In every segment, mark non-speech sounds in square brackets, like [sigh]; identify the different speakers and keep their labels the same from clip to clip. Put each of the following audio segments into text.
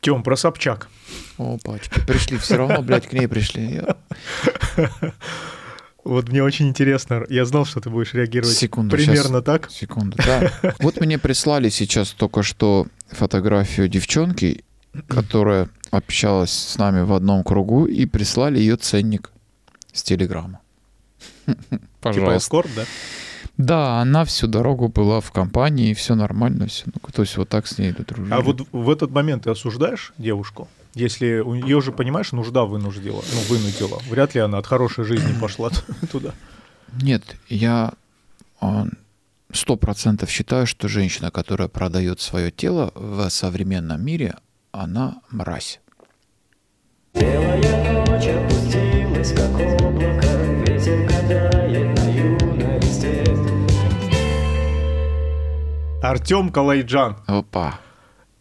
Speaker 1: Тем, про Собчак. Опачки, пришли, все равно, блядь, к ней пришли. Вот мне очень интересно, я знал, что ты будешь реагировать секунду, примерно сейчас, так.
Speaker 2: Секунду, да. Вот мне прислали сейчас только что фотографию девчонки, которая общалась с нами в одном кругу, и прислали ее ценник с Телеграма. Типа
Speaker 1: Пожалуйста. Типа эскорт, да?
Speaker 2: Да, она всю дорогу была в компании, все нормально, все. Ну, то есть вот так с ней дружили. А вот
Speaker 1: в этот момент ты осуждаешь девушку? Если ее же, понимаешь, нужда вынуждила, ну, вынудила. Вряд ли она от хорошей жизни [clears throat] пошла туда.
Speaker 2: Нет, я а, сто процентов считаю, что женщина, которая продает свое тело в современном мире, она мразь.
Speaker 3: Белая ночь опустилась, как
Speaker 1: облако. Артем Калайджан. Опа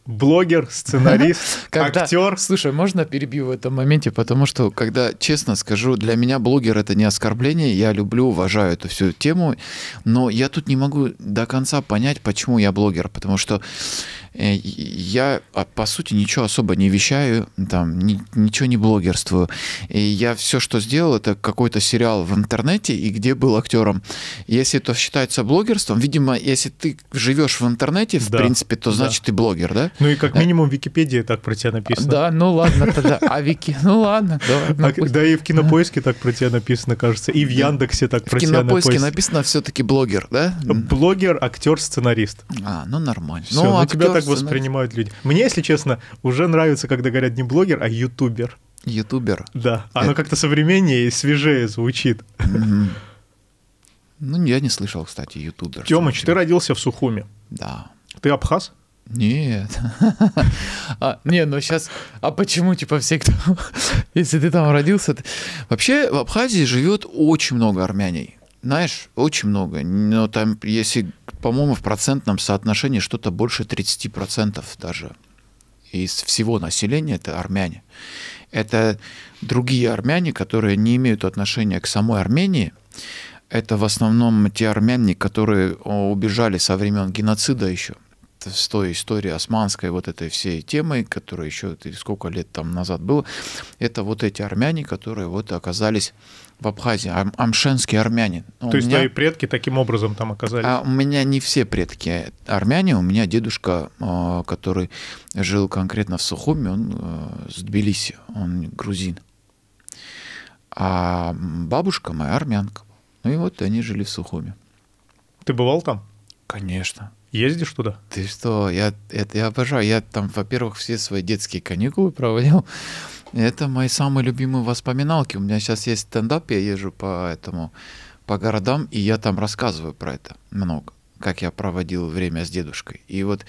Speaker 2: блогер, сценарист, [laughs] когда, актер. Слушай, можно перебью в этом моменте, потому что, когда, честно скажу, для меня блогер это не оскорбление, я люблю, уважаю эту всю тему, но я тут не могу до конца понять, почему я блогер, потому что э, я, а, по сути, ничего особо не вещаю, там, ни, ничего не блогерствую. И я все, что сделал, это какой-то сериал в интернете, и где был актером. Если это считается блогерством, видимо, если ты живешь в интернете, в да. принципе, то значит да. ты блогер, да? Ну и как э, минимум в Википедии так про тебя написано. Да, ну ладно тогда. А Вики, ну ладно.
Speaker 1: Ну а да, и в Кинопоиске так про тебя написано, кажется. И в Яндексе так про тебя написано. В Кинопоиске написано все-таки блогер, да? Блогер,
Speaker 2: актер, сценарист. А, ну нормально. ну, ну тебя так воспринимают
Speaker 1: люди. Мне, если честно, уже нравится, когда говорят не блогер, а ютубер. Ютубер? Да, а оно э. как-то современнее и свежее звучит. Ну, я не слышал, кстати, ютубер. Тёмыч, ты
Speaker 2: родился в Сухуме. Да. Ты абхаз? Нет. [laughs] а, не, ну сейчас... А почему, типа, все, кто... [laughs] Если ты там родился... Ты... Вообще, в Абхазии живет очень много армяней. Знаешь, очень много. Но там, если, по-моему, в процентном соотношении что-то больше 30% даже из всего населения это армяне. Это другие армяне, которые не имеют отношения к самой Армении. Это в основном те армяне, которые убежали со времен геноцида еще – с той историей османской вот этой всей темой, которая еще сколько лет там назад была, это вот эти армяне, которые вот оказались в Абхазии, ам амшенские армяне. То у есть меня... твои
Speaker 1: предки таким образом там оказались? А у
Speaker 2: меня не все предки армяне, у меня дедушка, а, который жил конкретно в Сухуме, он а, с Тбилиси, он грузин. А бабушка моя армянка. Ну и вот они жили в Сухуме. Ты бывал там? Конечно. Ездишь туда? Ты что? Я, это, я обожаю. Я там, во-первых, все свои детские каникулы проводил. Это мои самые любимые воспоминалки. У меня сейчас есть стендап, я езжу по этому по городам, и я там рассказываю про это много, как я проводил время с дедушкой. И вот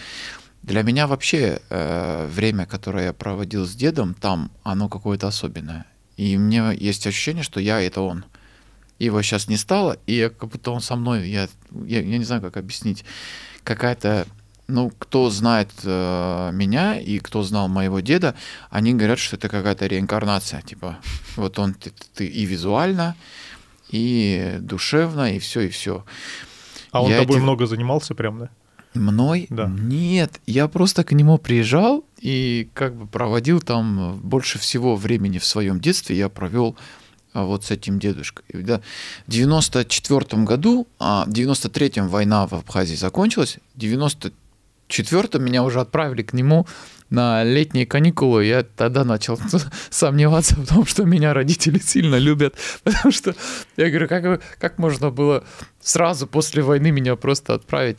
Speaker 2: для меня вообще э, время, которое я проводил с дедом, там оно какое-то особенное. И мне есть ощущение, что я это он. Его сейчас не стало, и я, как будто он со мной, я, я, я не знаю, как объяснить какая-то ну, кто знает э, меня и кто знал моего деда, они говорят, что это какая-то реинкарнация. Типа, вот он ты, ты и визуально, и душевно, и все, и все. А он я тобой этим... много занимался прям, да? Мной? Да. Нет, я просто к нему приезжал и как бы проводил там больше всего времени в своем детстве я провел а, вот с этим дедушкой. Да. В 94 году, а, в 93-м война в Абхазии закончилась, в 94-м меня уже отправили к нему на летние каникулы. Я тогда начал [laughs] сомневаться в том, что меня родители сильно любят, [laughs] потому что я говорю, как, как можно было сразу после войны меня просто отправить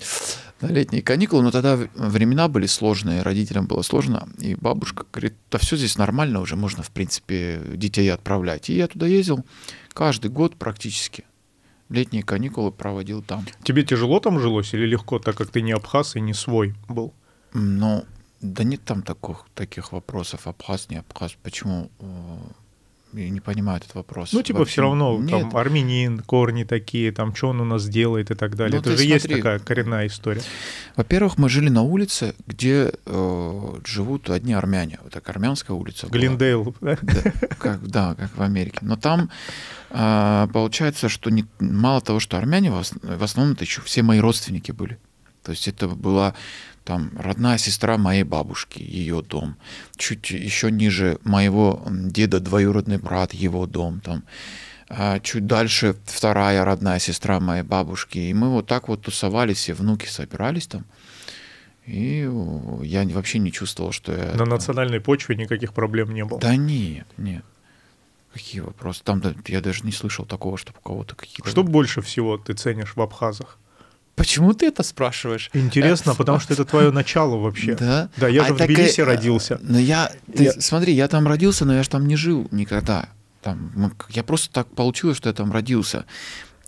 Speaker 2: на летние каникулы, но тогда времена были сложные, родителям было сложно, и бабушка говорит, да все здесь нормально уже, можно, в принципе, детей отправлять. И я туда ездил каждый год практически. Летние каникулы проводил там.
Speaker 1: Тебе тяжело там жилось или
Speaker 2: легко, так как ты не абхаз и не свой был? Ну, да нет там таких, таких вопросов, абхаз, не абхаз. Почему? Э, не понимают этот вопрос. Ну, типа, Вообще, все равно, нет. там,
Speaker 1: армянин, корни такие, там, что он у нас делает и так далее. Ну, Это же смотри, есть такая коренная история.
Speaker 2: Во-первых, мы жили на улице, где э, живут одни армяне. Вот так армянская улица. Глиндейл, да? Да, как, да, как в Америке. Но там э, получается, что не, мало того, что армяне, в основном это еще все мои родственники были. То есть это была там родная сестра моей бабушки, ее дом, чуть еще ниже моего деда двоюродный брат, его дом, там, а, чуть дальше вторая родная сестра моей бабушки. И мы вот так вот тусовались, все внуки собирались там. И я вообще не чувствовал, что я... На
Speaker 1: национальной почве никаких проблем не было? Да
Speaker 2: нет, нет. Какие вопросы? Там я даже не слышал такого, чтобы у кого-то какие-то... Что
Speaker 1: больше всего ты ценишь в Абхазах?
Speaker 2: Почему ты это
Speaker 1: спрашиваешь? Интересно, э, потому а, что это твое начало вообще.
Speaker 2: Да. Да, я а же в Тбилиси э, родился. Но я, смотри, я там родился, но я же там не жил никогда. Там, я просто так получилось, что я там родился.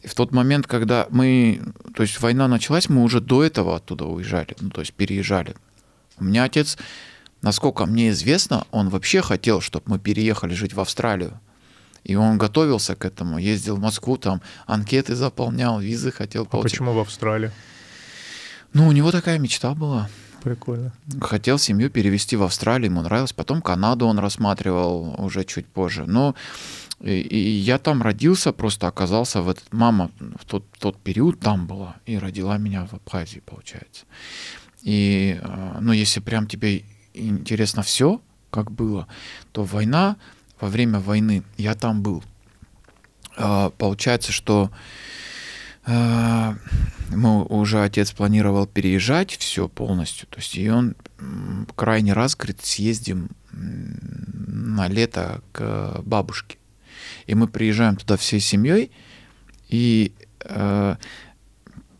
Speaker 2: И в тот момент, когда мы, то есть война началась, мы уже до этого оттуда уезжали, ну то есть переезжали. У меня отец, насколько мне известно, он вообще хотел, чтобы мы переехали жить в Австралию. И он готовился к этому, ездил в Москву, там анкеты заполнял, визы хотел а получить. А почему в Австралии? Ну, у него такая мечта была. Прикольно. Хотел семью перевести в Австралию, ему нравилось. Потом Канаду он рассматривал уже чуть позже. Но и, и я там родился, просто оказался в этот... Мама в тот, тот период там была и родила меня в Абхазии, получается. И, э, ну, если прям тебе интересно все, как было, то война во время войны. Я там был. А, получается, что мы а, ну, уже отец планировал переезжать все полностью. То есть и он крайний раз говорит, съездим на лето к бабушке. И мы приезжаем туда всей семьей, и э,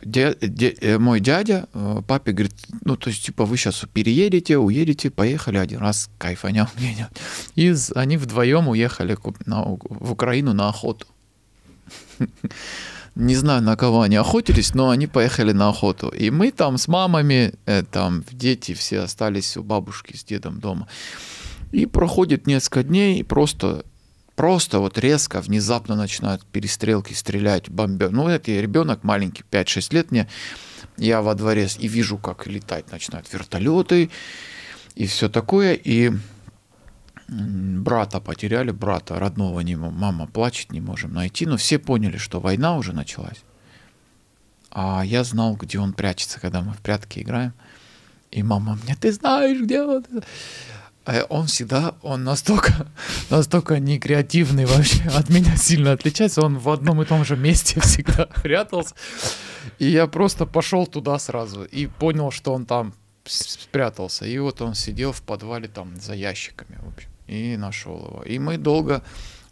Speaker 2: дя, дя, э, мой дядя э, папе говорит, ну, то есть, типа, вы сейчас переедете, уедете, поехали один раз, кайфанем где И они вдвоем уехали на, в Украину на охоту. [laughs] Не знаю, на кого они охотились, но они поехали на охоту. И мы там с мамами, э, там дети все остались у бабушки с дедом дома. И проходит несколько дней, просто просто вот резко, внезапно начинают перестрелки стрелять, бомбят. Ну, это я ребенок маленький, 5-6 лет мне, я во дворе и вижу, как летать начинают вертолеты и все такое. И брата потеряли, брата родного не мама плачет, не можем найти. Но все поняли, что война уже началась. А я знал, где он прячется, когда мы в прятки играем. И мама мне, ты знаешь, где он? А он всегда, он настолько, [laughs] настолько не креативный вообще, [laughs] от меня сильно отличается, он в одном и том же месте [laughs] всегда прятался. И я просто пошел туда сразу и понял, что он там спрятался. И вот он сидел в подвале там за ящиками, в общем, и нашел его. И мы долго,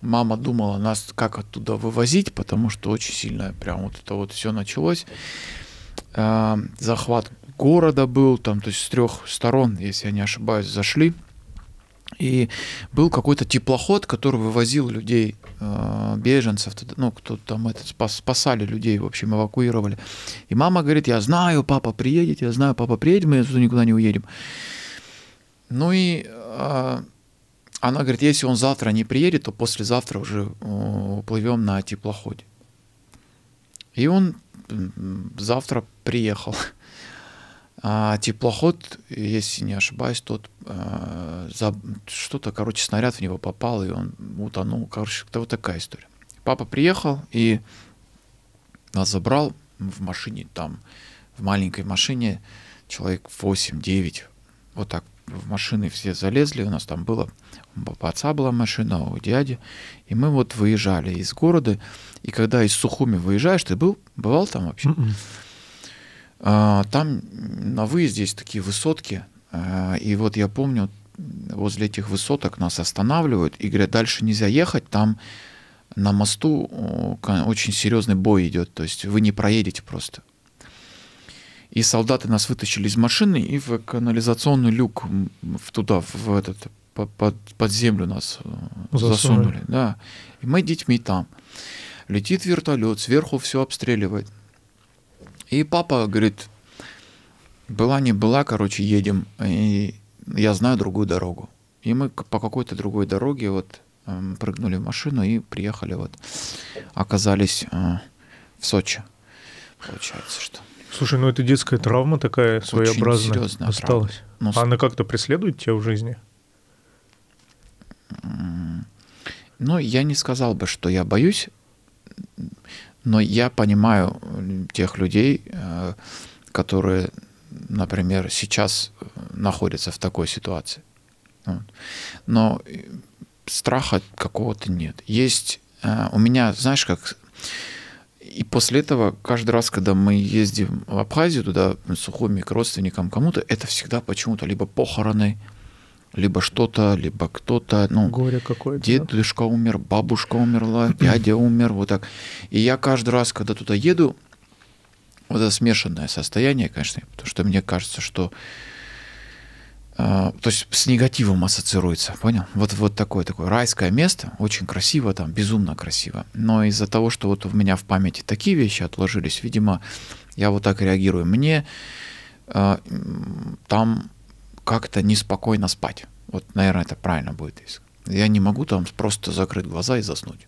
Speaker 2: мама думала нас как оттуда вывозить, потому что очень сильно прям вот это вот все началось. Захват города был, там, то есть с трех сторон, если я не ошибаюсь, зашли. И был какой-то теплоход, который вывозил людей, э, беженцев, ну, кто там это, спасали людей, в общем, эвакуировали. И мама говорит, я знаю, папа приедет, я знаю, папа приедет, мы отсюда никуда не уедем. Ну и а, она говорит, если он завтра не приедет, то послезавтра уже плывем на теплоходе. И он завтра приехал. А теплоход, если не ошибаюсь, тот э, за, что-то, короче, снаряд в него попал, и он утонул. Короче, это вот такая история. Папа приехал и нас забрал в машине, там, в маленькой машине, человек 8-9. Вот так в машины все залезли, у нас там было, у отца была машина, у дяди, и мы вот выезжали из города, и когда из Сухуми выезжаешь, ты был, бывал там вообще? Mm-mm. М-м. А, там на выезде есть такие высотки, а, и вот я помню, возле этих высоток нас останавливают и говорят, дальше нельзя ехать, там на мосту очень серьезный бой идет, то есть вы не проедете просто. И солдаты нас вытащили из машины и в канализационный люк в туда, в этот, под, под землю нас э, засунули. засунули да. И мы детьми там. Летит вертолет, сверху все обстреливает. И папа говорит, была не была, короче, едем, и я знаю другую дорогу. И мы по какой-то другой дороге вот эм, прыгнули в машину и приехали вот, оказались э, в Сочи, получается, что.
Speaker 1: Слушай, ну это детская травма такая Очень своеобразная осталась. Травма. Ну, Но... Она как-то преследует тебя в жизни?
Speaker 2: Ну, я не сказал бы, что я боюсь. Но я понимаю э, тех людей, э, которые, например, сейчас э, находятся в такой ситуации. Но страха какого-то нет. Есть у меня, знаешь, как... И после этого, каждый раз, когда мы ездим в Абхазию, туда, в Сухуми, к родственникам, кому-то, это всегда почему-то либо похороны, либо что-то, либо кто-то, ну, горе какое-то. Дедушка да? умер, бабушка умерла, дядя умер, вот так. И я каждый раз, когда туда еду, вот это смешанное состояние, конечно, потому что мне кажется, что а, то есть с негативом ассоциируется, понял? Вот, вот такое такое райское место, очень красиво там, безумно красиво. Но из-за того, что вот у меня в памяти такие вещи отложились, видимо, я вот так реагирую. Мне э, там как-то неспокойно спать. Вот, наверное, это правильно будет. Я не могу там просто закрыть глаза и заснуть.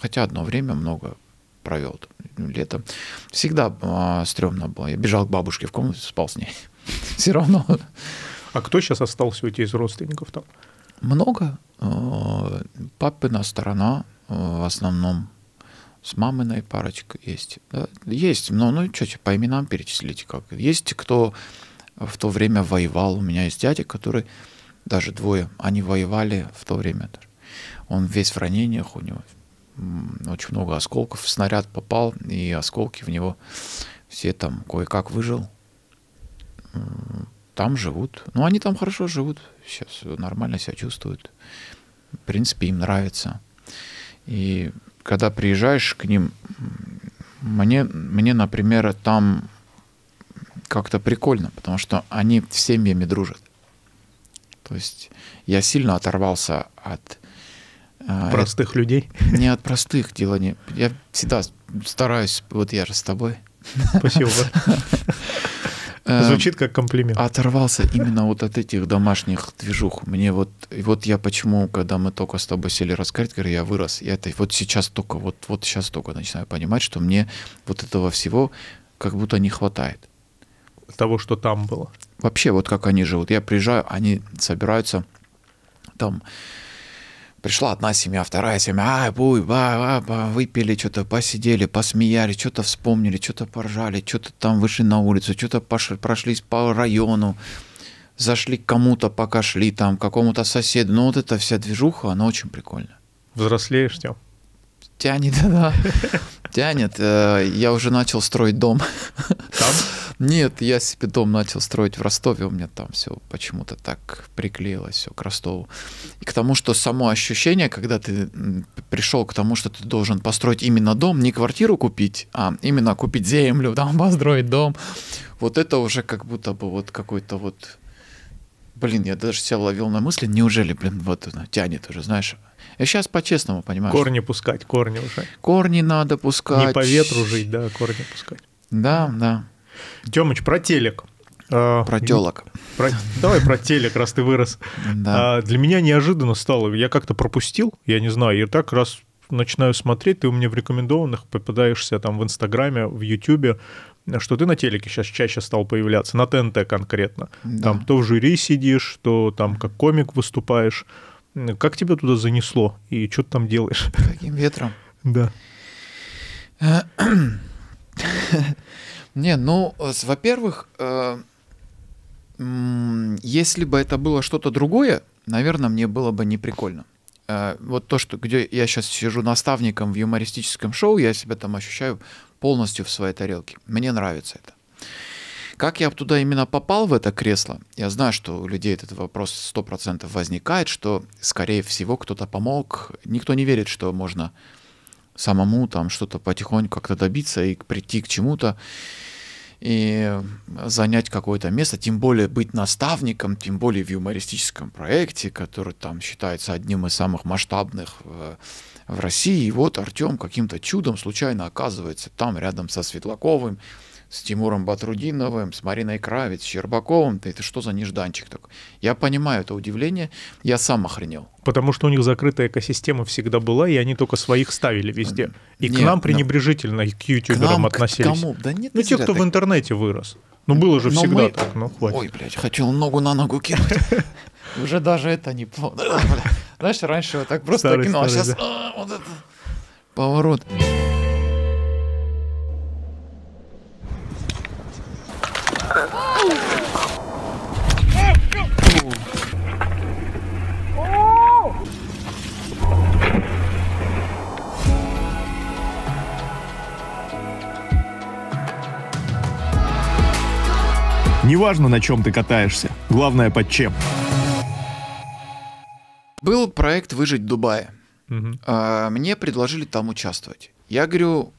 Speaker 2: Хотя одно время много провел ну, летом. Всегда э, стрёмно было. Я бежал к бабушке в комнату, спал с ней. [laughs] Все равно. А кто сейчас остался у тебя из родственников там? Много. А, папина сторона а, в основном с маминой парочка есть. есть, но ну, что, по именам перечислить как. Есть кто в то время воевал. У меня есть дядя, который даже двое, они воевали в то время. Он весь в ранениях, у него очень много осколков. снаряд попал, и осколки в него все там кое-как выжил. Там живут. Ну, они там хорошо живут. Сейчас нормально себя чувствуют. В принципе, им нравится. И когда приезжаешь к ним, мне, мне например, там как-то прикольно, потому что они с семьями дружат. То есть я сильно оторвался от... А, э, простых э, людей? Не от простых дел. Не, я всегда стараюсь, вот я же с тобой. Спасибо. [laughs] Эм, Звучит как комплимент. Оторвался именно вот от этих домашних движух. Мне вот, вот я почему, когда мы только с тобой сели разговаривать, говорю, я вырос. Я это вот сейчас только, вот, вот сейчас только начинаю понимать, что мне вот этого всего как будто не хватает
Speaker 1: того, что там было?
Speaker 2: Вообще, вот как они живут. Я приезжаю, они собираются там пришла одна семья, вторая семья, а, буй, ба, ба, ба, выпили, что-то посидели, посмеяли, что-то вспомнили, что-то поржали, что-то там вышли на улицу, что-то прошлись по району, зашли к кому-то, пока шли там, к какому-то соседу. Ну вот эта вся движуха, она очень прикольная.
Speaker 1: Взрослеешь, Тем?
Speaker 2: Тянет, [laughs] да. Тянет. Э, я уже начал строить дом. Там? Нет, я себе дом начал строить в Ростове, у меня там все почему-то так приклеилось все к Ростову. И к тому, что само ощущение, когда ты пришел к тому, что ты должен построить именно дом, не квартиру купить, а именно купить землю, [laughs] там построить дом, вот это уже как будто бы вот какой-то вот Блин, я даже себя ловил на мысли, неужели, блин, вот она тянет уже, знаешь. Я сейчас по-честному понимаю. Корни пускать, корни уже. Корни надо пускать. Не по ветру жить, да, а корни пускать. Да, да.
Speaker 1: Демыч, про телек. А, про телок. Про... Давай про телек, раз ты вырос. Да. А, для меня неожиданно стало. Я как-то пропустил, я не знаю, и так раз начинаю смотреть, ты у меня в рекомендованных попадаешься там в Инстаграме, в Ютубе, что ты на телеке сейчас чаще стал появляться, на ТНТ конкретно. Да. Там то в жюри сидишь, то там как комик выступаешь. Как тебя туда занесло и что ты там делаешь?
Speaker 2: Каким ветром? Да. [clears throat] [clears throat] Не, ну, э, во-первых, э, если бы это было что-то другое, наверное, мне было бы неприкольно. Э, вот то, что где я сейчас сижу наставником в юмористическом шоу, я себя там ощущаю полностью в своей тарелке. Мне нравится это. Как я туда именно попал, в это кресло, я знаю, что у людей этот вопрос 100% возникает, что, скорее всего, кто-то помог. Никто не верит, что можно самому там что-то потихоньку как-то добиться и прийти к чему-то и занять какое-то место, тем более быть наставником, тем более в юмористическом проекте, который там считается одним из самых масштабных в, в России. И вот Артем каким-то чудом случайно оказывается там рядом со Светлаковым, с Тимуром Батрудиновым, с Мариной Кравец, с Щербаковым. это что за нежданчик такой? Я понимаю это удивление, я сам охренел. Потому что у них закрытая экосистема всегда была, и они только своих ставили
Speaker 1: везде. И нет, к нам пренебрежительно, и к ютуберам относились. К кому? Да нет, ну, те, кто так... в интернете вырос.
Speaker 2: Ну, было же Но всегда мы... так, ну, хватит. Ой, блядь, хотел ногу на ногу кинуть. [laughs] Уже даже это не [laughs] Знаешь, раньше вот так просто кинул, а сейчас а, вот это поворот. Неважно, на чем ты катаешься, главное под чем. Был проект «Выжить в Дубае». Угу. мне предложили там участвовать. Я говорю,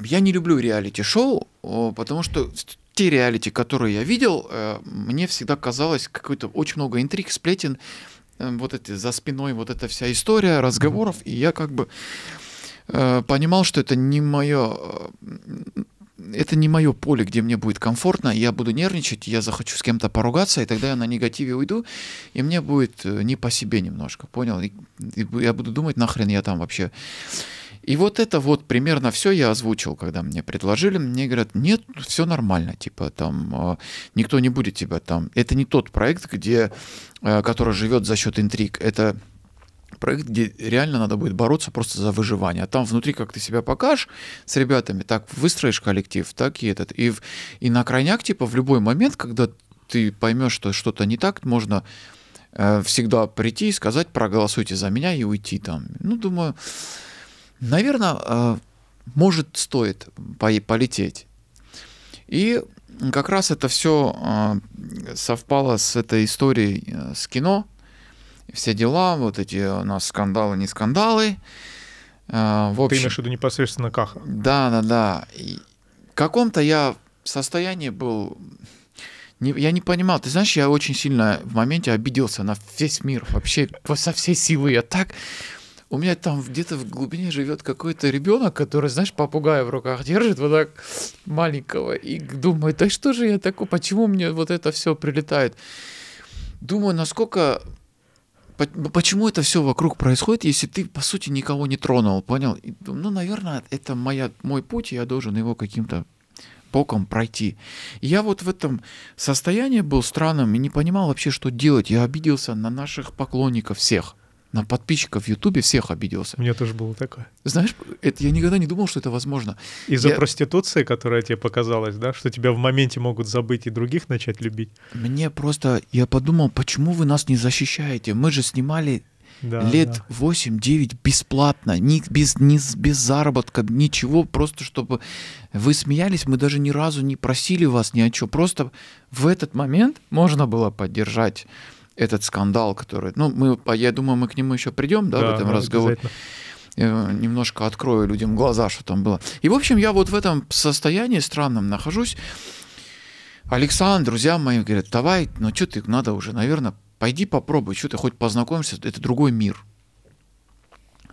Speaker 2: я не люблю реалити-шоу, потому что те реалити, которые я видел, э, мне всегда казалось какой-то очень много интриг, сплетен, э, вот эти за спиной вот эта вся история разговоров, и я как бы э, понимал, что это не мое это не мое поле, где мне будет комфортно, я буду нервничать, я захочу с кем-то поругаться, и тогда я на негативе уйду, и мне будет э, не по себе немножко, понял? И, и я буду думать, нахрен я там вообще. И вот это вот примерно все я озвучил, когда мне предложили. Мне говорят, нет, все нормально, типа там э, никто не будет тебя там. Это не тот проект, где, э, который живет за счет интриг. Это проект, где реально надо будет бороться просто за выживание. А там внутри, как ты себя покажешь с ребятами, так выстроишь коллектив, так и этот. И, в, и на крайняк, типа, в любой момент, когда ты поймешь, что что-то не так, можно э, всегда прийти и сказать, проголосуйте за меня и уйти там. Ну, думаю, наверное, э, может, стоит по- полететь. И как раз это все э, совпало с этой историей э, с кино, все дела, вот эти у нас скандалы, не скандалы. А, в общем, Ты имеешь в виду непосредственно Каха? Да, да, да. И в каком-то я состоянии был... Не, я не понимал. Ты знаешь, я очень сильно в моменте обиделся на весь мир. Вообще со всей силы я так... У меня там где-то в глубине живет какой-то ребенок, который, знаешь, попугая в руках держит вот так маленького и думает, да что же я такой, почему мне вот это все прилетает? Думаю, насколько Почему это все вокруг происходит, если ты, по сути, никого не тронул, понял? ну, наверное, это моя, мой путь, я должен его каким-то боком пройти. я вот в этом состоянии был странным и не понимал вообще, что делать. Я обиделся на наших поклонников всех на подписчиков в Ютубе всех обиделся. У
Speaker 1: меня тоже было такое.
Speaker 2: Знаешь, это, я никогда не думал, что это возможно. Из-за я... проституции, которая тебе показалась, да,
Speaker 1: что тебя в моменте могут забыть и других начать любить.
Speaker 2: Мне просто, я подумал, почему вы нас не защищаете? Мы же снимали да, лет да. 8-9 бесплатно, ни, без, ни, без заработка, ничего, просто чтобы вы смеялись, мы даже ни разу не просили вас ни о чем. Просто в этот момент можно было поддержать этот скандал, который, ну, мы, я думаю, мы к нему еще придем, да, да в этом разговоре. Немножко открою людям глаза, что там было. И, в общем, я вот в этом состоянии странном нахожусь. Александр, друзья мои, говорят, давай, ну что ты, надо уже, наверное, пойди попробуй, что ты хоть познакомишься, это другой мир.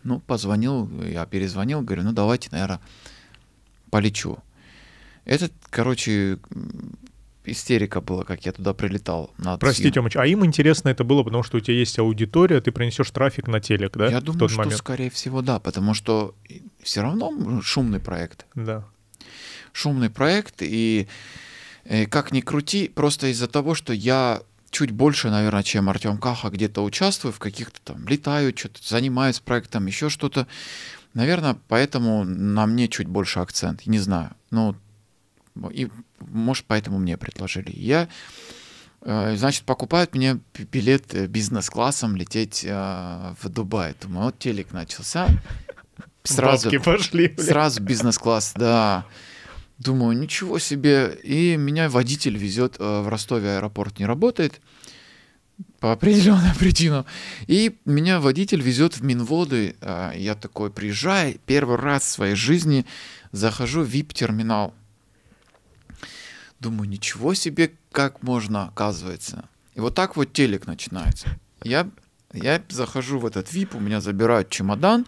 Speaker 2: Ну, позвонил, я перезвонил, говорю, ну давайте, наверное, полечу. Этот, короче, истерика была, как я туда прилетал. На Прости,
Speaker 1: Тёмыч, а им интересно это было, потому что у тебя есть аудитория, ты принесешь трафик на телек, да? Я думаю, что, момент?
Speaker 2: скорее всего, да, потому что все равно шумный проект. Да. Шумный проект, и, и э, как ни крути, просто из-за того, что я чуть больше, наверное, чем Артем Каха, где-то участвую в каких-то там, летаю, что-то занимаюсь проектом, еще что-то. Наверное, поэтому на мне чуть больше акцент, не знаю. Ну, и, может, поэтому мне предложили. Я, э, значит, покупают мне билет э, бизнес-классом лететь э, в Дубай. Думаю, вот телек начался.
Speaker 1: Сразу, Бабки пошли. Бля. Сразу
Speaker 2: бизнес-класс, да. Думаю, ничего себе. И меня водитель везет в Ростове, аэропорт не работает по определенной [laughs] причинам. И меня водитель везет в Минводы. Я такой приезжаю, первый раз в своей жизни захожу в VIP-терминал Думаю, ничего себе, как можно, оказывается. И вот так вот телек начинается. Я, я захожу в этот VIP, у меня забирают чемодан,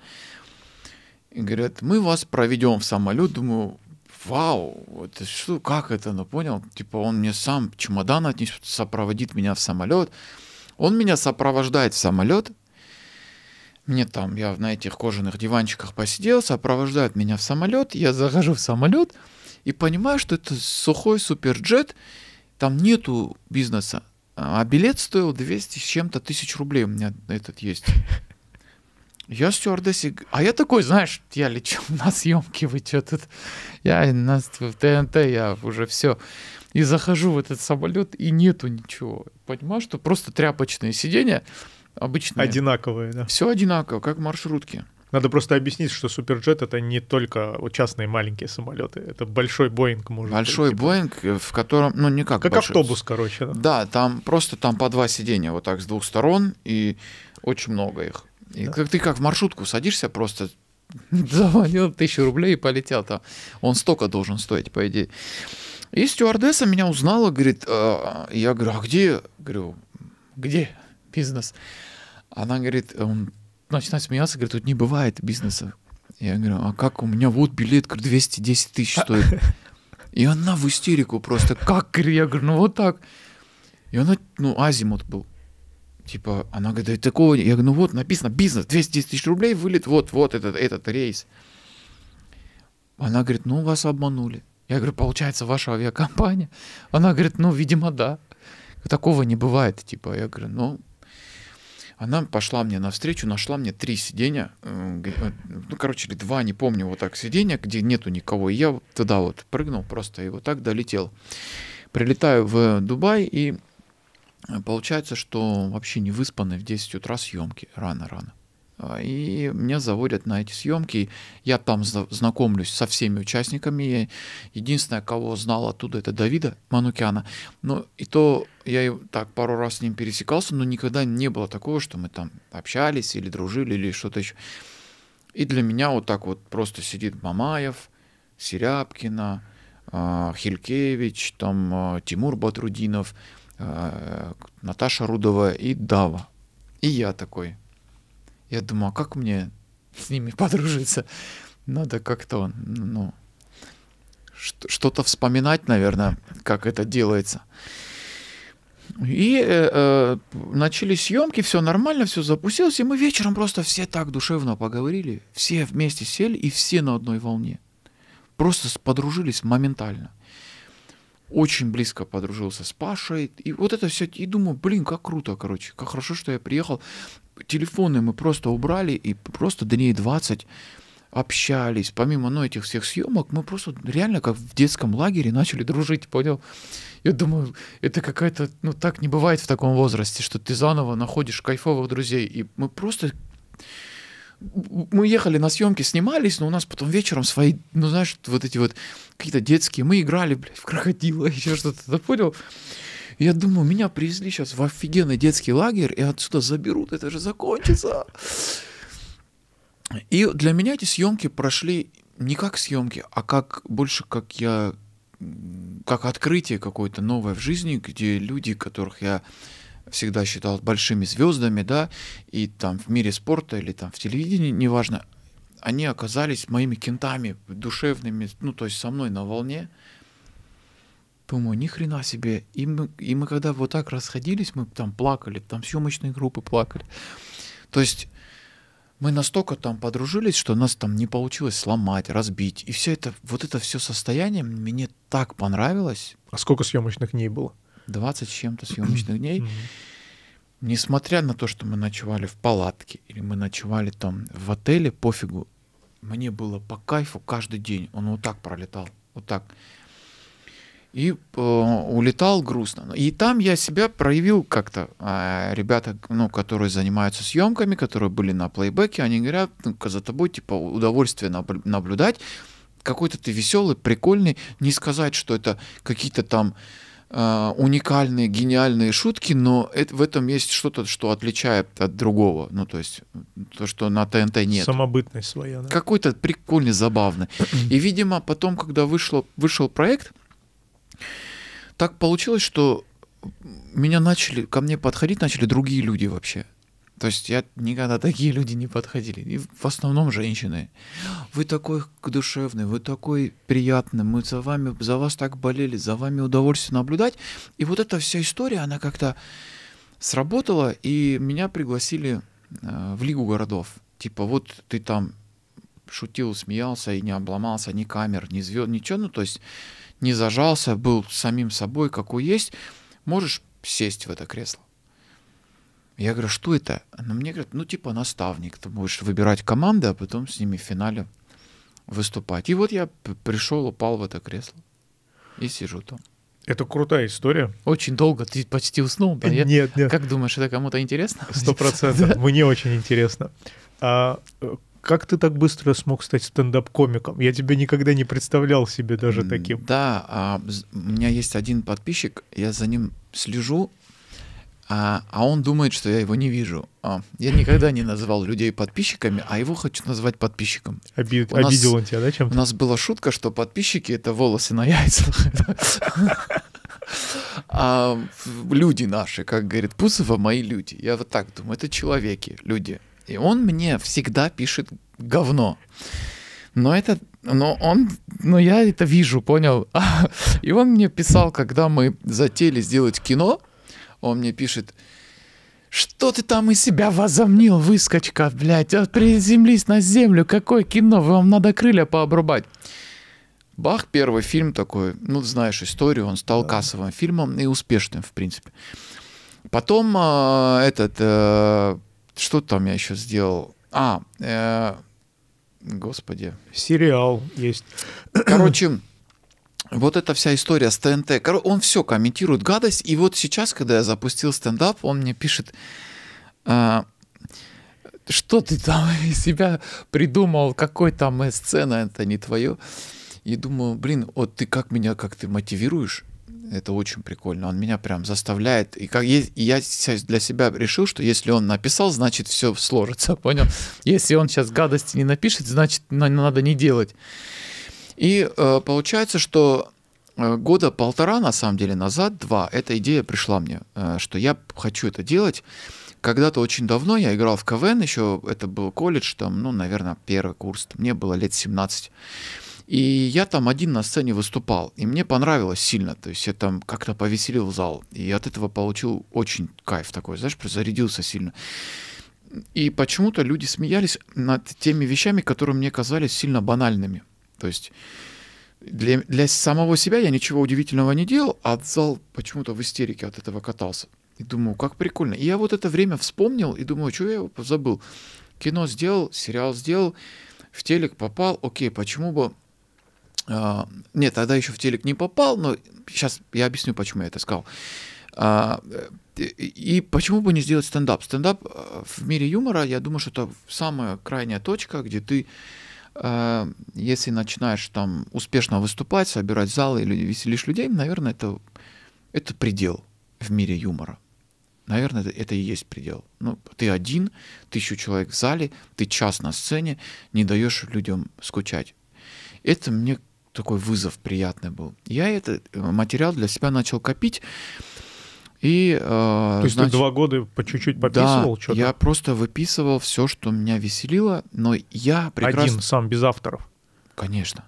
Speaker 2: и говорят, мы вас проведем в самолет. Думаю, вау, это что, как это, ну понял? Типа он мне сам чемодан отнесет, сопроводит меня в самолет. Он меня сопровождает в самолет. Мне там, я на этих кожаных диванчиках посидел, сопровождает меня в самолет. Я захожу в самолет, и понимаю, что это сухой суперджет, там нету бизнеса. А, а билет стоил 200 с чем-то тысяч рублей у меня этот есть. Я стюардессе... А я такой, знаешь, я лечу [laughs] на съемки, вы что тут? Я на, в ТНТ, я уже все. И захожу в этот самолет, и нету ничего. Понимаю, что просто тряпочные сиденья обычные. Одинаковые, да. Все одинаково, как маршрутки. Надо просто объяснить,
Speaker 1: что Суперджет это не только частные маленькие самолеты, это большой Боинг может Большой
Speaker 2: быть, типа. Боинг, э, в котором, ну не как Как большой. автобус, короче. Да. да, там просто там по два сидения вот так с двух сторон и очень много их. И да. как ты как в маршрутку садишься просто [laughs] завалил тысячу рублей и полетел там. Он столько должен стоить, по идее. И стюардесса меня узнала, говорит, э, я говорю, а где? Говорю, где бизнес? Она говорит, он «Эм, начинает смеяться, говорит, тут не бывает бизнеса. Я говорю, а как у меня вот билет, говорю, 210 тысяч стоит. И она в истерику просто, как, я говорю, ну вот так. И она, ну, азимут был. Типа, она говорит, да такого, я говорю, ну вот, написано, бизнес, 210 тысяч рублей, вылет, вот, вот этот, этот рейс. Она говорит, ну, вас обманули. Я говорю, получается, ваша авиакомпания? Она говорит, ну, видимо, да. Такого не бывает, типа. Я говорю, ну, она пошла мне навстречу, нашла мне три сиденья, э, э, ну, короче, или два, не помню, вот так сиденья, где нету никого. И я туда вот прыгнул просто и вот так долетел. Прилетаю в Дубай и э, получается, что вообще не выспанный в 10 утра съемки. Рано-рано. А, и меня заводят на эти съемки. Я там знакомлюсь со всеми участниками. единственное, кого знал оттуда, это Давида Манукяна. Но и то я так пару раз с ним пересекался, но никогда не было такого, что мы там общались или дружили или что-то еще. И для меня вот так вот просто сидит Мамаев, Серябкина, а, Хилькевич, там а, Тимур Батрудинов, Наташа Рудова и Дава. И я такой – я думаю, а как мне с ними [laughs] подружиться? Надо ну как-то, ну, что-то вспоминать, наверное, как это делается. И э, э, начались съемки, все нормально, все запустилось, и мы вечером просто все так душевно поговорили, все вместе сели и все на одной волне. Просто подружились моментально. Очень близко подружился с Пашей. И вот это все. И думаю, блин, как круто, короче, как хорошо, что я приехал телефоны мы просто убрали и просто дней 20 общались. Помимо ну, этих всех съемок, мы просто реально как в детском лагере начали дружить, понял? Я думаю, это какая-то, ну так не бывает в таком возрасте, что ты заново находишь кайфовых друзей. И мы просто мы ехали на съемки, снимались, но у нас потом вечером свои, ну знаешь, вот эти вот какие-то детские, мы играли, блядь, в крокодила, [laughs] еще что-то, понял? я думаю, меня привезли сейчас в офигенный детский лагерь, и отсюда заберут, это же закончится. И для меня эти съемки прошли не как съемки, а как больше как я как открытие какое-то новое в жизни, где люди, которых я всегда считал большими звездами, да, и там в мире спорта или там в телевидении, неважно, они оказались моими кентами душевными, ну, то есть со мной на волне, Думаю, ни хрена себе. И мы, и мы когда вот так расходились, мы там плакали, там съемочные группы плакали. То есть мы настолько там подружились, что нас там не получилось сломать, разбить. И все это, вот это все состояние мне так понравилось. А сколько съемочных дней было? 20 с чем-то [clears throat] съемочных дней. Несмотря на то, что мы ночевали в палатке или мы ночевали там в отеле, пофигу, мне было по кайфу каждый день. Он вот так пролетал, вот так и э, улетал грустно. И там я себя проявил как-то. Э, ребята, ну, которые занимаются съемками, которые были на плейбеке, они говорят, ну, за тобой, типа, удовольствие наб- наблюдать. Какой-то ты веселый, прикольный. Не сказать, что это какие-то там э, уникальные, гениальные шутки, но это, в этом есть что-то, что отличает от другого. Ну, то есть, то, что на ТНТ нет. Самобытность своя, да? Какой-то прикольный, забавный. И, видимо, потом, когда вышло, вышел проект, так получилось, что меня начали, ко мне подходить начали другие люди вообще. То есть я никогда такие люди не подходили. И в основном женщины. Вы такой душевный, вы такой приятный, мы за вами, за вас так болели, за вами удовольствие наблюдать. И вот эта вся история, она как-то сработала, и меня пригласили э, в Лигу городов. Типа, вот ты там шутил, смеялся и не обломался, ни камер, ни звезд, ничего. Ну, то есть не зажался, был самим собой, какой есть, можешь сесть в это кресло. Я говорю, что это? Она мне говорит, ну типа наставник, ты будешь выбирать команды, а потом с ними в финале выступать. И вот я пришел, упал в это кресло и сижу там. Это крутая история. Очень долго, ты почти уснул. Да? Нет, нет. Как думаешь, это кому-то
Speaker 1: интересно? Сто процентов. [laughs] Мне очень интересно. А, э, как ты так быстро смог стать стендап-комиком? Я тебя никогда не представлял себе даже таким. Да, а, у
Speaker 2: меня есть один подписчик, я за ним слежу, а, а он думает, что я его не вижу. А, я никогда не называл людей подписчиками, а его хочу назвать подписчиком. Оби... У Обидел он тебя, да, чем-то? У нас была шутка, что подписчики — это волосы на яйцах. А люди наши, как говорит Пусова, мои люди. Я вот так думаю, это человеки, люди. И он мне всегда пишет говно. Но это, но он, но я это вижу, понял? [laughs] И он мне писал, когда мы затели сделать кино, он мне пишет, что ты там из себя возомнил, выскочка, блядь, а приземлись на землю, какое кино, вам надо крылья пообрубать. Бах, первый фильм такой, ну, знаешь историю, он стал кассовым фильмом и успешным, в принципе. Потом э, этот э, что там я еще сделал? А, э, господи. Сериал есть. Короче, вот эта вся история с ТНТ. Он все комментирует, гадость. И вот сейчас, когда я запустил стендап, он мне пишет... Э, что ты там [laughs] из себя придумал, какой там э, сцена, это не твое. И думаю, блин, вот ты как меня, как ты мотивируешь. Это очень прикольно. Он меня прям заставляет. И как и я для себя решил, что если он написал, значит все сложится, [laughs] понял? Если он сейчас гадости не напишет, значит надо не делать. И э, получается, что э, года полтора, на самом деле, назад, два, эта идея пришла мне, э, что я хочу это делать. Когда-то очень давно я играл в КВН, еще это был колледж, там, ну, наверное, первый курс, мне было лет 17. И я там один на сцене выступал, и мне понравилось сильно, то есть я там как-то повеселил зал, и от этого получил очень кайф такой, знаешь, зарядился сильно. И почему-то люди смеялись над теми вещами, которые мне казались сильно банальными. То есть для, для самого себя я ничего удивительного не делал, а зал почему-то в истерике от этого катался. И думаю, как прикольно. И я вот это время вспомнил и думаю, что я его забыл. Кино сделал, сериал сделал, в телек попал, окей, почему бы а, нет, тогда еще в телек не попал, но сейчас я объясню, почему я это сказал. А, э, и почему бы не сделать стендап? Стендап э, в мире юмора, я думаю, что это самая крайняя точка, где ты, э, если начинаешь там успешно выступать, собирать залы или веселишь людей, наверное, это, это предел в мире юмора. Наверное, это, это и есть предел. Ну, ты один, тысячу человек в зале, ты час на сцене, не даешь людям скучать. Это, мне такой вызов приятный был. Я этот э, материал для себя начал копить. И, э, То есть значит, ты два
Speaker 1: года по чуть-чуть пописывал да, что-то? я
Speaker 2: просто выписывал все, что меня веселило, но я прекрасно... Один, сам, без авторов? Конечно.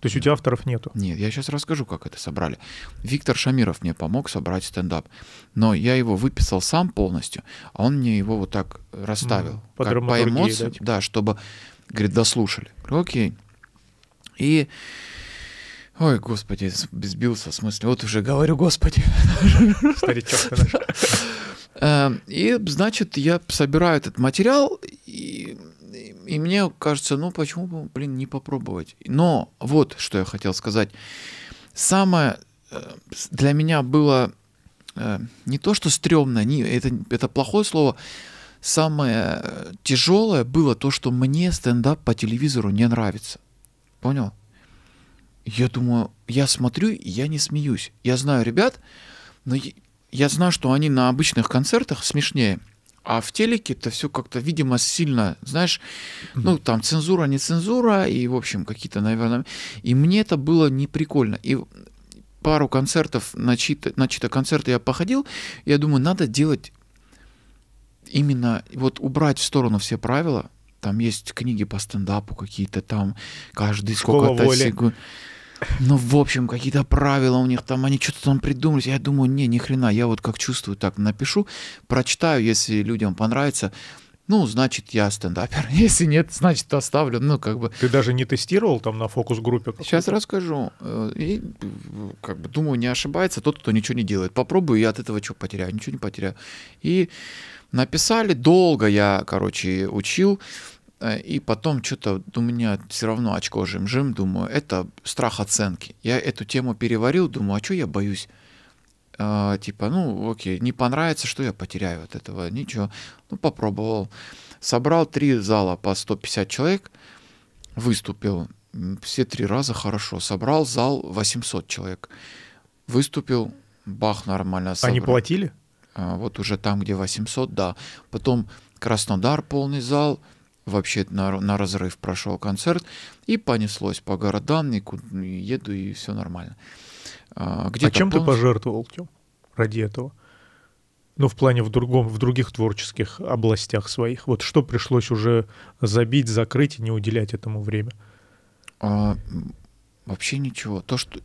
Speaker 2: То есть у тебя авторов нету? Нет, я сейчас расскажу, как это собрали. Виктор Шамиров мне помог собрать стендап, но я его выписал сам полностью, а он мне его вот так расставил. По как по эмоциям, да, типа. да, чтобы, говорит, дослушали. Говорю, окей. И Ой, господи, сбился, в смысле, вот уже говорю, господи. Старичок ты наш. Э, и, значит, я собираю этот материал, и, и мне кажется, ну почему бы, блин, не попробовать. Но вот что я хотел сказать. Самое э, для меня было э, не то, что стрёмно, не, это, это плохое слово, самое тяжелое было то, что мне стендап по телевизору не нравится. Понял? Я думаю, я смотрю, я не смеюсь. Я знаю ребят, но я знаю, что они на обычных концертах смешнее. А в телеке это все как-то, видимо, сильно, знаешь, ну там цензура, не цензура, и, в общем, какие-то, наверное... И мне это было не прикольно. И пару концертов, на чьи-то, на чьи-то концерты я походил, я думаю, надо делать именно, вот убрать в сторону все правила, там есть книги по стендапу какие-то, там каждый сколько-то секунд. Ну, в общем, какие-то правила у них там, они что-то там придумали. Я думаю, не, ни хрена, я вот как чувствую, так напишу, прочитаю, если людям понравится, ну, значит, я стендапер. [laughs] Если нет, значит, оставлю. Ну, как бы. Ты даже не тестировал там на фокус-группе? Сейчас расскажу. Э, и, как бы, думаю, не ошибается тот, кто ничего не делает. Попробую, я от этого что потеряю? Ничего не потеряю. И написали, долго я, короче, учил. Э, и потом что-то у меня все равно очко жим-жим, думаю, это страх оценки. Я эту тему переварил, думаю, а что я боюсь? А, типа, ну, окей, не понравится, что я потеряю от этого? Ничего. Ну, попробовал. Собрал три зала по 150 человек, выступил. Все три раза хорошо. Собрал зал 800 человек. Выступил, бах, нормально. Собрал. Они платили? А, вот уже там, где 800, да. Потом Краснодар полный зал – вообще на, на разрыв прошел концерт, и понеслось по городам, и, еду, и все нормально. А, где а чем полностью... ты пожертвовал, Тём, ради этого? Ну, в плане в другом, в других
Speaker 1: творческих областях своих. Вот что пришлось уже забить, закрыть и не уделять этому время?
Speaker 2: А, вообще ничего. То, что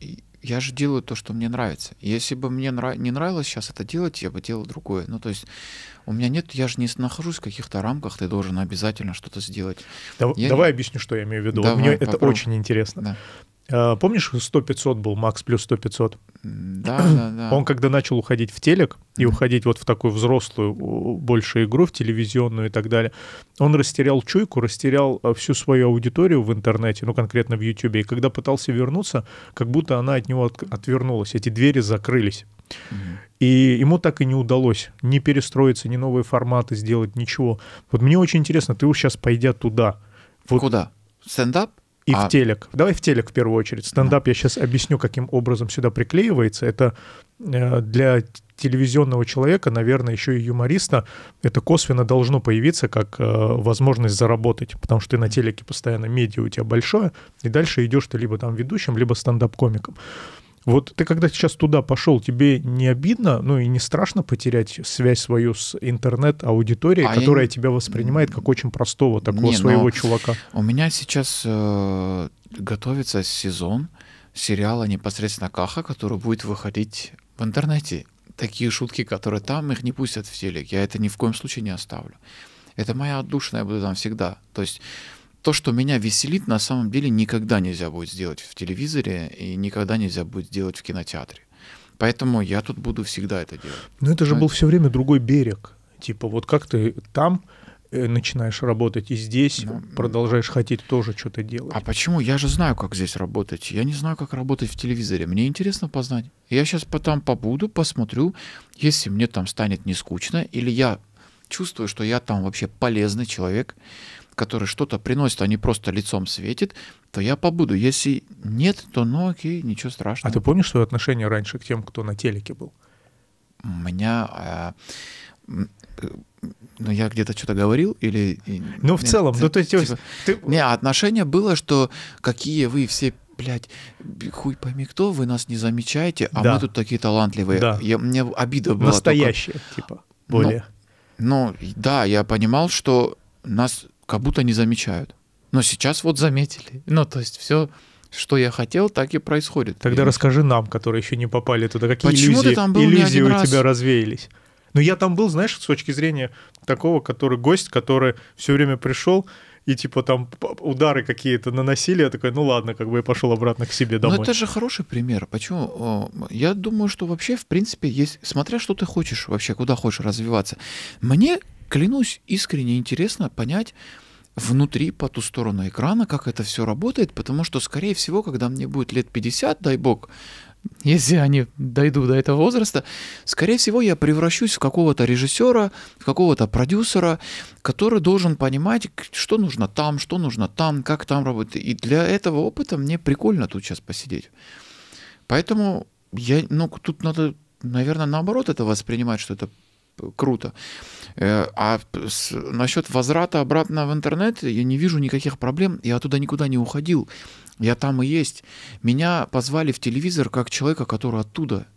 Speaker 2: я же делаю то, что мне нравится. Если бы мне нра- не нравилось сейчас это делать, я бы делал другое. Ну, то есть у меня нет, я же не нахожусь в каких-то рамках, ты должен обязательно что-то сделать. Да, давай не... объясню, что я имею в виду. Давай, Мне попробуй. это очень интересно. Да.
Speaker 1: А, помнишь, 100-500 был, Макс плюс 100-500? Да,
Speaker 2: [clears throat] да, да. Он
Speaker 1: когда начал уходить в телек и уходить вот в такую взрослую большую игру, в телевизионную и так далее, он растерял чуйку, растерял а, всю свою аудиторию в интернете, ну конкретно в Ютьюбе, и когда пытался вернуться, как будто она от него от, отвернулась, эти двери закрылись. Mm-hmm. И ему так и не удалось ни перестроиться, ни новые форматы сделать, ничего. Вот мне очень интересно, ты уж сейчас пойдя туда. Вот... Куда? Стендап? И а... в телек. Давай в телек в первую очередь. Стендап, да. я сейчас объясню, каким образом сюда приклеивается. Это э, для телевизионного человека, наверное, еще и юмориста, это косвенно должно появиться как э, возможность заработать, потому что ты на телеке постоянно медиа у тебя большое, и дальше идешь ты либо там ведущим, либо стендап-комиком. Вот ты когда сейчас туда пошел, тебе не обидно, ну и не страшно потерять связь свою с интернет-аудиторией, а которая я... тебя воспринимает как очень простого такого не, своего
Speaker 2: чувака? У меня сейчас э, готовится сезон сериала непосредственно Каха, который будет выходить в интернете. Такие шутки, которые там, их не пустят в телек. Я это ни в коем случае не оставлю. Это моя отдушина, буду там всегда. То есть то, что меня веселит, на самом деле никогда нельзя будет сделать в телевизоре и никогда нельзя будет сделать в кинотеатре. Поэтому я тут буду всегда это делать. Но ну, это же был все время другой берег. Типа вот
Speaker 1: как ты там э, начинаешь работать и здесь ну, продолжаешь хотеть тоже что-то
Speaker 2: делать. А почему? Я же знаю, как здесь работать. Я не знаю, как работать в телевизоре. Мне интересно познать. Я сейчас там побуду, посмотрю, если мне там станет не скучно, или я чувствую, что я там вообще полезный человек, который что-то приносит, а не просто лицом светит, то я побуду. Если нет, то ну окей, ничего страшного. А ты помнишь свое отношение раньше к тем, кто на телеке был? У меня... Э, ну, я где-то что-то говорил или... Ну, в нет, целом, ну, то есть... Типа, ты... Не, а отношение было, что какие вы все блядь, хуй пойми кто, вы нас не замечаете, а да. мы тут такие талантливые. Да. Я, мне обида была. настоящая, только... типа, ну, более. ну, да, я понимал, что нас как будто не замечают. Но сейчас вот заметили. Ну, то есть все, что я хотел, так и происходит. Тогда я расскажи не... нам, которые еще не попали
Speaker 1: туда, какие Почему иллюзии, там был иллюзии у раз? тебя развеялись. Но ну, я там был, знаешь, с точки зрения такого, который гость, который все время пришел, и типа там удары какие-то наносили, я такой, ну ладно, как бы я пошел обратно к себе ну, домой. Ну это же
Speaker 2: хороший пример. Почему? Я думаю, что вообще, в принципе, есть, смотря что ты хочешь вообще, куда хочешь развиваться. Мне клянусь, искренне интересно понять внутри, по ту сторону экрана, как это все работает, потому что, скорее всего, когда мне будет лет 50, дай бог, если я не дойду до этого возраста, скорее всего, я превращусь в какого-то режиссера, в какого-то продюсера, который должен понимать, что нужно там, что нужно там, как там работать. И для этого опыта мне прикольно тут сейчас посидеть. Поэтому я, ну, тут надо, наверное, наоборот это воспринимать, что это круто. Э, а насчет возврата обратно в интернет я не вижу никаких проблем. Я оттуда никуда не уходил. Я там и есть. Меня позвали в телевизор как человека, который оттуда.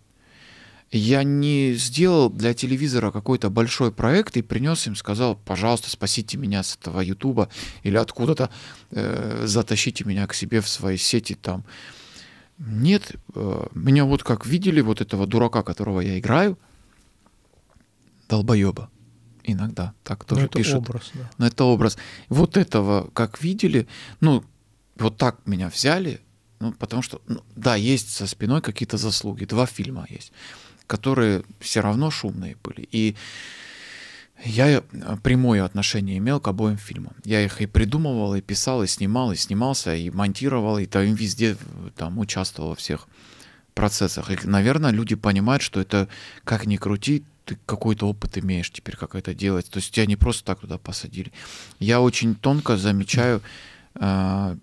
Speaker 2: Я не сделал для телевизора какой-то большой проект и принес им, сказал, пожалуйста, спасите меня с этого Ютуба или откуда-то э, затащите меня к себе в свои сети там. Нет, э, меня вот как видели вот этого дурака, которого я играю, долбоеба. Иногда так тоже Но это пишут. Образ, да. Но это образ. Вот этого, как видели, ну, вот так меня взяли, ну, потому что, ну, да, есть со спиной какие-то заслуги. Два фильма есть, которые все равно шумные были. И я э, прямое отношение имел к обоим фильмам. Я их и придумывал, и писал, и снимал, и снимался, и монтировал, и там везде э, там участвовал во всех процессах. И, наверное, люди понимают, что это как ни крути, ты какой-то опыт имеешь теперь, как это делать. То есть тебя не просто так туда посадили. Я очень тонко замечаю э,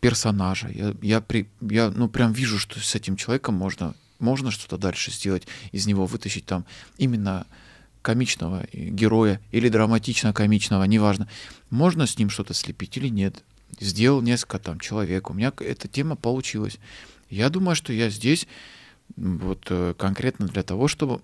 Speaker 2: персонажа. Я, я, при, я ну, прям вижу, что с этим человеком можно, можно что-то дальше сделать, из него вытащить там именно комичного героя или драматично-комичного, неважно. Можно с ним что-то слепить или нет. Сделал несколько там человек. У меня эта тема получилась. Я думаю, что я здесь вот э, конкретно для того, чтобы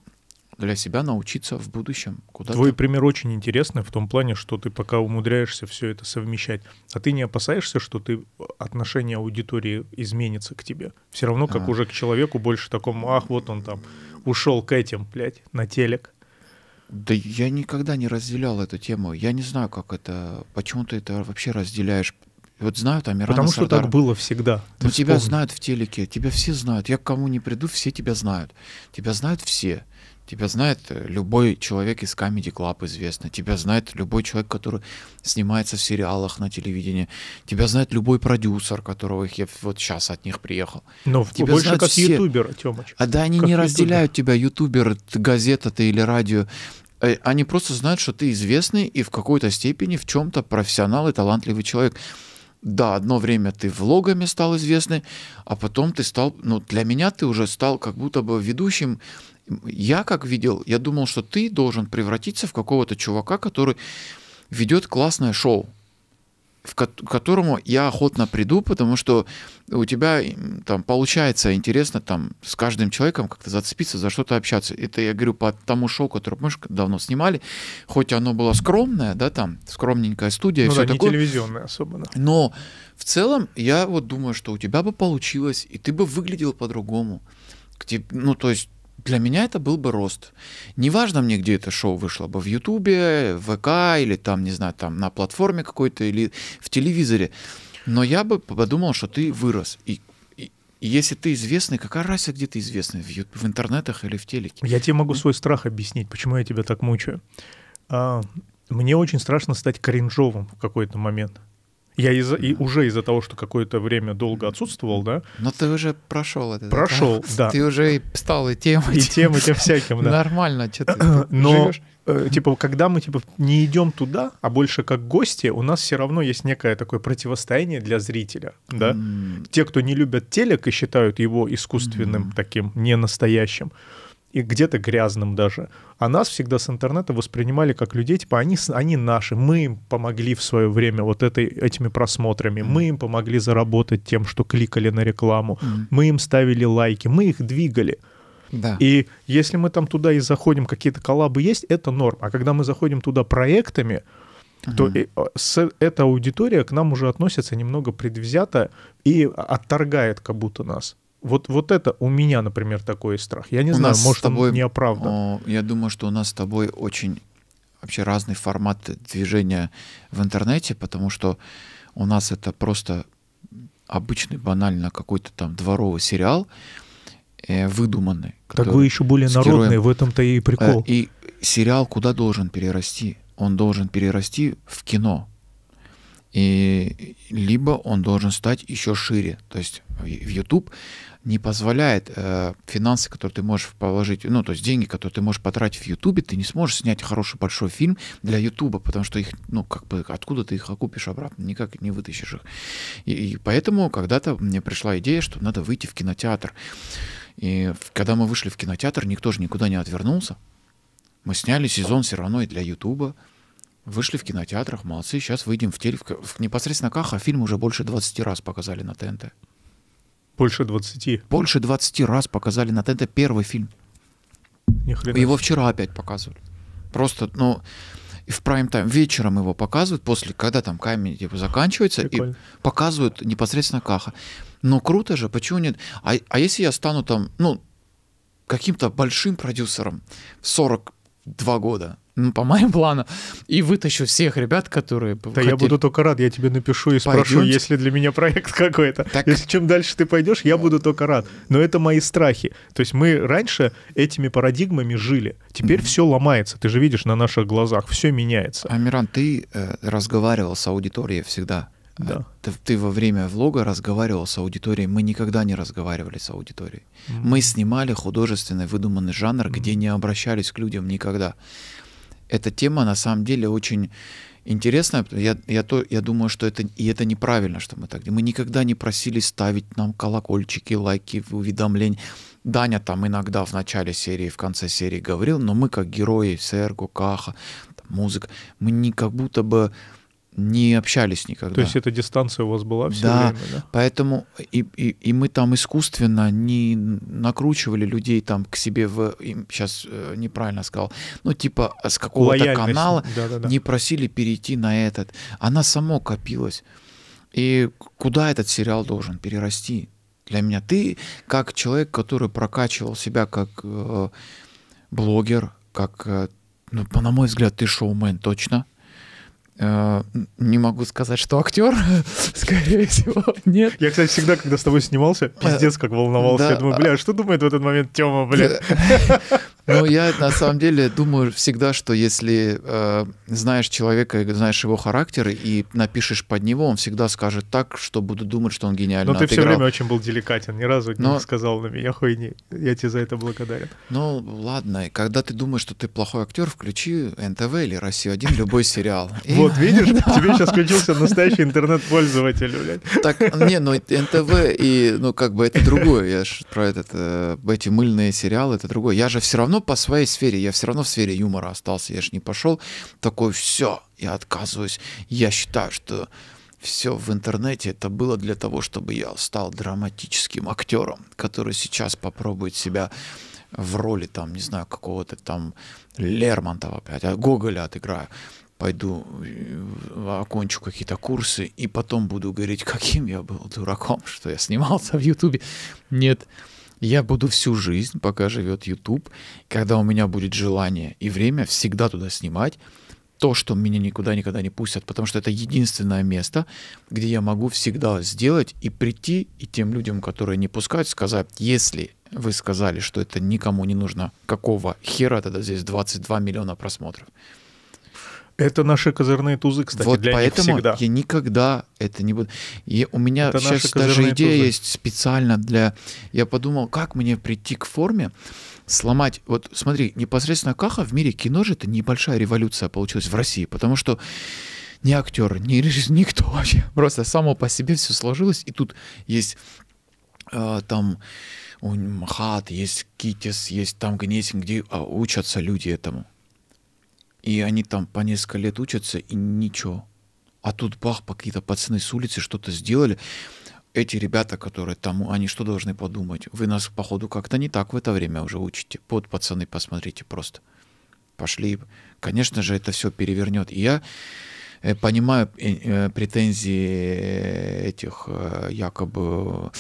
Speaker 2: для себя научиться в будущем. Куда-то. Твой
Speaker 1: пример очень интересный в том плане, что ты пока умудряешься все это совмещать. А ты не опасаешься, что ты отношение аудитории изменится к тебе? Все равно, как а. уже к человеку, больше такому, ах,
Speaker 2: вот он там ушел к этим, блядь, на телек. Да я никогда не разделял эту тему. Я не знаю, как это... Почему ты это вообще разделяешь? Вот знают Амирана Потому что Сардар. так было всегда.
Speaker 1: Ты ну, тебя знают
Speaker 2: в телеке, тебя все знают. Я к кому не приду, все тебя знают. Тебя знают все. Тебя знает э, любой человек из Comedy Club известно. Тебя знает любой человек, который снимается в сериалах на телевидении. Тебя знает любой продюсер, которого я вот сейчас от них приехал.
Speaker 1: Но ну, тебя больше знают как все. ютубер, Тёмыч.
Speaker 2: А да, они как не ютубер. разделяют тебя, ютубер, газета ты или радио. Э, они просто знают, что ты известный и в какой-то степени в чем-то профессионал и талантливый человек. Да, одно время ты влогами стал известный, а потом ты стал, ну, для меня ты уже стал как будто бы ведущим я как видел, я думал, что ты должен превратиться в какого-то чувака, который ведет классное шоу, в ко- которому я охотно приду, потому что у тебя там получается интересно там с каждым человеком как-то зацепиться, за что-то общаться. Это я говорю по тому шоу, которое мы давно снимали, хоть оно было скромное, да, там скромненькая студия, ну все да, такое. Не
Speaker 1: телевизионное особенно.
Speaker 2: Но в целом я вот думаю, что у тебя бы получилось, и ты бы выглядел по-другому. Ну, то есть для меня это был бы рост. Неважно мне, где это шоу вышло бы, в Ютубе, в ВК или там, не знаю, там на платформе какой-то или в телевизоре. Но я бы подумал, что ты вырос. И, и, и если ты известный, какая разница, где ты известный, в, в интернетах или в телеке?
Speaker 1: Я тебе могу свой страх объяснить, почему я тебя так мучаю. А, мне очень страшно стать кринжовым в какой-то момент. Я из да. и уже из-за того, что какое-то время долго отсутствовал, да. Но ты уже прошел это. Прошел, да. Ты уже и стал и тем, и тем, и тем всяким, да.
Speaker 2: Нормально, что ты [clears throat] Но,
Speaker 1: э, типа, когда мы, типа, не идем туда, а больше как гости, у нас все равно есть некое такое противостояние для зрителя, да. Те, кто не любят телек и считают его искусственным таким, не настоящим, и где-то грязным даже. А нас всегда с интернета воспринимали как людей, типа, они, они наши, мы им помогли в свое время вот этой, этими просмотрами, мы им помогли заработать тем, что кликали на рекламу, мы им ставили лайки, мы их двигали. Да. И если мы там туда и заходим, какие-то коллабы есть, это норм. А когда мы заходим туда проектами, то ага. Э, с, эта аудитория к нам уже относится немного предвзято и отторгает как будто нас. Вот, вот это у меня, например, такой страх. Я не у знаю, может, тобой, он не
Speaker 2: оправдан. О, я думаю, что у нас с тобой очень вообще разный формат движения в интернете, потому что у нас это просто обычный, банально какой-то там дворовый сериал, э, выдуманный. Так вы еще более народные, героем, в этом-то и э, прикол. Э, и сериал куда должен перерасти? Он должен перерасти в кино. И либо он должен стать еще шире. То есть в YouTube не позволяет э, финансы, которые ты можешь положить, ну, то есть деньги, которые ты можешь потратить в Ютубе, ты не сможешь снять хороший большой фильм для Ютуба, потому что их, ну, как бы, откуда ты их окупишь обратно, никак не вытащишь их. И, и поэтому когда-то мне пришла идея, что надо выйти в кинотеатр. И когда мы вышли в кинотеатр, никто же никуда не отвернулся. Мы сняли сезон все равно и для Ютуба, Вышли в кинотеатрах, молодцы. Сейчас выйдем в телек. Непосредственно Каха а фильм уже больше 20 раз показали на ТНТ. Больше 20. Больше 20 раз показали на ТНТ первый фильм. Его вчера опять показывали. Просто, ну, в прайм-тайм вечером его показывают, после, когда там камень типа, заканчивается, Прикольно. и показывают непосредственно Каха. Но круто же, почему нет? А, а если я стану там, ну, каким-то большим продюсером в 42 года, ну по [laughs] моим планам, и вытащу всех ребят, которые... Да хотели. я буду
Speaker 1: только рад, я тебе напишу и спрошу, Пойдете? есть ли для меня проект [laughs] какой-то. Так... Если чем дальше ты пойдешь, я буду только рад. Но это мои страхи. То есть мы раньше этими парадигмами жили. Теперь mm-hmm. все ломается. Ты же видишь на наших глазах, все
Speaker 2: меняется. Амиран, ты э, разговаривал с аудиторией всегда. Э, да. Ты, ты во время влога разговаривал с аудиторией. Мы никогда не разговаривали с аудиторией. Mm-hmm. Мы снимали художественный выдуманный жанр, mm-hmm. где не обращались к людям никогда эта тема на самом деле очень интересная. Я, я, то, я думаю, что это, и это неправильно, что мы так Мы никогда не просили ставить нам колокольчики, лайки, уведомления. Даня там иногда в начале серии, в конце серии говорил, но мы как герои, Серго, Каха, там, музыка, мы не как будто бы не общались никогда. То есть
Speaker 1: эта дистанция у вас была все да, время, да?
Speaker 2: Поэтому и, и, и мы там искусственно не накручивали людей там к себе в им сейчас э, неправильно сказал, ну типа а с какого-то канала да, да, да. не просили перейти на этот. Она само копилась. И куда этот сериал должен перерасти для меня? Ты как человек, который прокачивал себя как э, блогер, как э, ну, на мой взгляд, ты шоумен, точно Э, не могу сказать, что актер, [laughs] скорее всего, нет. Я, кстати, всегда, когда с тобой снимался, э, пиздец, как волновался. Я думаю, а бля,
Speaker 1: а что думает в этот момент Тёма, э, бля? [laughs]
Speaker 2: Ну, я на самом деле думаю всегда, что если э, знаешь человека, знаешь его характер и напишешь под него, он всегда скажет так, что буду думать, что он гениально Но ты отыграл. все время
Speaker 1: очень был деликатен, ни разу Но... не сказал на меня хуйни. Я тебе за это
Speaker 2: благодарен. Ну, ладно, когда ты думаешь, что ты плохой актер, включи НТВ или «Россию-1», любой сериал. [laughs] Вот, видишь, [laughs] тебе сейчас включился настоящий интернет-пользователь, блядь. Так, не, ну, НТВ и, ну, как бы это другое. Я же про этот, э, эти мыльные сериалы, это другое. Я же все равно равно по своей сфере, я все равно в сфере юмора остался, я же не пошел такой, все, я отказываюсь, я считаю, что все в интернете это было для того, чтобы я стал драматическим актером, который сейчас попробует себя в роли там, не знаю, какого-то там Лермонтова опять, а Гоголя отыграю пойду э, окончу какие-то курсы и потом буду говорить, каким я был дураком, что я снимался в Ютубе. Нет, я буду всю жизнь, пока живет YouTube, когда у меня будет желание и время всегда туда снимать то, что меня никуда никогда не пустят, потому что это единственное место, где я могу всегда сделать и прийти, и тем людям, которые не пускают, сказать, если вы сказали, что это никому не нужно, какого хера тогда здесь 22 миллиона просмотров? Это наши козырные тузы, кстати, вот для поэтому них всегда. я никогда это не буду. И у меня это сейчас даже идея тузы. есть специально для... Я подумал, как мне прийти к форме, сломать... Вот смотри, непосредственно Каха в мире кино же это небольшая революция получилась в России, потому что ни актер, ни режиссер, [laughs] никто вообще. Просто само по себе все сложилось, и тут есть э, там у Махат, есть Китис, есть там Гнесин, где а, учатся люди этому. И они там по несколько лет учатся, и ничего. А тут бах, какие-то пацаны с улицы что-то сделали. Эти ребята, которые там, они что должны подумать? Вы нас, походу, как-то не так в это время уже учите. Вот, пацаны, посмотрите просто. Пошли. Конечно же, это все перевернет. И я э, понимаю э, э, претензии этих якобы...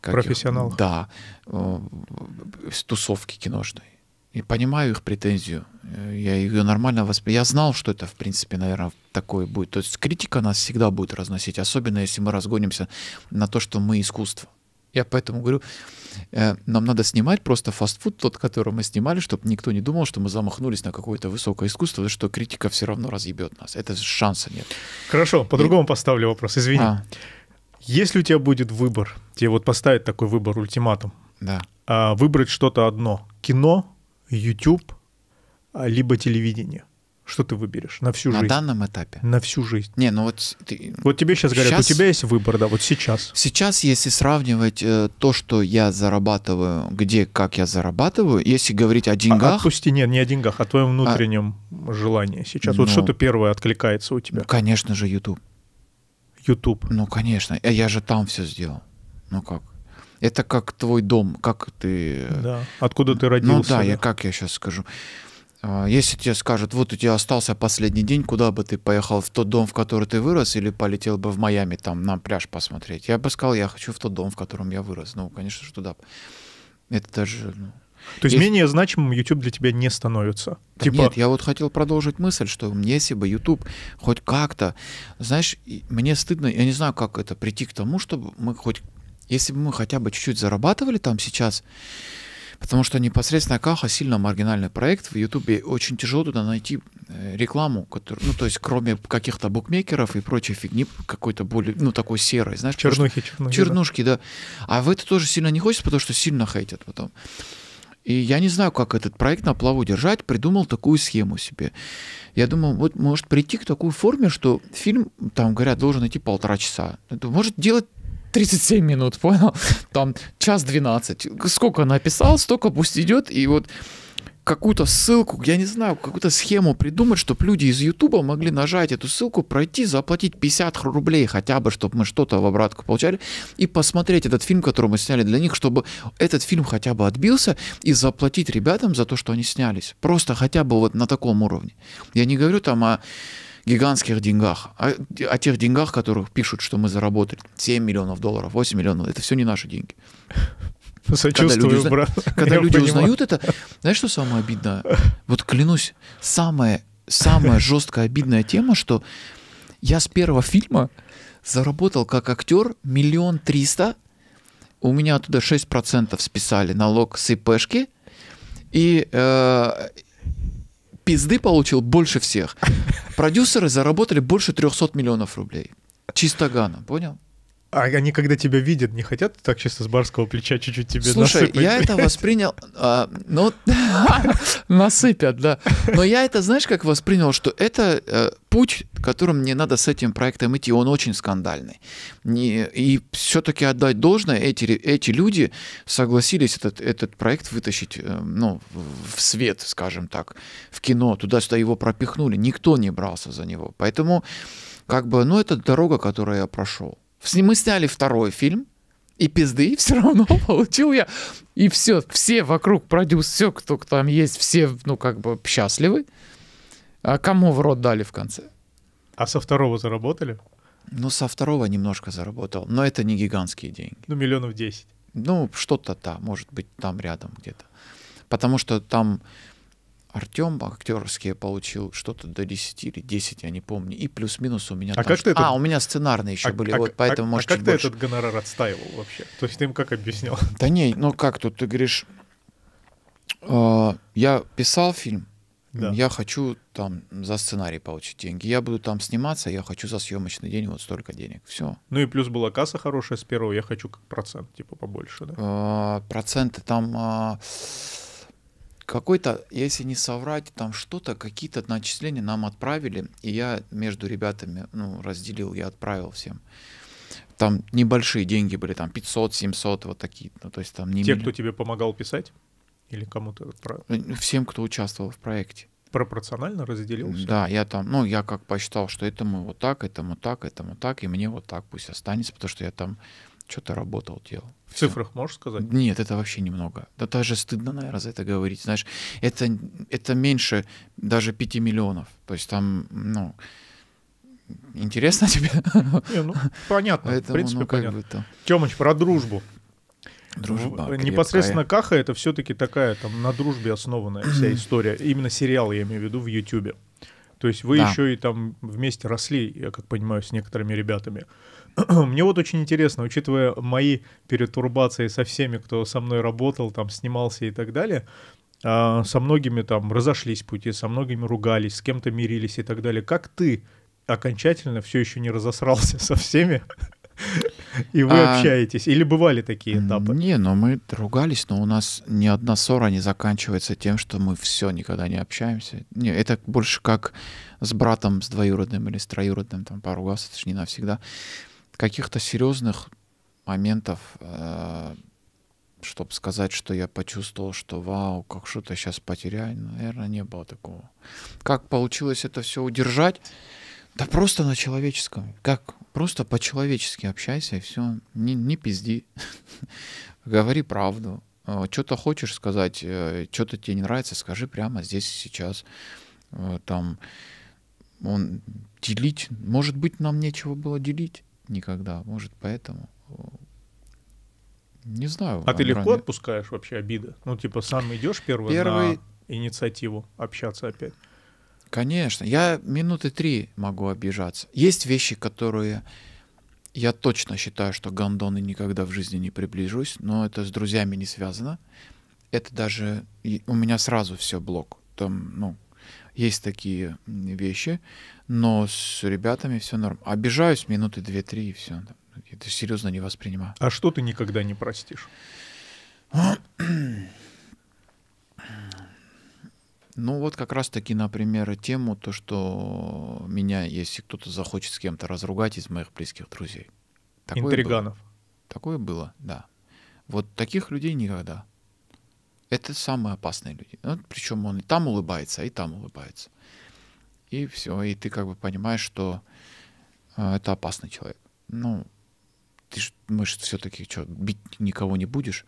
Speaker 2: Профессионалов. да. С тусовки киношной. И понимаю их претензию Э, я ее нормально воспринял. Я знал, что это, в принципе, наверное, такое будет. То есть критика нас всегда будет разносить, особенно если мы разгонимся на то, что мы искусство. Я поэтому говорю, э, нам надо снимать просто фастфуд, тот, который мы снимали, чтобы никто не думал, что мы замахнулись на какое-то высокое искусство, что критика все равно разъебет нас. Это шанса нет.
Speaker 1: Хорошо, по-другому И... поставлю вопрос, извини. А. Если у тебя будет выбор, тебе вот поставят такой выбор, ультиматум, да. А, выбрать что-то одно, кино, YouTube а, либо телевидение? Что ты выберешь на всю
Speaker 2: на жизнь? На данном этапе? На всю жизнь. Не, ну вот... Ты... Вот тебе сейчас говорят, сейчас... у тебя есть выбор, да, вот сейчас. Сейчас, если сравнивать э, то, что я зарабатываю, где, как я зарабатываю, если говорить о а деньгах... А,
Speaker 1: отпусти, нет, не о деньгах, о твоем а внутреннем а... желании сейчас. Ну... Вот что-то первое откликается у
Speaker 2: тебя. Ну, конечно же, YouTube. YouTube. Ну, конечно, э, я же там все сделал. Ну как? Это как твой дом, как ты... Э, да, откуда ты родился. Ну да, да. я как я сейчас скажу. А, если тебе скажут, вот у тебя остался последний день, куда бы ты поехал, в тот дом, в который ты вырос, или полетел бы в Майами там на пляж посмотреть? Я бы сказал, я хочу в тот дом, в котором я вырос. Ну, конечно же, туда. Это даже... Ну... То есть, есть менее
Speaker 1: значимым YouTube для тебя не становится? Да типа... Нет,
Speaker 2: я вот хотел продолжить мысль, что если бы YouTube хоть как-то... Знаешь, мне стыдно, я не знаю, как это, прийти к тому, чтобы мы хоть... Если бы мы хотя бы чуть-чуть зарабатывали там сейчас, Потому что непосредственно Каха сильно маргинальный проект. В Ютубе очень тяжело туда найти э, рекламу, которую, ну, то есть, кроме каких-то букмекеров и прочей фигни, какой-то более, ну, такой серой, знаешь. Чернухи, что, чернухи. Чернушки, да. да. А в это тоже сильно не хочется, потому что сильно хейтят потом. И я не знаю, как этот проект на плаву держать, придумал такую схему себе. Я думаю, вот может прийти к такой форме, что фильм, там говорят, должен идти полтора часа. Это может делать 37 минут, понял? Там час 12. Сколько написал, столько пусть идет. И вот какую-то ссылку, я не знаю, какую-то схему придумать, чтобы люди из Ютуба могли нажать эту ссылку, пройти, заплатить 50 рублей хотя бы, чтобы мы что-то в обратку получали, и посмотреть этот фильм, который мы сняли для них, чтобы этот фильм хотя бы отбился, и заплатить ребятам за то, что они снялись. Просто хотя бы вот на таком уровне. Я не говорю там о... А гигантских деньгах, о, а, о тех деньгах, которых пишут, что мы заработали. 7 миллионов долларов, 8 миллионов, это все не наши деньги. Сочувствую, ну, когда люди, брат. Когда Я люди понимаю. узнают это, знаешь, что самое обидное? Вот клянусь, самая, самая жесткая обидная тема, что я с первого фильма заработал как актер миллион триста, у меня оттуда 6% списали налог с ИПшки, и, э, пизды получил больше всех. Продюсеры заработали больше 300 миллионов рублей. Чисто Гана, понял? А они, когда тебя видят, не хотят так чисто с барского плеча чуть-чуть тебе Слушай, насыпать? я это воспринял... А, ну, [laughs] насыпят, да. Но я это, знаешь, как воспринял, что это э, путь, которым мне надо с этим проектом идти. Он очень скандальный. Не, и все-таки отдать должное, эти, эти люди согласились этот, этот проект вытащить э, ну, в свет, скажем так, в кино. Туда-сюда его пропихнули. Никто не брался за него. Поэтому, как бы, ну, это дорога, которую я прошел. Мы сняли второй фильм, и пизды [laughs] все равно [laughs] получил я. И все, все вокруг продюс, все, кто там есть, все, ну, как бы счастливы. А кому в рот дали в конце? А со второго заработали? Ну, со второго немножко заработал, но это не гигантские деньги.
Speaker 1: Ну, миллионов десять.
Speaker 2: Ну, что-то там, может быть, там рядом где-то. Потому что там Артем актерские получил что-то до 10 или 10, я не помню. И плюс-минус у меня... А, как что... ты а, этот... а у меня сценарные еще а, были, а, вот а поэтому, а, может, а как ты больше... этот
Speaker 1: гонорар отстаивал вообще? То есть ты им как объяснял? [laughs]
Speaker 2: Да не, ну как тут, ты говоришь, э, я писал фильм, да. я хочу там за сценарий получить деньги, я буду там сниматься, я хочу за съемочный день вот столько денег, все.
Speaker 1: Ну и плюс была касса хорошая с
Speaker 2: первого, я хочу как процент, типа, побольше, да? Э, проценты там... Э, какой-то, если не соврать, там что-то, какие-то начисления нам отправили, и я между ребятами, ну, разделил, я отправил всем. Там небольшие деньги были, там 500, 700, вот такие, ну, то есть там не... Те, милли... кто
Speaker 1: тебе помогал писать? Или кому-то отправил? Э, ну,
Speaker 2: всем, кто участвовал в проекте.
Speaker 1: Пропорционально разделился? Да,
Speaker 2: я там, ну, я как посчитал, что этому вот так, этому так, этому так, и мне вот так пусть останется, потому что я там что-то работал, делал. В цифрах можешь сказать? Нет, это вообще немного. Да даже стыдно, наверное, за это говорить. Знаешь, это, это меньше даже 5 миллионов. То есть там, ну, интересно тебе?
Speaker 1: Не, ну, понятно. Поэтому, в принципе, ну, как понятно. Бы Тёмыч, про дружбу.
Speaker 2: Дружба ну, крепкая. Непосредственно
Speaker 1: Каха это все-таки такая там на дружбе основанная вся [clears throat] история. Именно сериал я имею в виду в Ютубе. То есть вы да. еще и там вместе росли, я как понимаю, с некоторыми ребятами. [clears throat] Мне вот очень интересно, учитывая мои перетурбации со всеми, кто со мной работал, там, снимался и так далее, а, со многими там разошлись пути, со многими ругались, с кем-то мирились и так далее. Как ты окончательно все еще не разосрался [laughs] со всеми? [laughs] И вы а, общаетесь? Или бывали такие
Speaker 2: этапы? Не, но мы ругались, но у нас ни одна ссора не заканчивается тем, что мы все никогда не общаемся. Не, это больше как с братом, с двоюродным или с троюродным, там поругался, это же не навсегда каких-то серьезных моментов, э, чтобы сказать, что я почувствовал, что вау, как что-то сейчас потеряю, наверное, не было такого. Как получилось это все удержать? Да просто на человеческом. Как? Просто по-человечески общайся и все. Не, не пизди. [laughs] Говори правду. Э, что-то хочешь сказать, э, что-то тебе не нравится, скажи прямо здесь и сейчас. Э, там он делить. Может быть, нам нечего было делить никогда. Может, поэтому. Э, не знаю. А ты легко
Speaker 1: отпускаешь вообще обиды? Ну, типа, сам идешь
Speaker 2: первый, первый... на
Speaker 1: инициативу общаться опять?
Speaker 2: Конечно. Я минуты три могу обижаться. Есть вещи, которые я точно считаю, что гондоны никогда в жизни не приближусь, но это с друзьями не связано. Это даже у меня сразу все блок. Там, ну, есть такие вещи, но с ребятами все норм. Обижаюсь минуты две-три и все. Это серьезно не воспринимаю.
Speaker 1: А что ты никогда не простишь?
Speaker 2: Ну вот как раз таки, например, тему, то, что меня, если кто-то захочет с кем-то разругать из моих близких друзей. Такое Интриганов. Было. Такое было, да. Вот таких людей никогда. Это самые опасные люди. Ну, причем он и там улыбается, а и там улыбается. И все, и ты как бы понимаешь, что а, это опасный человек. Ну, ты ж, мы же все-таки что, бить никого не будешь.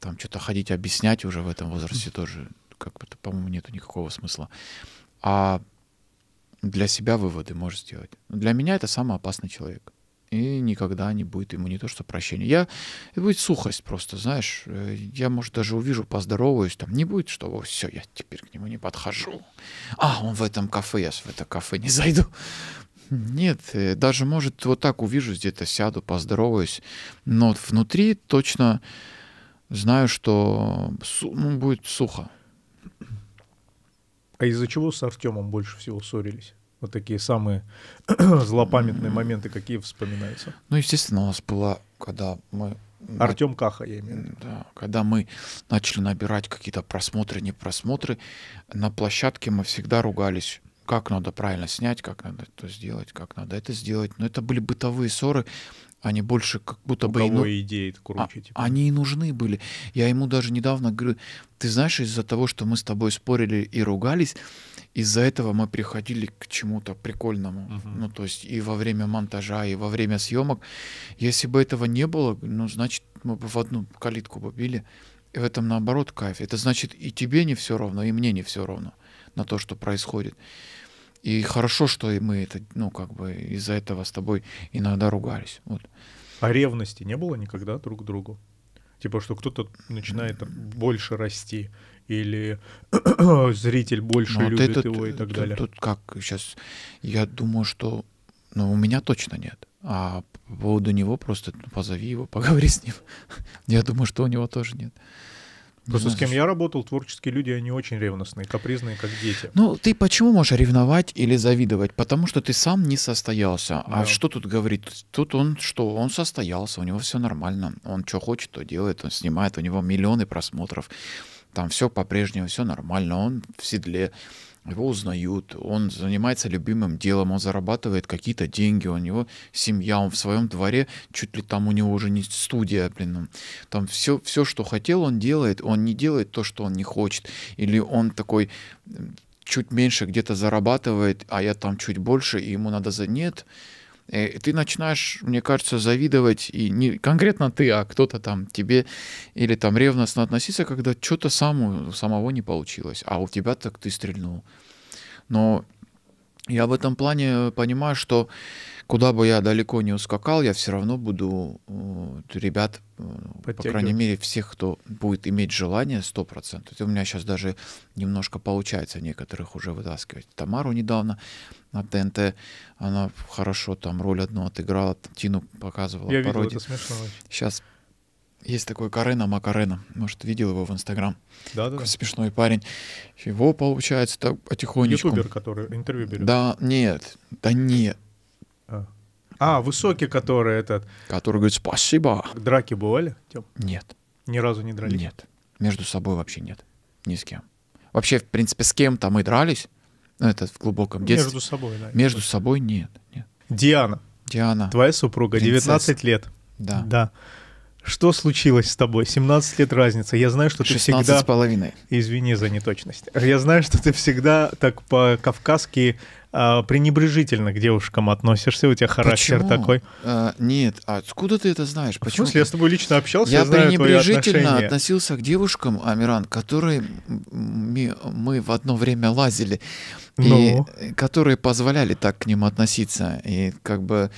Speaker 2: Там что-то ходить объяснять уже в этом возрасте тоже, как бы, по-моему, нету никакого смысла. А для себя выводы можешь сделать. Для меня это самый опасный человек и никогда не будет ему не то что прощения. Я, это будет сухость просто, знаешь, э, я, может, даже увижу, поздороваюсь, там не будет, что все, я теперь к нему не подхожу. А, он в этом кафе, я в это кафе не зайду. Нет, э, даже, может, вот так увижу, где-то сяду, поздороваюсь, но внутри точно знаю, что ну, будет сухо.
Speaker 1: А из-за чего с Артемом больше всего ссорились? Вот такие самые [clears throat] злопамятные моменты, какие вспоминаются.
Speaker 2: Ну, естественно, у нас была, когда мы Артем
Speaker 1: Каха, я имею в виду.
Speaker 2: Да, когда мы начали набирать какие-то просмотры, не просмотры, на площадке мы всегда ругались, как надо правильно снять, как надо это сделать, как надо это сделать. Но это были бытовые ссоры, они больше как будто У бы... Кого ну, и... идеи круче, а, типа. Они и нужны были. Я ему даже недавно говорю, ты знаешь, из-за того, что мы с тобой спорили и ругались, из-за этого мы приходили к чему-то прикольному. uh Ну, то есть и во время монтажа, и во время съемок. Если бы этого не было, ну, значит, мы бы в одну калитку бы били. И в этом, наоборот, кайф. Это значит, и тебе не все равно, и мне не все равно на то, что происходит. И хорошо, что мы это, ну, как бы из-за этого с тобой иногда ругались. Вот.
Speaker 1: А ревности не было никогда друг к другу? Типа, что кто-то начинает больше расти, или [clears throat] зритель больше ну, любит этот, его и э, так тут, далее. Тут
Speaker 2: как сейчас, я думаю, что ну, у меня точно нет. А по поводу него просто ну, позови его, [laughs] поговори с ним. я думаю, что у него тоже нет. Просто с кем я
Speaker 1: работал, творческие люди, они очень ревностные, капризные, как дети.
Speaker 2: Ну, ты почему можешь ревновать или завидовать? Потому что ты сам не состоялся. А да. А что тут говорит? Тут он что? Он состоялся, у него все нормально. Он что хочет, то делает, он снимает, у него миллионы просмотров. Там все по-прежнему, все нормально, он в седле его узнают, он занимается любимым делом, он зарабатывает какие-то деньги, у него семья, он в своем дворе, чуть ли там у него уже не студия, блин, там все, все, что хотел, он делает, он не делает то, что он не хочет, или он такой чуть меньше где-то зарабатывает, а я там чуть больше, и ему надо за... Нет, Э, ты начинаешь, мне кажется, завидовать, и не конкретно ты, а кто-то там тебе или там ревностно относиться, когда что-то саму, самого не получилось, а у тебя так ты стрельнул. Но я в этом плане понимаю, что куда бы я далеко не ускакал, я все равно буду э, ребят, э, ну, по крайней мере, всех, кто будет иметь желание, 100%. Это у меня сейчас даже немножко получается некоторых уже вытаскивать. Тамару недавно на ТНТ, она хорошо там роль одну отыграла, Тину показывала. Я пародию. видел, это смешно. Сейчас есть такой Карена Макарена, может, видел его в Инстаграм. Да, да. Такой смешной парень. Его, получается, так потихонечку. Ютубер, который интервью берет. Да, нет, да нет, а, высокий, который этот. Который говорит спасибо.
Speaker 1: Драки бывали? Тем? Нет. Ни разу не дрались? Нет.
Speaker 2: Между собой вообще нет. Ни с кем. Вообще, в принципе, с кем-то мы дрались. Ну Это в глубоком детстве. Между собой, да. Между типа. собой нет, нет. Диана. Диана. Твоя супруга, Принцесса. 19
Speaker 1: лет. Да. Да. Что случилось с тобой? 17 лет разница. Я знаю, что ты 16 всегда... с половиной. Извини за неточность. Я знаю, что ты всегда так по-кавказски а, пренебрежительно к девушкам относишься. У тебя характер Почему? такой.
Speaker 2: А, нет, а откуда ты это
Speaker 1: знаешь? Почему? В смысле, я с тобой лично общался, я, я знаю пренебрежительно
Speaker 2: относился к девушкам, Амиран, которые мы, мы в одно время лазили. Ну? И э, которые позволяли так к ним относиться. И как бы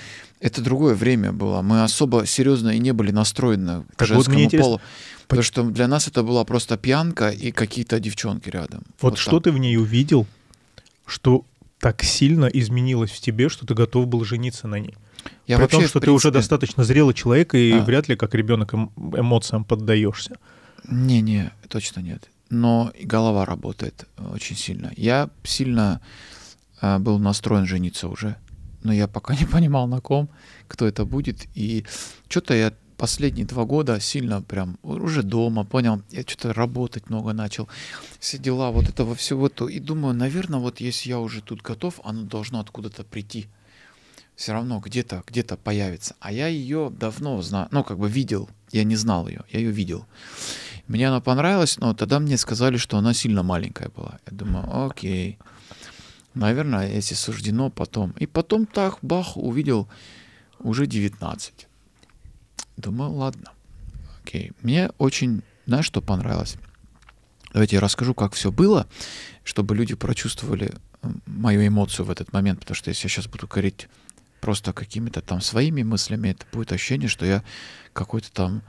Speaker 2: это другое время было. Мы особо серьезно и не были настроены так к женскому вот полу. Потому что для нас это была просто пьянка и какие-то девчонки рядом. Вот, вот что так. ты
Speaker 1: в ней увидел, что так сильно изменилось в тебе, что ты готов был жениться на ней? Я При вообще, том, что принципе... ты уже достаточно зрелый человек и а. вряд ли как ребенок эм, эмоциям поддаешься. Не-не, точно нет.
Speaker 2: Но и голова работает очень сильно. Я сильно э, был настроен жениться уже но я пока не понимал на ком, кто это будет. И что-то я последние два года сильно прям уже дома, понял, я что-то работать много начал, все дела вот этого всего, то и думаю, наверное, вот если я уже тут готов, оно должно откуда-то прийти. Все равно где-то, где-то появится. А я ее давно знаю, ну, как бы видел, я не знал ее, я ее видел. Мне она понравилась, но тогда мне сказали, что она сильно маленькая была. Я думаю, окей. Okay. Наверное, если суждено потом. И потом так, бах, увидел уже 19. Думаю, ладно. Окей. Мне очень, знаешь, что понравилось? Давайте я расскажу, как все было, чтобы люди прочувствовали мою эмоцию в этот момент, потому что если я сейчас буду говорить просто какими-то там своими мыслями, это будет ощущение, что я какой-то там...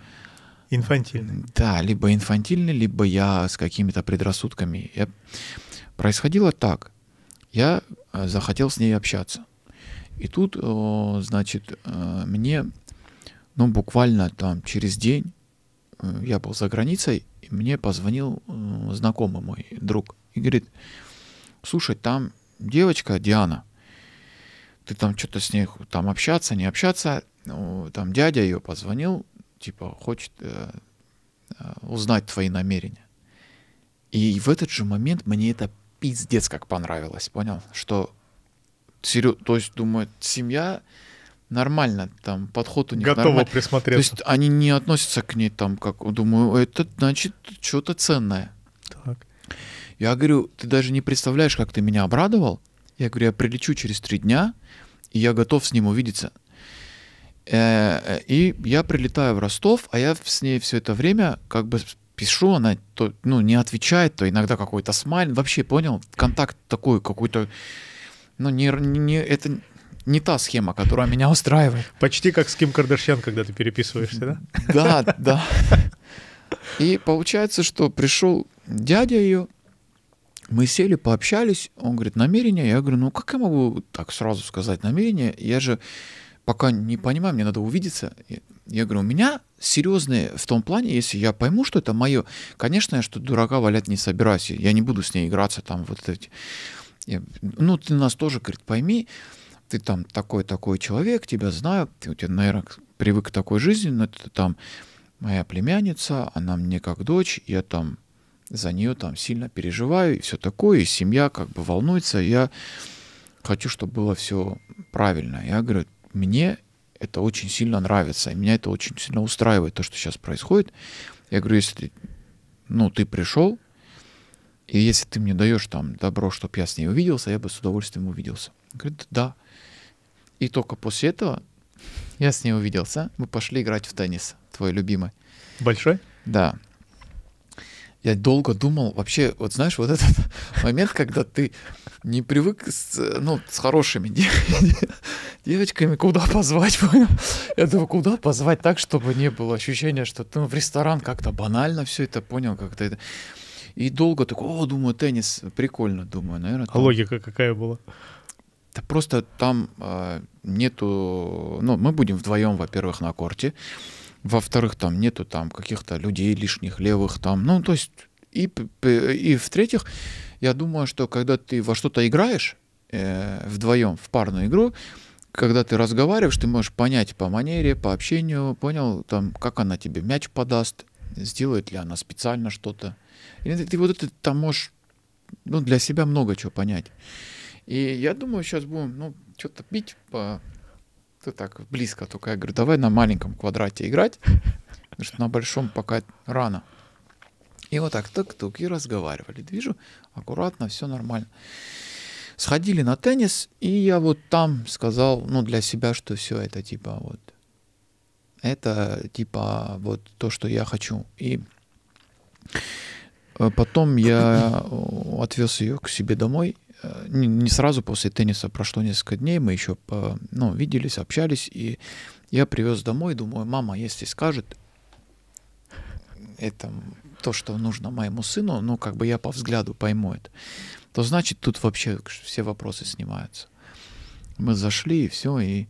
Speaker 2: Инфантильный. Да, либо инфантильный, либо я с какими-то предрассудками. Я... Происходило так я э, захотел с ней общаться. И тут, значит, э, мне, ну, буквально там через день, э, я был за границей, и мне позвонил знакомый мой друг и говорит, слушай, там девочка Диана, ты там что-то с ней, там общаться, не общаться, ну, там дядя ее позвонил, типа, хочет узнать твои намерения. И в этот же момент мне это пиздец как понравилось, понял? Что, серё... то есть, думаю, семья нормально, там, подход у них Готово нормально. присмотреться. То есть они не относятся к ней там, как, думаю, это значит что-то ценное. Так. Я говорю, ты даже не представляешь, как ты меня обрадовал. Я говорю, я прилечу через три дня, и я готов с ним увидеться. Э, э, и я прилетаю в Ростов, а я с ней все это время как бы пишу, она то, ну, не отвечает, то иногда какой-то смайл. Вообще, понял, контакт такой какой-то... Ну, не, не, это не та схема, которая меня устраивает. Почти как с Ким Кардашьян, когда ты переписываешься, да? Да, [laughs] да. И получается, что пришел дядя ее, мы сели, пообщались, он говорит, намерение, я говорю, ну как я могу так сразу сказать намерение, я же пока не понимаю, мне надо увидеться. Я говорю, у меня серьезные в том плане, если я пойму, что это мое, конечно, я что дурака валять не собираюсь, я не буду с ней играться там вот эти. Я, ну, ты нас тоже, говорит, пойми, ты там такой-такой человек, тебя знаю, ты, у тебя, наверное, привык к такой жизни, но это там моя племянница, она мне как дочь, я там за нее там сильно переживаю и все такое, и семья как бы волнуется, я хочу, чтобы было все правильно. Я говорю, мне это очень сильно нравится, и меня это очень сильно устраивает, то, что сейчас происходит. Я говорю, если ты, ну, ты пришел, и если ты мне даешь там добро, чтобы я с ней увиделся, я бы с удовольствием увиделся. Он говорит, да. И только после этого я с ней увиделся. Мы пошли играть в теннис, твой любимый. Большой? Да я долго думал, вообще, вот знаешь, вот этот [laughs] момент, когда ты не привык с, ну, с хорошими [laughs] девочками, куда позвать, [laughs] понял? Я думаю, куда позвать так, чтобы не было ощущения, что ты ну, в ресторан как-то банально все это понял, как-то это... И долго такой, о, думаю, теннис, прикольно, думаю, наверное. А там... А логика какая была? Да просто там э, нету... Ну, мы будем вдвоем, во-первых, на корте. Во-вторых, там нету там каких-то людей лишних, левых там. Ну, то есть, и, и в-третьих, я думаю, что когда ты во что-то играешь э, вдвоем в парную игру, когда ты разговариваешь, ты можешь понять по манере, по общению, понял, там, как она тебе мяч подаст, сделает ли она специально что-то. Или ты, ты вот это там можешь ну, для себя много чего понять. И я думаю, сейчас будем ну, что-то пить по ты так близко только. Я говорю, давай на маленьком квадрате играть, потому что на большом пока рано. И вот так тук-тук и разговаривали. Движу, аккуратно, все нормально. Сходили на теннис, и я вот там сказал, ну, для себя, что все это типа вот, это типа вот то, что я хочу. И э, Потом я э, отвез ее к себе домой, Э, не, не сразу после тенниса, прошло несколько дней, мы еще ну, виделись, общались, и я привез домой, думаю, мама, если скажет, это то, что нужно моему сыну, ну, как бы я по взгляду пойму это, то значит, тут вообще все вопросы снимаются. Мы зашли, и все, и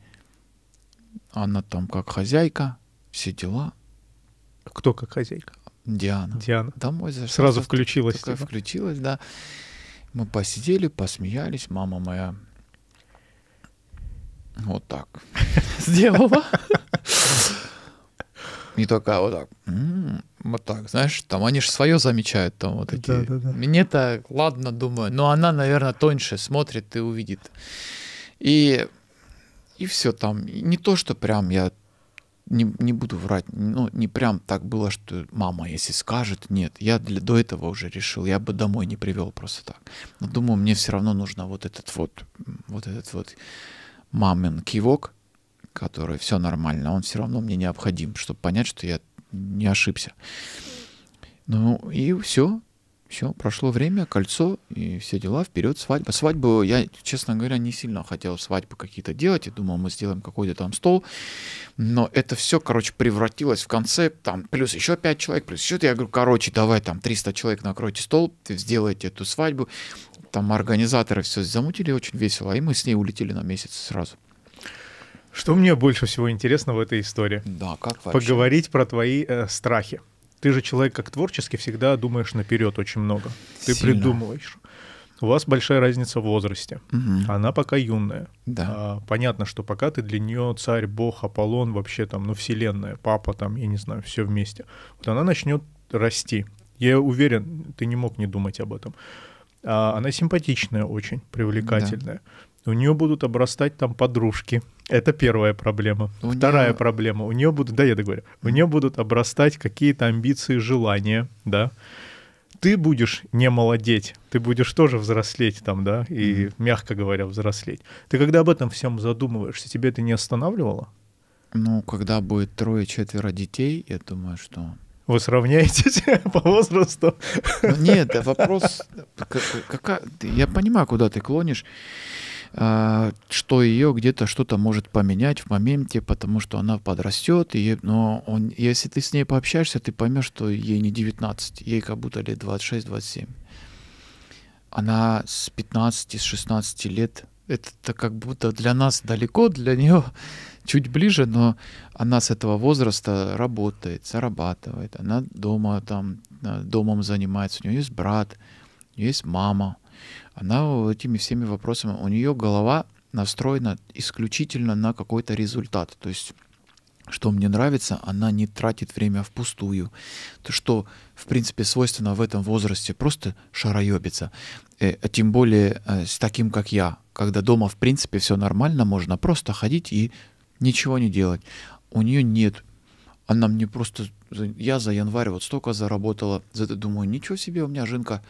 Speaker 2: она там как хозяйка, все дела. Кто как хозяйка? Диана. Диана. Домой зашла. Сразу включилась. Только типа? включилась, да. Мы посидели, посмеялись, мама моя вот так [laughs] сделала. [laughs] И такая вот так. вот так, знаешь, там они же свое замечают, там вот такие. Мне-то, ладно, думаю, но она, наверное, тоньше смотрит и увидит. И, и все там. не то, что прям я не, не буду врать, ну, не прям так было, что мама, если скажет, нет, я для, до этого уже решил, я бы домой не привел просто так. Но думаю, мне все равно нужно вот этот вот, вот этот вот мамин кивок, который все нормально, он все равно мне необходим, чтобы понять, что я не ошибся. Ну и все, все, прошло время, кольцо и все дела, вперед, свадьба. Свадьбу, я, честно говоря, не сильно хотел свадьбы какие-то делать. Я думал, мы сделаем какой-то там стол. Но это все, короче, превратилось в концепт. Там плюс еще 5 человек, плюс еще... Я говорю, короче, давай там 300 человек накройте стол, сделайте эту свадьбу. Там организаторы все замутили очень весело, и мы с ней улетели на месяц сразу.
Speaker 1: Что мне больше всего интересно в этой истории? Да, как вообще? Поговорить про твои э, страхи. Ты же человек как творческий всегда думаешь наперед очень много. Ты Сильно. придумываешь. У вас большая разница в возрасте. Угу. Она пока юная. Да. А, понятно, что пока ты для нее царь, бог, Аполлон, вообще там, ну, вселенная, папа там, я не знаю, все вместе. Вот она начнет расти. Я уверен, ты не мог не думать об этом. А, она симпатичная очень, привлекательная. Да у нее будут обрастать там подружки. Это первая проблема. У Вторая нее... проблема. У нее будут, да, я договорю, у нее будут обрастать какие-то амбиции, желания, да. Ты будешь не молодеть, ты будешь тоже взрослеть там, да, и, mm-hmm. мягко говоря, взрослеть. Ты когда об этом всем задумываешься, тебе это не останавливало? Ну, когда будет трое-четверо детей,
Speaker 2: я думаю, что вы сравняетесь [laughs] по возрасту? Ну, нет, вопрос... Какая... Я понимаю, куда ты клонишь. А, что ее где-то что-то может поменять в моменте, потому что она подрастет, и, но он, если ты с ней пообщаешься, ты поймешь, что ей не 19, ей как будто лет 26-27. Она с 15, с 16 лет, это как будто для нас далеко, для нее чуть ближе, но она с этого возраста работает, зарабатывает, она дома там, э, домом занимается, у нее есть брат, есть мама – она этими всеми вопросами, у нее голова настроена исключительно на какой-то результат. То есть что мне нравится, она не тратит время впустую. То, что, в принципе, свойственно в этом возрасте, просто шароебиться. Э, а тем более э, с таким, как я, когда дома, в принципе, все нормально, можно просто ходить и ничего не делать. У нее нет. Она мне просто... Я за январь вот столько заработала. Зато думаю, ничего себе, у меня жинка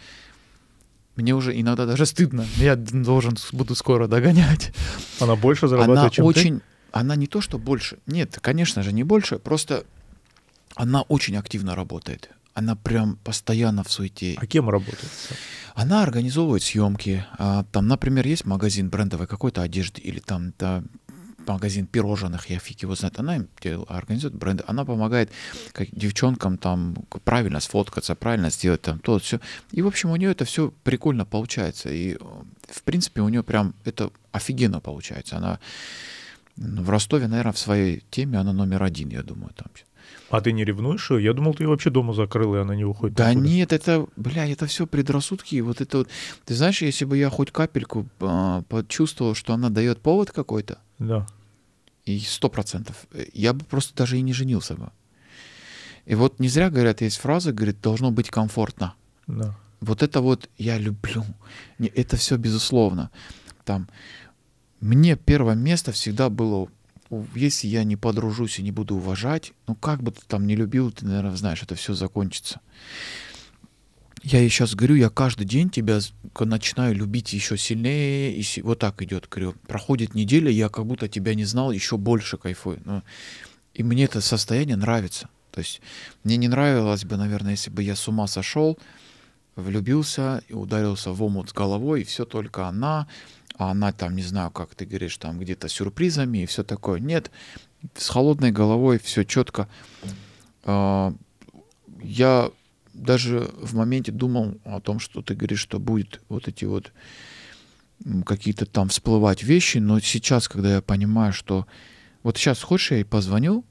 Speaker 2: мне уже иногда даже стыдно. Я должен буду скоро догонять. Она больше зарабатывает, она чем очень, ты? Она не то, что больше. Нет, конечно же, не больше. Просто она очень активно работает. Она прям постоянно в суете. А кем работает? Она организовывает съемки. А там, например, есть магазин брендовой какой-то одежды или там да, магазин пирожных, я фиг его знает, она организует бренды, она помогает как, девчонкам там правильно сфоткаться, правильно сделать там то, все. И, в общем, у нее это все прикольно получается. И, э, в принципе, у нее прям это офигенно получается. Она ну, в Ростове, наверное, в своей теме она номер один, я думаю, там. А ты не ревнуешь ее? Я думал, ты ее вообще дома закрыл, и она не уходит. Да никуда. нет, это, бля, это все предрассудки. Вот это вот. Ты знаешь, если бы я хоть капельку э, почувствовал, что она дает повод какой-то, да. И сто процентов. Я бы просто даже и не женился бы. И вот не зря говорят, есть фраза, говорит, должно быть комфортно. Да. Вот это вот я люблю. Это все безусловно. Там мне первое место всегда было, если я не подружусь и не буду уважать, ну как бы ты там не любил, ты, наверное, знаешь, это все закончится я ей сейчас говорю, я каждый день тебя начинаю любить еще сильнее, и вот так идет, говорю, проходит неделя, я как будто тебя не знал, еще больше кайфую. Но... Ну, и мне это состояние нравится. То есть мне не нравилось бы, наверное, если бы я с ума сошел, влюбился и ударился в омут с головой, и все только она, а она там, не знаю, как ты говоришь, там где-то сюрпризами и все такое. Нет, с холодной головой все четко. А, я даже в моменте думал о том, что ты говоришь, что будет вот эти вот какие-то там всплывать вещи, но сейчас, когда я понимаю, что вот сейчас хочешь, я ей позвоню,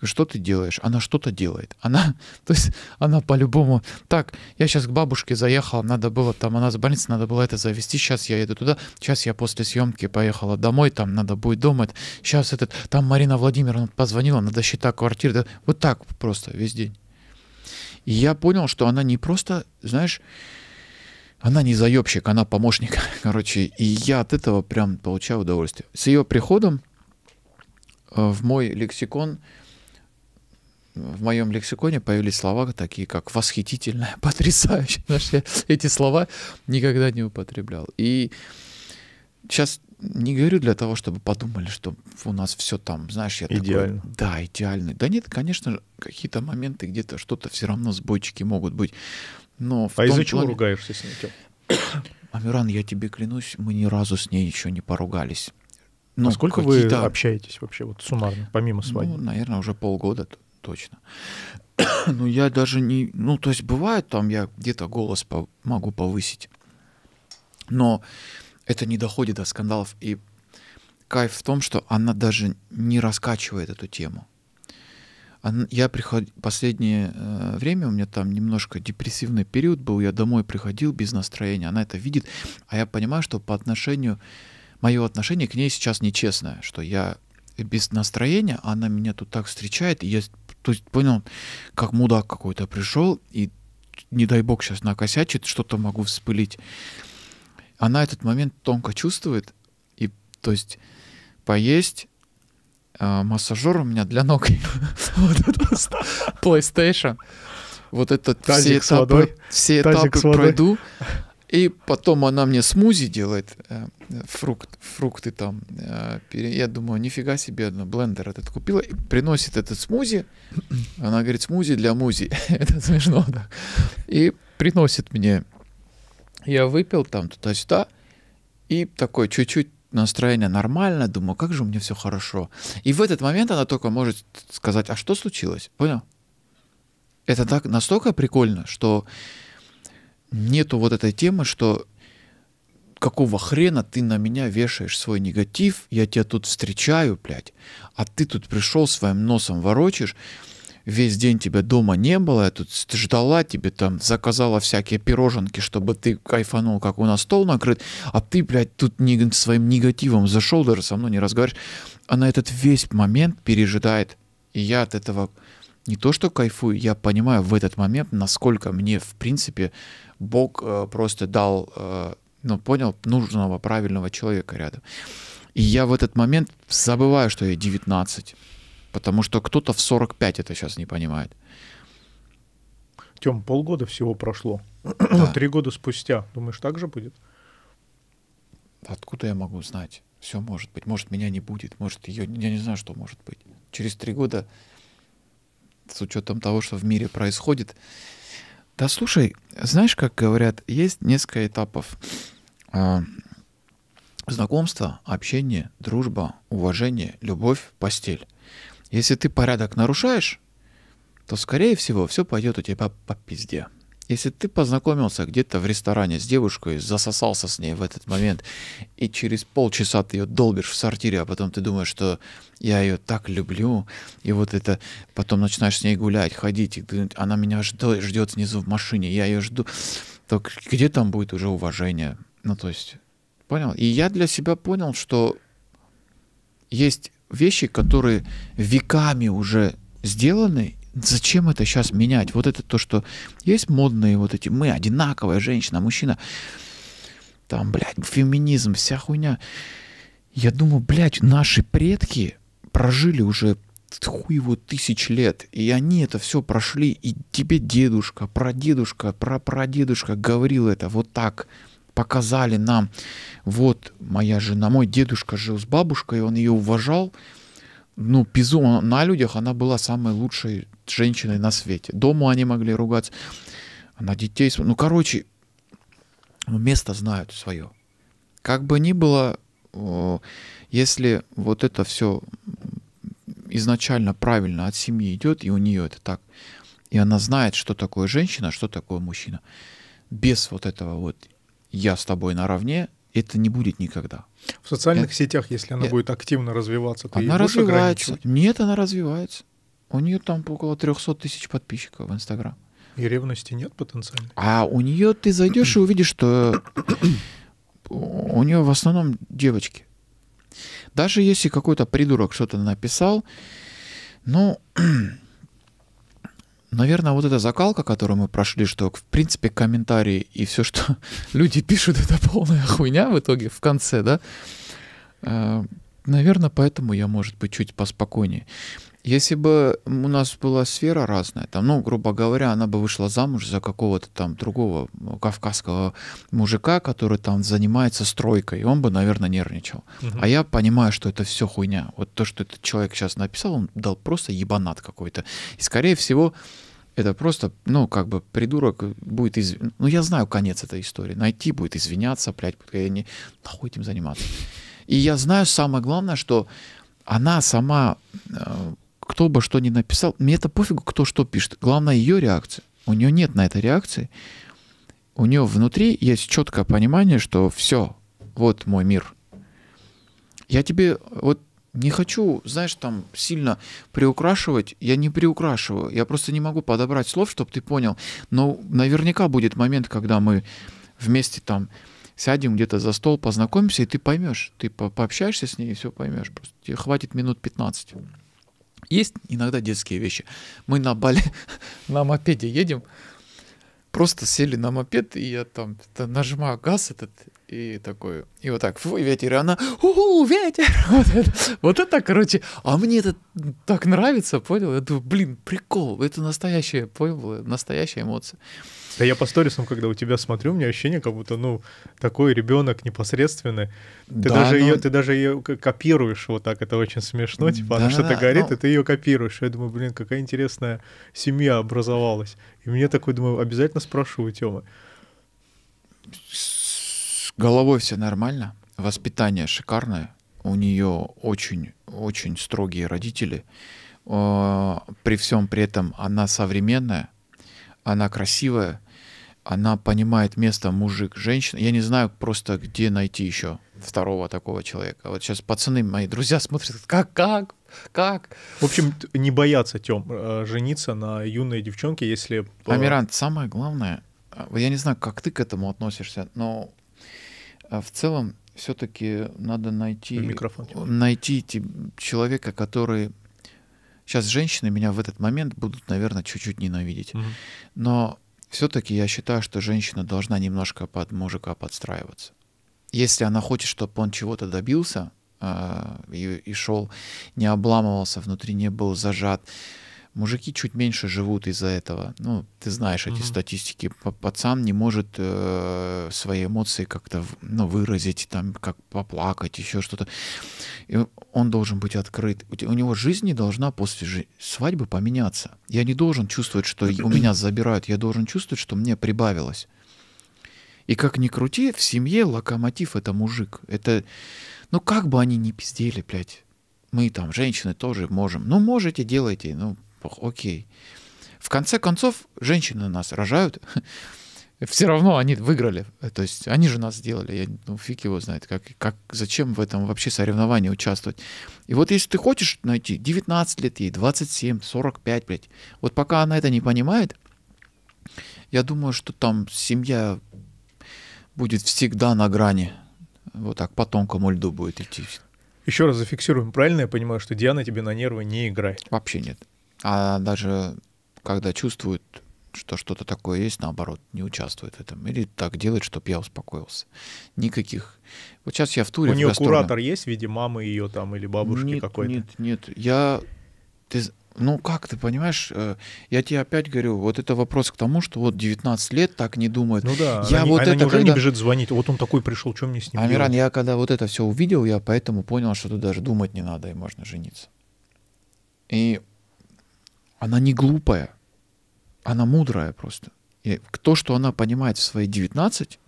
Speaker 2: что ты делаешь? Она что-то делает. Она, [laughs] то есть, она по-любому, так, я сейчас к бабушке заехал, надо было там, она за больницей, надо было это завести, сейчас я еду туда, сейчас я после съемки поехала домой, там надо будет дома, сейчас этот, там Марина Владимировна позвонила, надо считать квартиры, да, вот так просто весь день. И я понял, что она не просто, знаешь, она не заебщик, она помощник, [laughs] короче. И я от этого прям получаю удовольствие. С ее приходом э, в мой лексикон, в моем лексиконе появились слова такие, как «восхитительное», [laughs] «потрясающе». Знаешь, я эти слова никогда не употреблял. И сейчас не говорю для того, чтобы подумали, что у нас все там, знаешь, я идеально. такой... Да, идеально. Да нет, конечно, какие-то моменты где-то что-то все равно сбойчики могут быть. Но а из-за чего плане... ругаешься с ней? [coughs] Амиран, я тебе клянусь, мы ни разу с ней еще не поругались. Ну, а сколько вы общаетесь вообще вот суммарно, помимо ну, свадьбы? Ну, наверное, уже полгода точно. [coughs] ну, я даже не... Ну, то есть бывает там, я где-то голос по... могу повысить. Но это не доходит до скандалов. И кайф в том, что она даже не раскачивает эту тему. Я приход... последнее э, время у меня там немножко депрессивный период был, я домой приходил без настроения, она это видит, а я понимаю, что по отношению, мое отношение к ней сейчас нечестное, что я без настроения, а она меня тут так встречает, и я то есть, понял, как мудак какой-то пришел, и не дай бог сейчас накосячит, что-то могу вспылить она этот момент тонко чувствует. И, то есть, поесть э, а, массажер у меня для ног. [laughs] PlayStation. Вот этот все этапы, все этапы пройду. И потом она мне смузи делает, э, фрукт, фрукты там. Э, я думаю, нифига себе, она блендер этот купила, и приносит этот смузи. Она говорит, смузи для музи. [laughs] Это смешно, да. И приносит мне я выпил там туда-сюда, и такой чуть-чуть настроение нормально, думаю, как же у меня все хорошо. И в этот момент она только может сказать, а что случилось? Понял? Это так настолько прикольно, что нету вот этой темы, что какого хрена ты на меня вешаешь свой негатив, я тебя тут встречаю, блядь, а ты тут пришел своим носом ворочишь, весь день тебя дома не было, я тут ждала тебе там, заказала всякие пироженки, чтобы ты кайфанул, как у нас стол накрыт, а ты, блядь, тут не, своим негативом зашел, даже со мной не разговариваешь. Она этот весь момент пережидает. И я от этого не то что кайфую, я понимаю в этот момент, насколько мне, в принципе, Бог э, просто дал, э, ну, понял, нужного, правильного человека рядом. И я в этот момент забываю, что я 19. Потому что кто-то в 45 это сейчас не понимает. Тем, полгода всего прошло.
Speaker 1: Да. [clears throat] Три года спустя. Думаешь, так же будет?
Speaker 2: Откуда я могу знать? Все может быть. Может, меня не будет. Может, ее... Я не знаю, что может быть. Через три года, с учетом того, что в мире происходит... Да слушай, знаешь, как говорят, есть несколько этапов. А, знакомство, общение, дружба, уважение, любовь, постель. Если ты порядок нарушаешь, то, скорее всего, все пойдет у тебя по пизде. Если ты познакомился где-то в ресторане с девушкой, засосался с ней в этот момент, и через полчаса ты ее долбишь в сортире, а потом ты думаешь, что я ее так люблю, и вот это потом начинаешь с ней гулять, ходить, и ты, она меня ждет, ждет снизу в машине, я ее жду, то где там будет уже уважение? Ну, то есть, понял? И я для себя понял, что есть вещи, которые веками уже сделаны, зачем это сейчас менять? Вот это то, что есть модные вот эти, мы одинаковая женщина, мужчина, там, блядь, феминизм, вся хуйня. Я думаю, блядь, наши предки прожили уже хуй его тысяч лет, и они это все прошли, и тебе дедушка, прадедушка, прапрадедушка говорил это вот так, показали нам, вот моя жена, мой дедушка жил с бабушкой, он ее уважал, ну, Пизу на людях, она была самой лучшей женщиной на свете. Дома они могли ругаться, она детей... Ну, короче, ну, место знают свое. Как бы ни было, если вот это все изначально правильно от семьи идет, и у нее это так, и она знает, что такое женщина, а что такое мужчина, без вот этого вот я с тобой наравне, это не будет никогда.
Speaker 1: В социальных это... сетях, если она это... будет активно развиваться, ты она развивается.
Speaker 2: Нет, она развивается. У нее там около 300 тысяч подписчиков в Инстаграм.
Speaker 1: И ревности нет потенциально.
Speaker 2: А у нее ты зайдешь и увидишь, что у нее в основном девочки. Даже если какой-то придурок что-то написал, ну, наверное, вот эта закалка, которую мы прошли, что, в принципе, комментарии и все, что [laughs] люди пишут, это полная хуйня в итоге, в конце, да? Э, наверное, поэтому я, может быть, чуть поспокойнее. Если бы у нас была сфера разная, там, ну, грубо говоря, она бы вышла замуж за какого-то там другого кавказского мужика, который там занимается стройкой, и он бы, наверное, нервничал. Угу. А я понимаю, что это все хуйня. Вот то, что этот человек сейчас написал, он дал просто ебанат какой-то. И, скорее всего, это просто, ну, как бы придурок будет из... Ну, я знаю конец этой истории. Найти будет извиняться, блядь, я не... Нахуй этим заниматься. И я знаю самое главное, что она сама э, кто бы что ни написал, мне это пофигу, кто что пишет. Главное ее реакция. У нее нет на это реакции. У нее внутри есть четкое понимание, что все, вот мой мир. Я тебе вот не хочу, знаешь, там сильно приукрашивать. Я не приукрашиваю. Я просто не могу подобрать слов, чтобы ты понял. Но наверняка будет момент, когда мы вместе там сядем где-то за стол, познакомимся, и ты поймешь. Ты пообщаешься с ней и все поймешь. Просто тебе хватит минут 15. Есть иногда детские вещи. Мы на Бали [laughs] на мопеде едем, просто сели на мопед, и я там нажимаю газ этот, и такой, и вот так, фу, ветер, и она,
Speaker 3: у, ветер, [laughs]
Speaker 2: вот это, вот это, короче, а мне это так нравится, понял? Я думаю, блин, прикол, это настоящая понял, настоящая эмоция. Да я по сторисам, когда у тебя смотрю, у меня ощущение,
Speaker 1: как будто, ну, такой ребенок непосредственный. Ты да, даже но... ее, ты даже ее копируешь вот так, это очень смешно, типа да, она что-то горит, но... и ты ее копируешь. Я думаю, блин, какая интересная семья образовалась. И мне такой, думаю, обязательно спрошу у Тёмы.
Speaker 2: С головой все нормально, воспитание шикарное, у нее очень, очень строгие родители. А, при всем при этом она современная, она красивая, она понимает место мужик, женщина. Я не знаю просто, где найти еще второго такого человека. Вот сейчас пацаны, мои друзья смотрят, как, как, как. В общем, не бояться, тем э, жениться
Speaker 1: на юной девчонке, если... Э, Амирант,
Speaker 2: самое главное, э, я не знаю, как ты к этому относишься, но в целом все-таки надо найти... Микрофон. Найти человека, который Сейчас женщины меня в этот момент будут, наверное, чуть-чуть ненавидеть. Угу. Но все-таки я считаю, что женщина должна немножко под мужика подстраиваться. Если она хочет, чтобы он чего-то добился э, и, и шел, не обламывался, внутри не был зажат, Мужики чуть меньше живут из-за этого. Ну, ты знаешь эти угу. статистики. Пацан не может э, свои эмоции как-то ну, выразить, там, как поплакать, еще что-то. И он должен быть открыт. У, у него жизнь не должна после жи- свадьбы поменяться. Я не должен чувствовать, что у меня забирают. Я должен чувствовать, что мне прибавилось. И как ни крути, в семье локомотив это мужик. Это, ну как бы они ни пиздели, блядь. Мы там, женщины, тоже можем. Ну можете, делайте. Ну Окей. В конце концов, женщины нас рожают. [laughs] Все равно они выиграли. То есть они же нас сделали. Я, ну, фиг его знает, как, как, зачем в этом вообще соревновании участвовать. И вот если ты хочешь найти 19 лет ей, 27, 45, блядь, вот пока она это не понимает, я думаю, что там семья будет всегда на грани. Вот так по тонкому льду будет идти. Еще раз
Speaker 1: зафиксируем, правильно я понимаю, что Диана тебе на нервы не играет? Вообще нет.
Speaker 2: А даже когда чувствуют, что что-то такое есть, наоборот, не участвуют в этом. Или так делают, чтобы я успокоился. Никаких. Вот сейчас я в туре. У нее гастрольном. куратор
Speaker 1: есть в виде мамы ее там
Speaker 2: или бабушки нет, какой-то? Нет, нет. Я... Ты... Ну как, ты понимаешь, э, я тебе опять говорю, вот это вопрос к тому, что вот 19 лет так не думает. Ну да, я она, вот она это неужели когда... не бежит звонить? Вот он такой пришел, чем мне с ним Амиран, делать? я когда вот это все увидел, я поэтому понял, что тут даже думать не надо, и можно жениться. И она не глупая, она мудрая просто. И то, что она понимает в свои 19,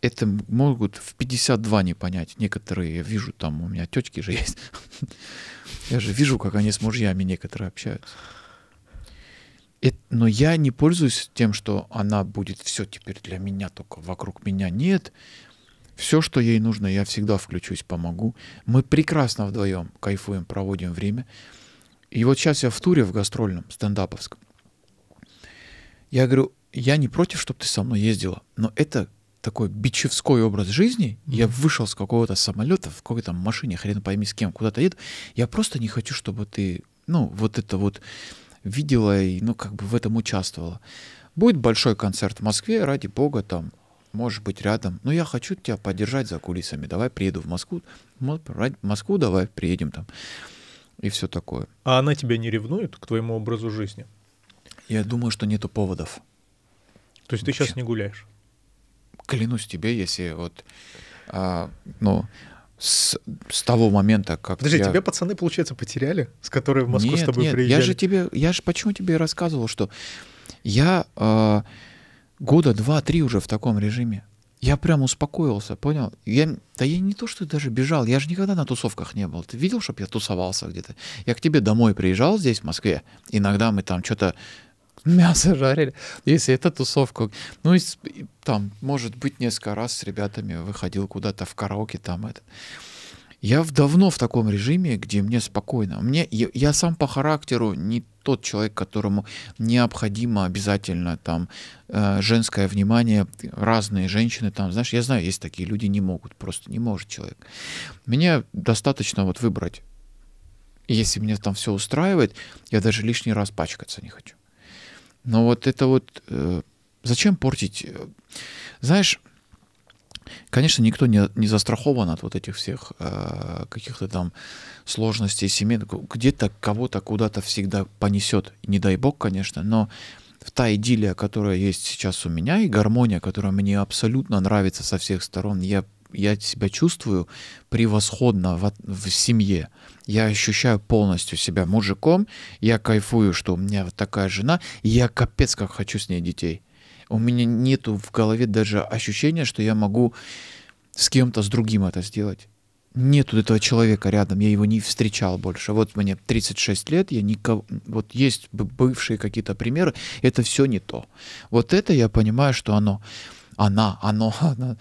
Speaker 2: это могут в 52 не понять. Некоторые, я вижу, там у меня тетки же есть. [laughs] Я же вижу, как они с мужьями некоторые общаются. Э, но я не пользуюсь тем, что она будет все теперь для меня, только вокруг меня. Нет, все, что ей нужно, я всегда включусь, помогу. Мы прекрасно вдвоем кайфуем, проводим время. И вот сейчас я в туре в гастрольном, стендаповском. Я говорю, я не против, чтобы ты со мной ездила, но это такой бичевской образ жизни. Я вышел с какого-то самолета, в какой-то машине, хрен пойми с кем, куда-то еду. Я просто не хочу, чтобы ты, ну, вот это вот видела и, ну, как бы в этом участвовала. Будет большой концерт в Москве, ради бога, там, может быть, рядом. Но я хочу тебя поддержать за кулисами. Давай приеду в Москву. Москву давай приедем там и все такое.
Speaker 1: А она тебя не ревнует к твоему образу жизни?
Speaker 2: Я думаю, что нету поводов.
Speaker 1: То есть ты сейчас не гуляешь?
Speaker 2: Клянусь тебе, если вот, а, ну, с, с того момента, как Подожди, я... тебя пацаны, получается, потеряли, с которой в Москву нет, с тобой нет, приезжали? я же тебе, я же почему тебе рассказывал, что я а, года два-три уже в таком режиме я прям успокоился, понял? Я, да я не то, что даже бежал, я же никогда на тусовках не был. Ты видел, чтобы я тусовался где-то? Я к тебе домой приезжал здесь, в Москве. Иногда мы там что-то мясо жарили. Если это тусовка. Ну, и, там, может быть, несколько раз с ребятами выходил куда-то в караоке там это. Я давно в таком режиме, где мне спокойно. Мне, я, я сам по характеру не тот человек, которому необходимо обязательно там э, женское внимание, разные женщины там, знаешь, я знаю, есть такие люди, не могут, просто не может человек. Мне достаточно вот выбрать. Если меня там все устраивает, я даже лишний раз пачкаться не хочу. Но вот это вот... Э, зачем портить? Э, знаешь, Конечно, никто не, не застрахован от вот этих всех э, каких-то там сложностей семей. Где-то кого-то куда-то всегда понесет. Не дай бог, конечно, но та идиллия, которая есть сейчас у меня, и гармония, которая мне абсолютно нравится со всех сторон, я, я себя чувствую превосходно в, в семье. Я ощущаю полностью себя мужиком, я кайфую, что у меня вот такая жена, и я капец как хочу с ней детей у меня нету в голове даже ощущения, что я могу с кем-то, с другим это сделать. Нету этого человека рядом, я его не встречал больше. Вот мне 36 лет, я никого... Вот есть бывшие какие-то примеры, это все не то. Вот это я понимаю, что оно... Она, оно, [laughs] она...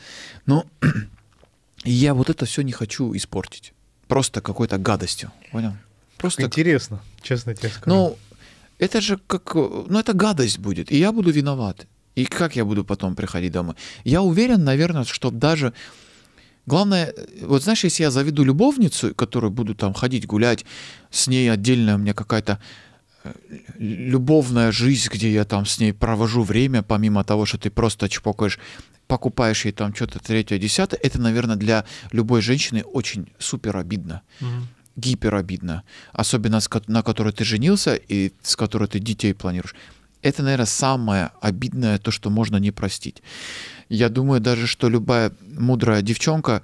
Speaker 2: Но ну, [clears throat] я вот это все не хочу испортить. Просто какой-то гадостью, понял? Просто... Интересно, честно тебе ну, скажу. Ну, это же как... Ну, это гадость будет, и я буду виноват. И как я буду потом приходить домой? Я уверен, наверное, что даже... Главное, вот знаешь, если я заведу любовницу, которую буду там ходить, гулять, с ней отдельная у меня какая-то э, любовная жизнь, где я там с ней провожу время, помимо того, что ты просто чпокаешь, покупаешь ей там что-то третье, десятое, это, наверное, для любой женщины очень супер обидно. Mm-hmm гиперобидно, особенно на которой ты женился и с которой ты детей планируешь это, наверное, самое обидное, то, что можно не простить. Я думаю даже, что любая мудрая девчонка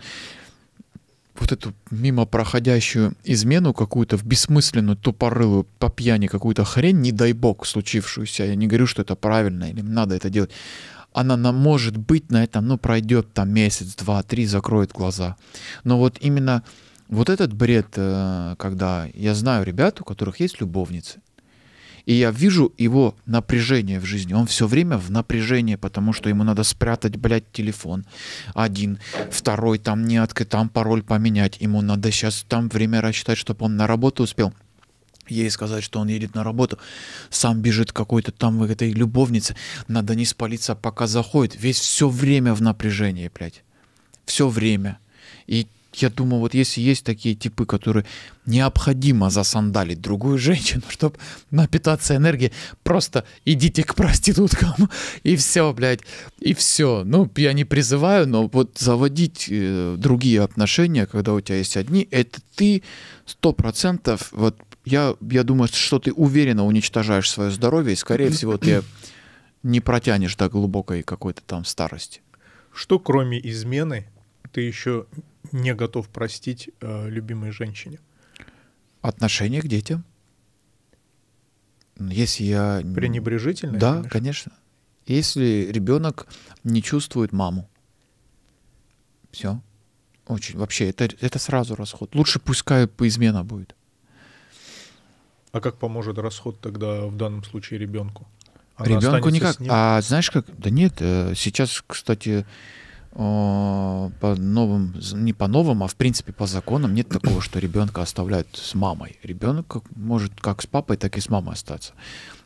Speaker 2: вот эту мимо проходящую измену какую-то в бессмысленную, тупорылую, по пьяни какую-то хрень, не дай бог случившуюся, я не говорю, что это правильно или надо это делать, она, на может быть, на этом, ну, пройдет там месяц, два, три, закроет глаза. Но вот именно вот этот бред, э, когда я знаю ребят, у которых есть любовницы, и я вижу его напряжение в жизни. Он все время в напряжении, потому что ему надо спрятать, блядь, телефон. Один, второй, там не открыть, там пароль поменять. Ему надо сейчас там время рассчитать, чтобы он на работу успел ей сказать, что он едет на работу, сам бежит какой-то там в этой любовнице, надо не спалиться, пока заходит. Весь все время в напряжении, блядь. Все время. И я думаю, вот если есть такие типы, которые необходимо засандалить другую женщину, [laughs] чтобы напитаться энергией, просто идите к проституткам, [laughs] и все, блядь, и все. Ну, я не призываю, но вот заводить э, другие отношения, когда у тебя есть одни, это ты сто процентов, вот я, я думаю, что ты уверенно уничтожаешь свое здоровье, и, скорее всего, ты [clears throat] не протянешь до глубокой какой-то там старости.
Speaker 1: Что кроме измены ты еще не готов простить э, любимой женщине?
Speaker 2: Отношение к детям. Ну, если я... Пренебрежительно? Да, конечно. конечно. Если ребенок не чувствует маму, все. Очень. Вообще, это, это сразу расход. Лучше пускай по измена будет.
Speaker 1: А как поможет расход тогда в данном случае ребенку?
Speaker 2: ребенку никак. А знаешь как? Да нет, э, сейчас, кстати, Э, по новым, не по новым, а в принципе по законам нет такого, что ребенка оставляют с мамой. Ребенок может как с папой, так и с мамой остаться.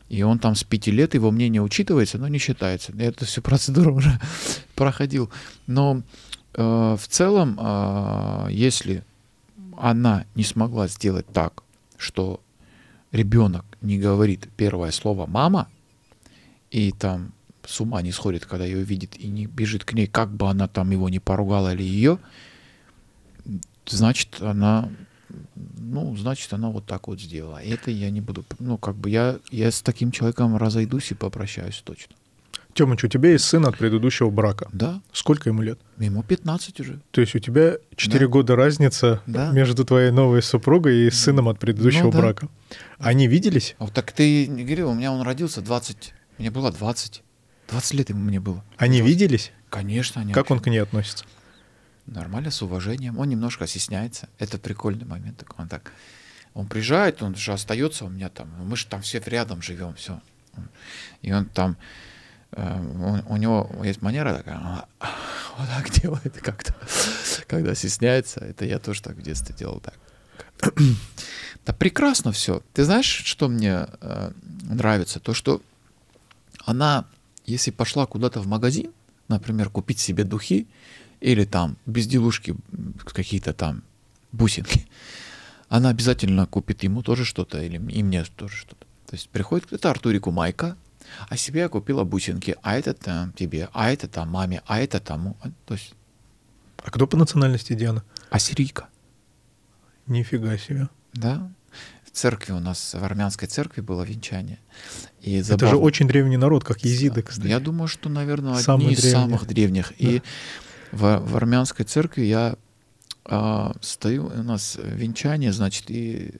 Speaker 2: И он там с пяти лет, его мнение учитывается, но не считается. Я эту всю процедуру уже [laughs] проходил. Но э, в целом, э, если она не смогла сделать так, что ребенок не говорит первое слово «мама», и там с ума не сходит, когда ее видит и не бежит к ней, как бы она там его не поругала или ее, значит, она ну, значит, она вот так вот сделала. Это я не буду. Ну, как бы я, я с таким человеком разойдусь и попрощаюсь точно. Тёмыч, у тебя есть сын от предыдущего брака. Да. Сколько ему
Speaker 1: лет? Ему
Speaker 2: 15 уже.
Speaker 1: То есть у тебя 4 да. года разница да. между твоей новой супругой и сыном от предыдущего ну, да. брака. Они виделись? А вот так ты не говорил, у меня он родился
Speaker 2: 20, мне было 20. 20 лет ему мне было. Они Ужасно. виделись? Конечно. Они как вообще... он к ней относится? Нормально, с уважением. Он немножко стесняется. Это прикольный момент. Так он так... Он приезжает, он же остается у меня там. Мы же там все рядом живем, все. И он там... Э, он, у него есть манера такая, он, [laughs] он так делает как-то, когда стесняется. Это я тоже так в детстве делал так. Да прекрасно все. Ты знаешь, что мне э, нравится? То, что она если пошла куда-то в магазин, например, купить себе духи или там безделушки, какие-то там бусинки, [laughs] она обязательно купит ему тоже что-то или и мне тоже что-то. То есть приходит это Артурику майка, а себе я купила бусинки, а это там тебе, а это там маме, а это тому. А, то есть... А кто по национальности Диана? А сирийка. Нифига себе. Да церкви у нас, в армянской церкви было венчание. И забавно. Это же очень
Speaker 1: древний народ, как езиды, кстати. Я думаю, что, наверное, Самый из древних. самых древних. Да. И
Speaker 2: в, в армянской церкви я а, стою, у нас венчание, значит, и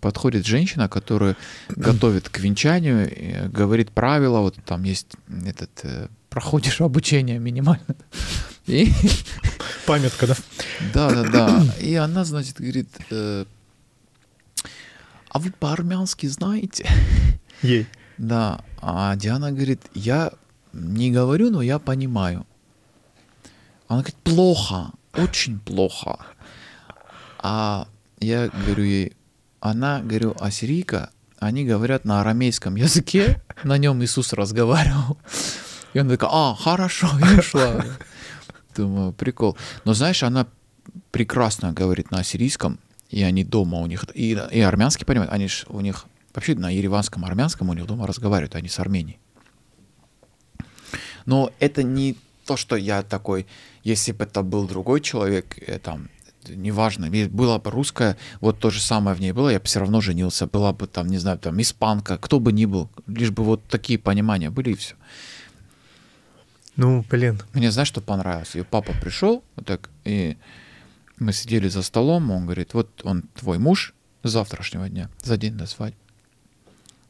Speaker 2: подходит женщина, которая готовит к венчанию, говорит правила, вот там есть этот э, проходишь обучение минимально. И... Памятка, да? Да, да, да. И она, значит, говорит, э, а вы по-армянски знаете? Ей. Да, а Диана говорит, я не говорю, но я понимаю. Она говорит, плохо, очень плохо. А я говорю ей, она, говорю, ассирийка, они говорят на арамейском языке, на нем Иисус разговаривал. И она такая, а, хорошо, и ушла. Думаю, прикол. Но знаешь, она прекрасно говорит на ассирийском, и они дома у них, и, и армянский понимают, они ж, у них вообще на ереванском армянском у них дома разговаривают, они с Арменией. Но это не то, что я такой, если бы это был другой человек, э, там, неважно, была бы русская, вот то же самое в ней было, я бы все равно женился, была бы там, не знаю, там, испанка, кто бы ни был, лишь бы вот такие понимания были и все.
Speaker 1: Ну, блин.
Speaker 2: Мне знаешь, что понравилось? Ее папа пришел, вот так, и мы сидели за столом, он говорит, вот он твой муж с завтрашнего дня, за день до свадьбы.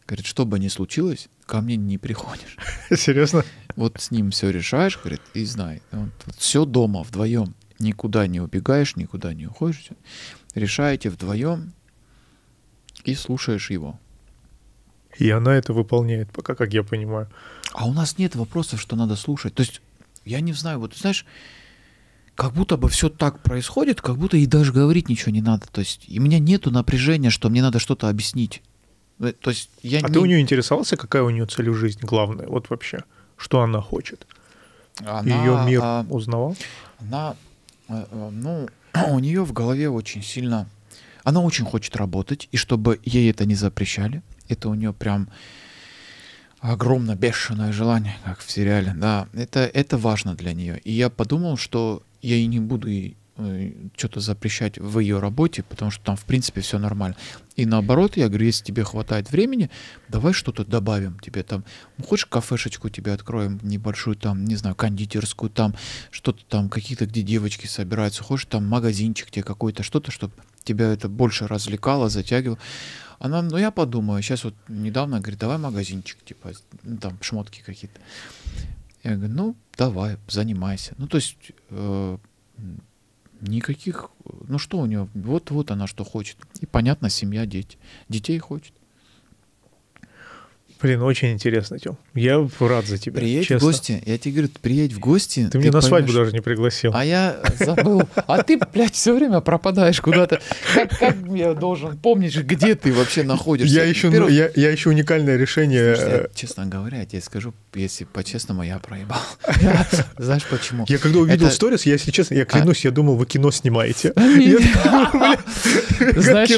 Speaker 2: Говорит, что бы ни случилось, ко мне не приходишь. [laughs] Серьезно? Вот с ним все решаешь, говорит, и знай, вот, все дома вдвоем, никуда не убегаешь, никуда не уходишь, решаете вдвоем и слушаешь его. И она это выполняет, пока, как я понимаю. А у нас нет вопросов, что надо слушать. То есть я не знаю, вот знаешь, как будто бы все так происходит, как будто и даже говорить ничего не надо. То есть и у меня нету напряжения, что мне надо что-то объяснить.
Speaker 1: Э, то есть я а не... ты у нее интересовался, какая у нее цель в жизни главная? Вот вообще, что она хочет? Она, Ее мир а, узнавал?
Speaker 2: Она, э, э, ну, [clears throat] у нее в голове очень сильно... Она очень хочет работать, и чтобы ей это не запрещали, это у нее прям огромно бешеное желание, как в сериале, да, это, это важно для нее. И я подумал, что я и не буду ей э, что-то запрещать в ее работе, потому что там, в принципе, все нормально. И наоборот, я говорю, если тебе хватает времени, давай что-то добавим тебе там. Ну, хочешь кафешечку тебе откроем небольшую там, не знаю, кондитерскую там, что-то там, какие-то, где девочки собираются. Хочешь там магазинчик тебе какой-то, что-то, чтобы тебя это больше развлекало, затягивало. Она, ну я подумаю, сейчас вот недавно, говорит, давай магазинчик, типа, ну, там шмотки какие-то. Я говорю, ну, давай, занимайся. Ну, то есть э, никаких, ну что у нее, вот-вот она что хочет. И понятно, семья, дети. Детей хочет. Блин, очень
Speaker 1: интересно, Тём. Я рад за тебя. Приедь честно. в гости. Я тебе говорю, приедь в гости. Ты, ты меня на поймешь... свадьбу даже не
Speaker 2: пригласил. А я забыл. А ты, блядь, все время пропадаешь куда-то. Как, как я должен помнить, где ты вообще находишься? Я еще, ну, Первый... я,
Speaker 1: я еще уникальное решение. Слушай, я, э,
Speaker 2: честно говоря, я тебе скажу, если по-честному, я проебал. Я, [laughs] знаешь почему? Я
Speaker 1: когда увидел сторис, я, если честно, я а? клянусь, а... я думал, вы кино снимаете. Знаешь,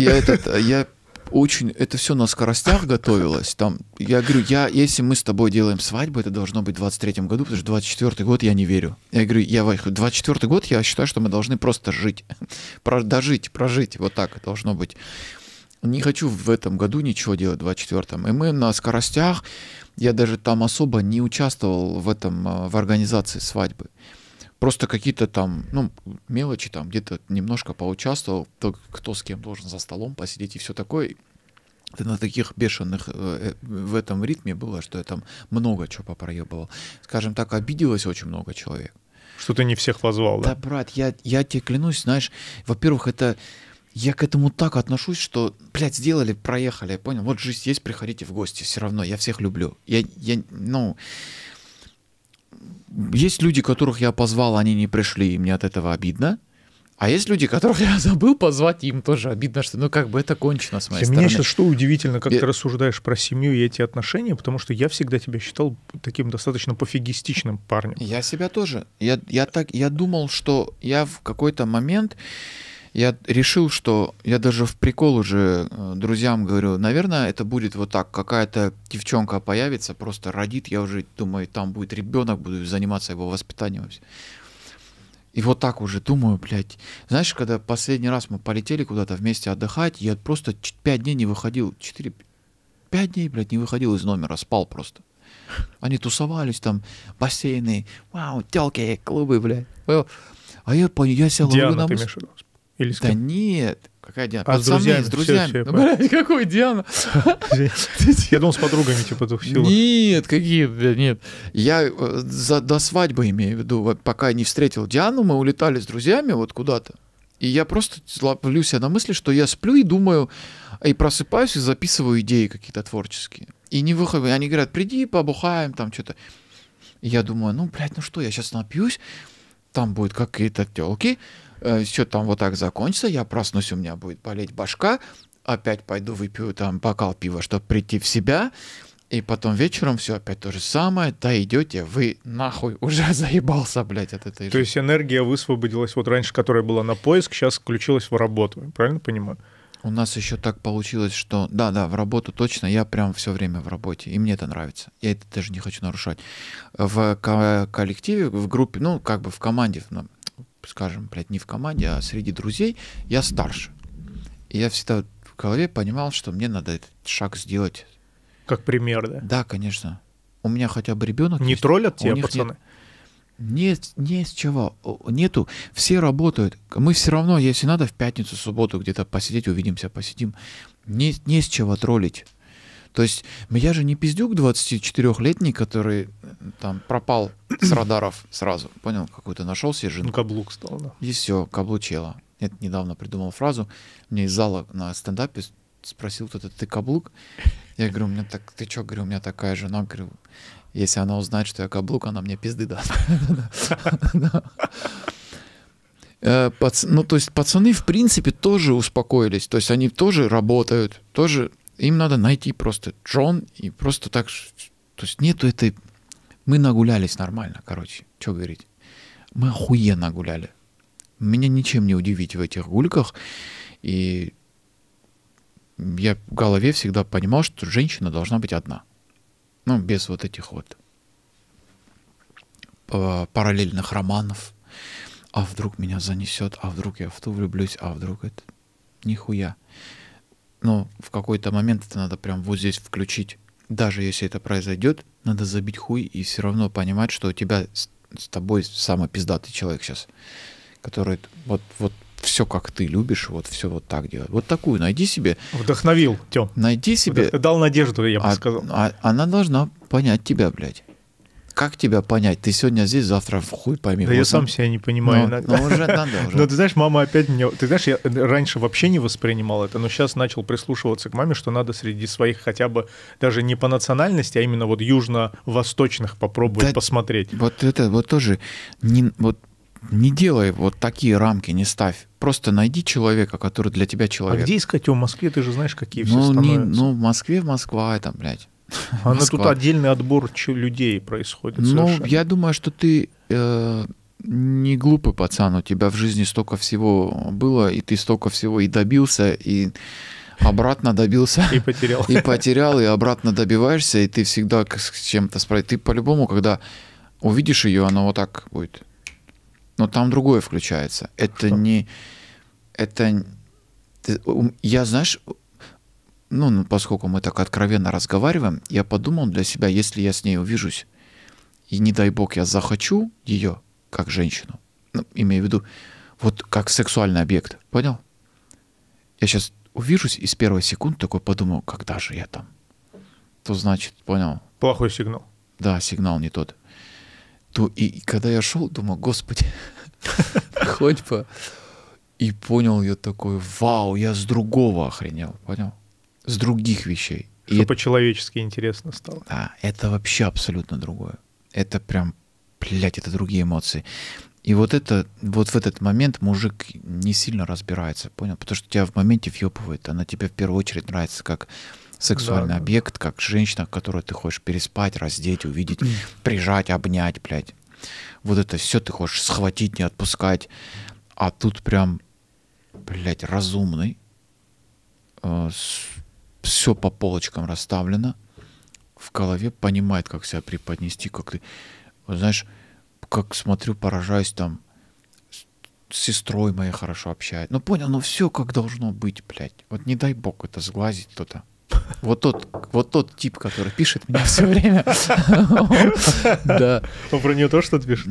Speaker 1: я
Speaker 2: этот, я очень, это все на скоростях готовилось. Там, я говорю, я, если мы с тобой делаем свадьбу, это должно быть в 23 году, потому что 24 год я не верю. Я говорю, я 24 год, я считаю, что мы должны просто жить, [laughs] Про, дожить, прожить, вот так должно быть. Не хочу в этом году ничего делать, в 24 И мы на скоростях, я даже там особо не участвовал в этом, а, в организации свадьбы. Просто какие-то там, ну, мелочи там, где-то немножко поучаствовал, то, кто с кем должен за столом посидеть и все такое. Это на таких бешеных э, э, в этом ритме было, что я там много чего попроебывал. Скажем так, обиделось очень много человек. Что ты не всех позвал, да? Да, брат, я, я тебе клянусь, знаешь, во-первых, это... Я к этому так отношусь, что, блядь, сделали, проехали, понял? Вот жизнь есть, приходите в гости, все равно, я всех люблю. Я, я ну, есть люди, которых я позвал, они не пришли, и мне от этого обидно. А есть люди, которых я [laughs] забыл позвать, им тоже обидно, что ну как бы это кончено с моей Для стороны. Меня сейчас что удивительно, как я... ты рассуждаешь про семью и эти
Speaker 1: отношения, потому что я всегда тебя считал таким достаточно пофигистичным парнем. Я себя тоже.
Speaker 2: Я, я, так, я думал, что я в какой-то момент я решил, что я даже в прикол уже э, друзьям говорю, наверное, это будет вот так, какая-то девчонка появится, просто родит, я уже думаю, там будет ребенок, буду заниматься его воспитанием. И вот так уже думаю, блядь. Знаешь, когда последний раз мы полетели куда-то вместе отдыхать, я просто 5 дней не выходил, 4, 5 дней, блядь, не выходил из номера, спал просто. Они тусовались там, бассейны, вау, телки, клубы, блядь. А я, я сел Диана, на мысль. Или с да нет, какая Диана? А Пацаны, с друзьями? С друзьями. Все, все, ну, блядь, какой Диана? [laughs] Я думал, с подругами, типа, двух сил. Нет, какие, блядь, нет. Я э, за, до свадьбы имею в виду, пока не встретил Диану, мы улетали с друзьями вот куда-то. И я просто ловлю себя на мысли, что я сплю и думаю, и просыпаюсь, и записываю идеи какие-то творческие. И не выхожу. Они говорят, приди, побухаем, там что-то. я думаю, ну, блядь, ну что, я сейчас напьюсь, там будет какие-то телки, Э, все там вот так закончится, я проснусь, у меня будет болеть башка, опять пойду выпью там бокал пива, чтобы прийти в себя, и потом вечером все опять то же самое, да идете, вы нахуй [laughs] уже заебался, блядь, от этой жизни. То есть энергия
Speaker 1: высвободилась вот раньше, которая была на поиск, сейчас включилась в работу,
Speaker 2: правильно понимаю? У нас еще так получилось, что да, да, в работу точно, я прям все время в работе, и мне это нравится. Я это даже не хочу нарушать. В коллективе, в группе, ну, как бы в команде, ну, скажем, блядь, не в команде, а среди друзей, я старше. И я всегда в голове понимал, что мне надо этот шаг сделать. Как пример, да? Да, конечно. У меня хотя бы ребенок. Не есть, троллят а тебя, пацаны? Нет, нет, с чего. Нету. Все работают. Мы все равно, если надо, в пятницу, субботу где-то посидеть, увидимся, посидим. Не, не с чего троллить. То есть ну, я же не пиздюк 24-летний, который э, там пропал с радаров сразу. Понял, какой-то нашел сержин. Ну, каблук стал, да. И все, каблучело. Я недавно придумал фразу. Мне из зала на стендапе спросил кто-то, ты каблук? Я говорю, у меня так, ты что, говорю, у меня такая жена, говорю, если она узнает, что я каблук, она мне пизды даст. [laughs] Э, ну, то есть пацаны, в принципе, тоже успокоились. То есть они тоже работают, тоже им надо найти просто Джон и просто так... То есть нету этой... Мы нагулялись нормально, короче. Что говорить? Мы охуенно гуляли. Меня ничем не удивить в этих гульках. И я в голове всегда понимал, что женщина должна быть одна. Ну, без вот этих вот а, параллельных романов. А вдруг меня занесет, а вдруг я в ту влюблюсь, а вдруг это... Нихуя. Но в какой-то момент это надо прям вот здесь включить. Даже если это произойдет, надо забить хуй и все равно понимать, что у тебя с, с тобой самый пиздатый человек сейчас, который вот, вот все как ты любишь, вот все вот так делать. Вот такую найди себе. Вдохновил, Тём. Найди себе. Вдох... Дал надежду, я бы а, сказал. А, она должна понять тебя, блядь как тебя понять? Ты сегодня здесь, завтра в хуй пойми. Да вот я сам ну, себя не понимаю но, ну, иногда. Но ну, уже надо [laughs] уже. Но
Speaker 1: ты знаешь, мама опять меня... Ты знаешь, я раньше вообще не воспринимал это, но сейчас начал прислушиваться к маме, что надо среди своих хотя бы даже не по национальности, а именно вот южно-восточных попробовать да, посмотреть. Вот это вот тоже...
Speaker 2: Не, вот не делай вот такие рамки, не ставь. Просто найди человека, который для тебя а человек. А где искать его в Москве? Ты же знаешь, какие ну, все становятся. ну, в Москве, в Москва, там, блядь. Она а Москва. тут
Speaker 1: отдельный отбор людей происходит. Ну, совершенно. я
Speaker 2: думаю, что ты э, не глупый пацан, у тебя в жизни столько всего было, и ты столько всего и добился, и обратно добился. И потерял. [laughs] И потерял, и обратно добиваешься, и ты всегда с чем-то справишься. Ты по-любому, когда увидишь ее, она вот так будет. Но там другое включается. Это Что? не... Это... Я, знаешь, ну, ну, поскольку мы так откровенно разговариваем, я подумал для себя, если я с ней увижусь, и не дай бог я захочу ее как женщину, ну, имею в виду, вот как сексуальный объект, понял? Я сейчас увижусь и с первой секунды такой подумал, когда же я там? То значит, понял? Плохой сигнал. Да, сигнал не тот. То и, и когда я шел, думал, господи, [laughs] хоть бы. И понял я такой, вау, я с другого охренел, понял? с других вещей. Что и
Speaker 1: по-человечески это... интересно стало.
Speaker 2: Да, это вообще абсолютно другое. Это прям, блядь, это другие эмоции. И вот это, вот в этот момент мужик не сильно разбирается, понял? Потому что тебя в моменте въебывает. Она тебе в первую очередь нравится как сексуальный да, объект, да. как женщина, которую ты хочешь переспать, раздеть, увидеть, прижать, обнять, блядь. Вот это все ты хочешь схватить, не отпускать. А тут прям, блядь, разумный, э, все по полочкам расставлено в голове, понимает, как себя преподнести, как ты, вот знаешь, как смотрю, поражаюсь там, с сестрой моей хорошо общает. Ну понял, но ну все как должно быть, блядь. Вот не дай бог это сглазить кто-то. Вот тот, вот тот тип, который пишет меня все [laughs] время. Да. Он про нее тоже что-то пишет?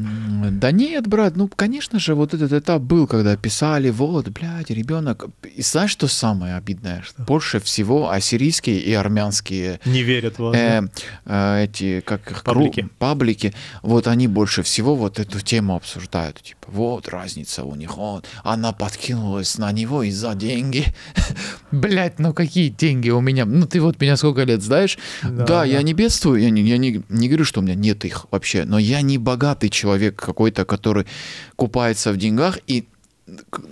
Speaker 2: Да нет, брат, ну, конечно же, вот этот этап был, когда писали, вот, блядь, ребенок. И знаешь, что самое обидное? Больше всего ассирийские и армянские...
Speaker 1: Не верят вам. Э,
Speaker 2: э, эти, как их... Паблики. Паблики. Вот они больше всего вот эту тему обсуждают. Типа, вот разница у них, вот. Она подкинулась на него из-за деньги. [laughs] Блядь, ну какие деньги у меня? ну ты вот меня сколько лет знаешь. Да, да я не бедствую, я, не, я не, не говорю, что у меня нет их вообще, но я не богатый человек какой-то, который купается в деньгах и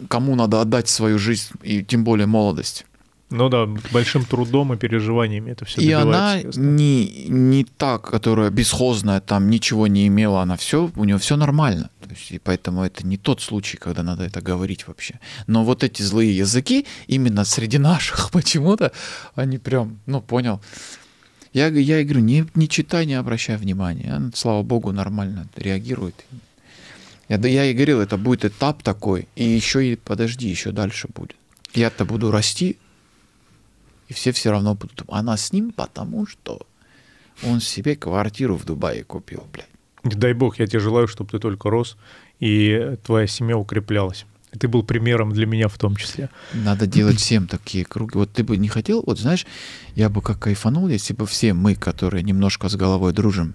Speaker 2: кому надо отдать свою жизнь и тем более молодость.
Speaker 1: Ну да, большим трудом и переживаниями это все И она
Speaker 2: не, не та, которая бесхозная, там ничего не имела, она все, у нее все нормально. То есть, и поэтому это не тот случай, когда надо это говорить вообще. Но вот эти злые языки, именно среди наших [laughs] почему-то, они прям, ну понял. Я, я говорю, не, не читай, не обращай внимания. Она, слава богу, нормально реагирует. Я, да, я и говорил, это будет этап такой, и еще и подожди, еще дальше будет. Я-то буду расти, и все все равно будут. Она а с ним, потому что он себе квартиру в Дубае купил, блядь.
Speaker 1: Дай бог, я тебе желаю, чтобы ты только рос, и твоя семья укреплялась. И ты был примером для меня в том числе.
Speaker 2: Надо делать всем такие круги. Вот ты бы не хотел, вот знаешь, я бы как кайфанул, если бы все мы, которые немножко с головой дружим,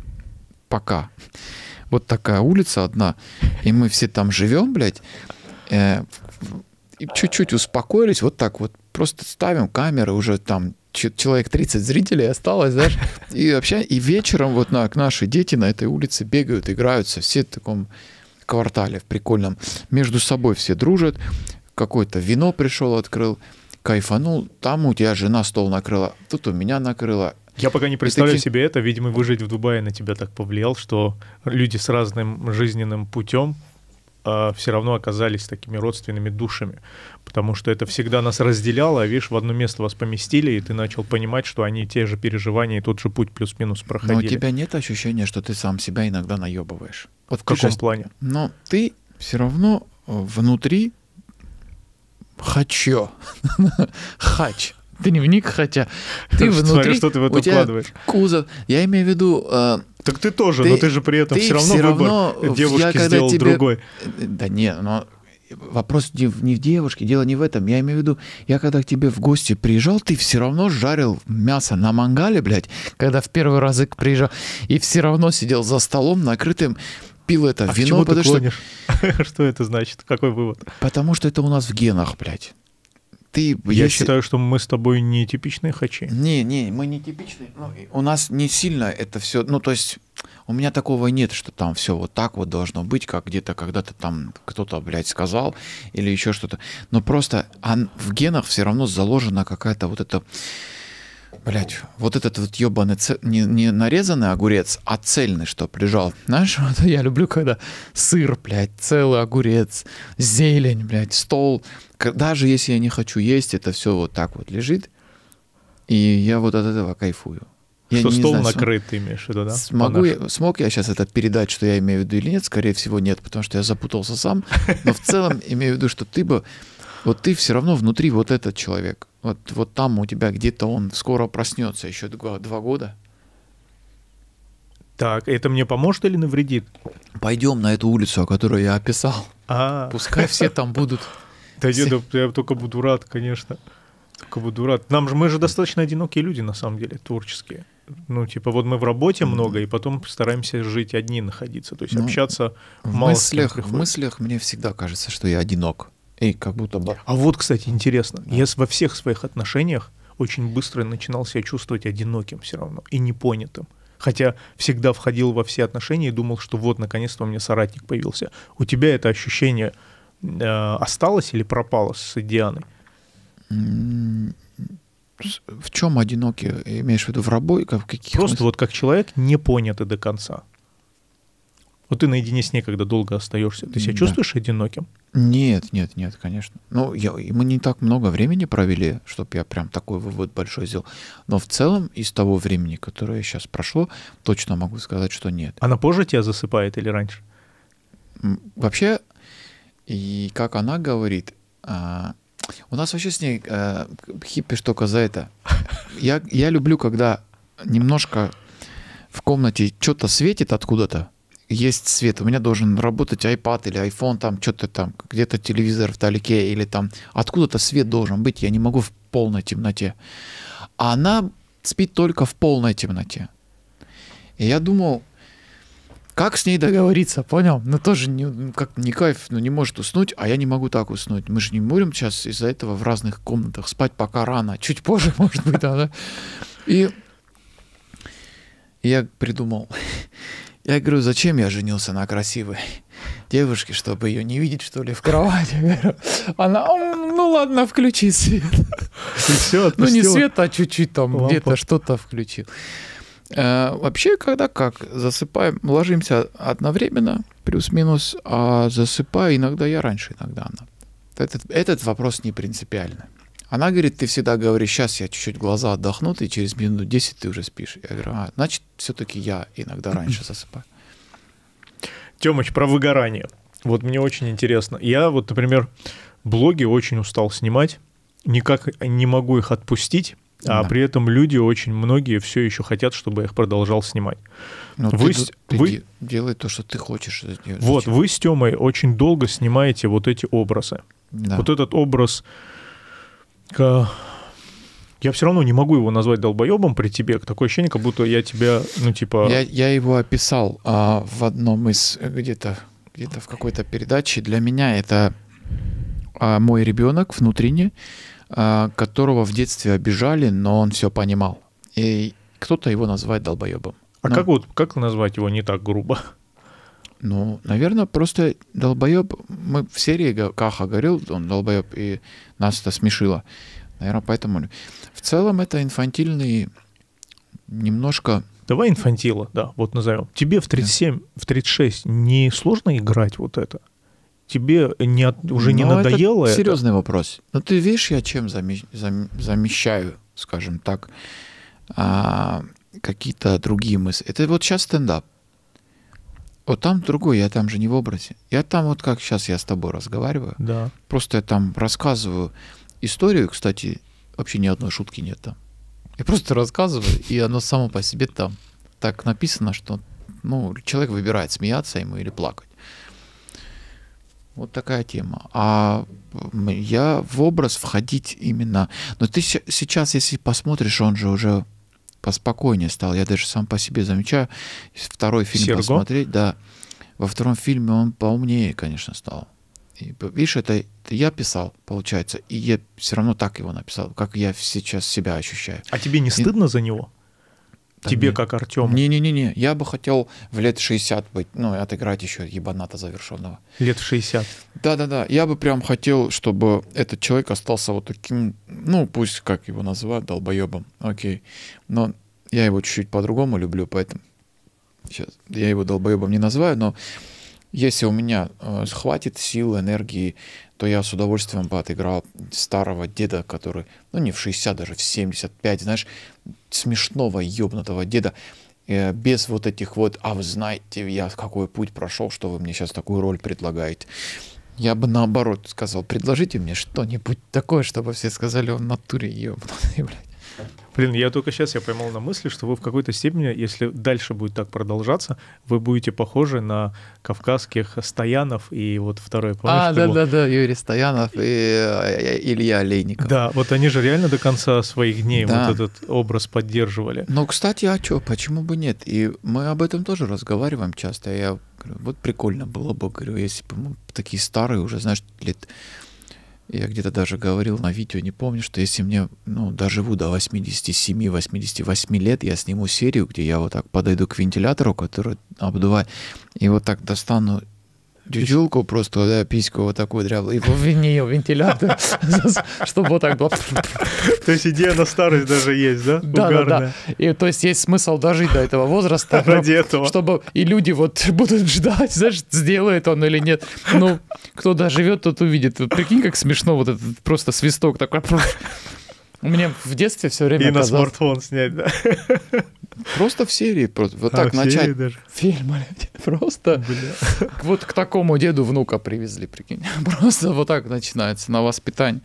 Speaker 2: пока. Вот такая улица одна, и мы все там живем, блядь, э, и чуть-чуть успокоились, вот так вот просто ставим камеры, уже там человек 30 зрителей осталось, знаешь, и вообще, и вечером вот на, наши дети на этой улице бегают, играются, все в таком квартале в прикольном, между собой все дружат, какое-то вино пришел, открыл, кайфанул, там у тебя жена стол накрыла, тут у меня накрыла, я пока не представляю себе
Speaker 1: это. Видимо, выжить в Дубае на тебя так повлиял, что люди с разным жизненным путем а, все равно оказались такими родственными душами, потому что это всегда нас разделяло, а видишь, в одно место вас поместили, и ты начал понимать, что они те же переживания и тот же путь
Speaker 2: плюс-минус проходили. Но у тебя нет ощущения, что ты сам себя иногда наебываешь? Вот в каком же... плане? Но ты все равно э, внутри хочу. [laughs] Хач. Ты не вник, хотя ты внутри. Смотри, что ты в это вкладываешь. Кузов. Я имею в виду, э, так ты тоже, ты, но ты же при этом все равно все выбор равно, девушки я, сделал тебе... другой. Да не, но вопрос не в, не в девушке, дело не в этом. Я имею в виду, я когда к тебе в гости приезжал, ты все равно жарил мясо на мангале, блядь, когда в первый раз приезжал, и все равно сидел за столом накрытым, пил это а вино. К чему потому, ты клонишь?
Speaker 1: Что... [laughs] что это значит? Какой вывод?
Speaker 2: Потому что это у нас в генах,
Speaker 1: блядь ты...
Speaker 2: Я если... считаю, что мы с тобой не типичные хачи. Не, не, мы не типичные. Ну, у нас не сильно это все... Ну, то есть у меня такого нет, что там все вот так вот должно быть, как где-то когда-то там кто-то, блядь, сказал или еще что-то. Но просто он, в генах все равно заложена какая-то вот эта Блять, вот этот вот ебаный ц... не, не нарезанный огурец, а цельный, что прижал. Знаешь, [laughs] вот я люблю, когда сыр, блядь, целый огурец, зелень, блядь, стол. Даже если я не хочу есть, это все вот так вот лежит. И я вот от этого кайфую. Я что не стол не знаю, накрыт, см... имеешь в виду, да? Смогу я, смог я сейчас это передать, что я имею в виду или нет? Скорее всего, нет, потому что я запутался сам. Но в целом имею в виду, что ты бы... Вот ты все равно внутри вот этот человек. Вот, вот там у тебя где-то он скоро проснется, еще два, два года.
Speaker 1: Так, это мне поможет или навредит?
Speaker 2: Пойдем на эту улицу, которую я описал.
Speaker 1: А. Пускай все там будут. [laughs] Да деду, я только буду рад, конечно. Только буду рад. Нам же мы же достаточно одинокие люди, на самом деле, творческие. Ну, типа, вот мы в работе много, и потом стараемся жить одни находиться, то есть ну, общаться в мало мыслях, В
Speaker 2: мыслях мне всегда кажется, что я одинок. И как будто бы... А вот, кстати, интересно. Да. Я
Speaker 1: во всех своих отношениях очень быстро начинал себя чувствовать одиноким все равно и непонятым. Хотя всегда входил во все отношения и думал, что вот, наконец-то у меня соратник появился. У тебя это ощущение э, осталось или пропало с Дианой?
Speaker 2: В чем одинокий? Имеешь в виду в рабой? каких Просто мыслях?
Speaker 1: вот как человек не
Speaker 2: понятый до конца.
Speaker 1: Вот ну, ты наедине с ней, когда долго остаешься,
Speaker 2: ты себя да. чувствуешь одиноким? Нет, нет, нет, конечно. Ну, я, мы не так много времени провели, чтобы я прям такой вывод большой сделал. Но в целом из того времени, которое сейчас прошло, точно могу сказать, что нет. Она позже тебя засыпает или раньше? Вообще, и как она говорит, а, у нас вообще с ней а, хиппи штука за это. Я, я люблю, когда немножко в комнате что-то светит откуда-то, есть свет, у меня должен работать iPad или iPhone, там что-то там, где-то телевизор вдалеке, или там откуда-то свет должен быть, я не могу в полной темноте. А она спит только в полной темноте. И я думал, как с ней договориться, понял? Ну тоже не, ну, как не кайф, ну не может уснуть, а я не могу так уснуть. Мы же не будем сейчас из-за этого в разных комнатах спать пока рано, [laughs] чуть позже, может быть, да, да? И я придумал, [laughs] Я говорю, зачем я женился на красивой девушке, чтобы ее не видеть, что ли, в кровати? Она, ну ладно, включи свет. все, ну не свет, а чуть-чуть там где-то что-то включил. Э, вообще, когда как, засыпаем, ложимся одновременно, плюс-минус, а засыпаю иногда я раньше, иногда она. Этот, этот вопрос не принципиальный. Она говорит, ты всегда говоришь, сейчас я чуть-чуть глаза отдохну, и через минут 10 ты уже спишь. Я говорю, а, значит, все-таки я иногда раньше [laughs] засыпаю. Темыч, про выгорание.
Speaker 1: Вот мне очень интересно. Я вот, например, блоги очень устал снимать, никак не могу их отпустить, а при этом люди очень многие все еще хотят, чтобы я их продолжал снимать. Но ну, вы, ты, ты вы...
Speaker 2: делай то, что ты хочешь. Вот,
Speaker 1: вы с Тёмой очень долго снимаете вот эти образы. Да. Вот этот образ Э, я все равно не могу его назвать долбоебом при тебе. Такое ощущение, как будто я тебя, ну, типа... Я,
Speaker 2: я его описал а, в одном из... Э, где-то где в какой-то передаче. Для меня это а, мой ребенок внутренне, а, которого в детстве обижали, но он все понимал. И кто-то его называет долбоебом. А ну. как вот как назвать его не так грубо? Ну, наверное, просто долбоеб, мы в серии Каха говорил, он долбоеб, и нас это смешило. Наверное, поэтому... В целом это инфантильный немножко...
Speaker 1: Давай инфантила, да, вот назовем. Тебе в 37, да. в 36 не сложно играть вот это? Тебе не от, уже Но не ну, надоело это? серьезный
Speaker 2: это? вопрос. Ну, ты видишь, я чем замещ, зам, замещаю, скажем так, а, какие-то другие мысли. Это вот сейчас стендап вот там другой, я там же не в образе. Я там вот как сейчас я с тобой разговариваю. Да. Просто я там рассказываю историю, кстати, вообще ни одной шутки нет там. Я просто рассказываю, и оно само по себе там. Так написано, что ну, человек выбирает, смеяться ему или плакать. Вот такая тема. А я в образ входить именно... Но ты сейчас, если посмотришь, он же уже поспокойнее стал. Я даже сам по себе замечаю. Второй фильм Серго? посмотреть, да. Во втором фильме он поумнее, конечно, стал. И, видишь, это, это я писал, получается, и я все равно так его написал, как я сейчас себя ощущаю. А тебе не стыдно и, за него? Там Тебе, не... как Артем Не-не-не, не я бы хотел в лет 60 быть, ну, отыграть еще ебаната завершенного. Лет 60. Да-да-да, я бы прям хотел, чтобы этот человек остался вот таким, ну, пусть как его называют, долбоебом, окей. Но я его чуть-чуть по-другому люблю, поэтому... Сейчас, я его долбоебом не называю, но если у меня э, хватит сил, энергии, то я с удовольствием бы отыграл старого деда, который, ну не в 60, даже в 75, знаешь, смешного ёбнутого деда, э, без вот этих вот, а вы знаете, я какой путь прошел, что вы мне сейчас такую роль предлагаете. Я бы наоборот сказал, предложите мне что-нибудь такое, чтобы все сказали, он в натуре ёбнутый, [laughs] блядь.
Speaker 1: Блин, я только сейчас я поймал на мысли, что вы в какой-то степени, если дальше будет так продолжаться, вы будете похожи на кавказских Стоянов
Speaker 2: и вот второй, помнишь? А, да-да-да, Юрий Стоянов э, и Илья Олейников. Да, вот
Speaker 1: они же реально до конца своих дней да. вот этот образ поддерживали.
Speaker 2: Ну, кстати, а что, почему бы нет? И мы об этом тоже разговариваем часто. Я говорю, вот прикольно было бы, говорю, если бы мы такие старые уже, знаешь, лет я где-то даже говорил на видео, не помню, что если мне, ну, доживу до 87-88 лет, я сниму серию, где я вот так подойду к вентилятору, который обдувает, и вот так достану Чучулку просто, да, письку вот такую дряблую, и в нее вентилятор, [laughs] чтобы вот так было. То есть идея на старость даже есть, да? Да, да, да. И то есть есть смысл дожить до этого возраста. Ради этого. Чтобы и люди вот [laughs] будут ждать, знаешь, сделает он или нет. Ну, кто доживет, тот увидит. Прикинь, как смешно вот этот просто свисток такой. [laughs] У меня в детстве все время И на смартфон снять, да? Просто в серии, просто, вот а, так начать. Фильм, блядь, [laughs] просто. [laughs] Вот к такому деду внука привезли, прикинь. [laughs] Просто вот так начинается на воспитание.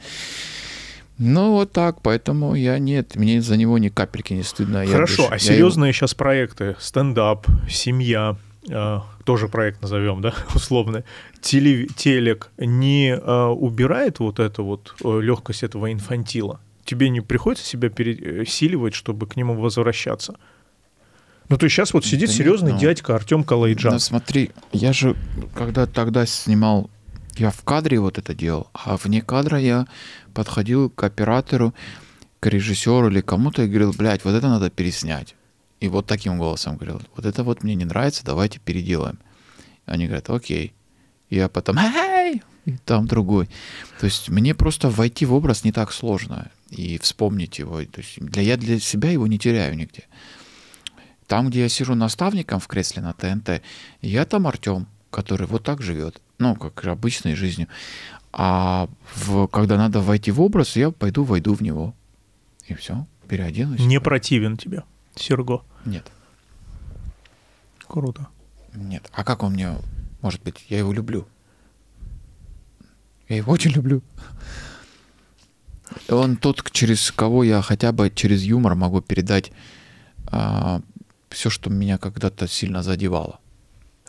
Speaker 2: Ну, вот так, поэтому я нет, мне за него ни капельки не стыдно. Хорошо, а серьезные сейчас
Speaker 1: проекты, стендап, семья, а, тоже проект назовем, да, условно, теле, телек, не э, убирает вот эту вот э, легкость этого инфантила? Тебе не приходится себя пересиливать, э, чтобы к нему возвращаться?
Speaker 2: Ну, то есть сейчас вот сидит да серьезный нет, ну, дядька Артем Калайджан. Ну, смотри, я же, когда тогда снимал, я в кадре вот это делал, а вне кадра я подходил к оператору, к режиссеру или кому-то и говорил, блядь, вот это надо переснять. И вот таким голосом говорил, вот это вот мне не нравится, давайте переделаем. Они говорят, окей. Я потом,
Speaker 3: эй,
Speaker 2: и там другой. То есть мне просто войти в образ не так сложно и вспомнить его. То есть для, я для себя его не теряю нигде. Там, где я сижу наставником в кресле на ТНТ, я там Артем, который вот так живет, ну, как обычной жизнью. А в, когда надо войти в образ, я пойду войду в него. И все, переоденусь.
Speaker 1: Не противен
Speaker 2: тебе, Серго? Нет. Круто. Нет. А как он мне... Может быть, я его люблю. Я его [laughs] очень люблю. Он тот, через кого я хотя бы через юмор могу передать а, все, что меня когда-то сильно задевало.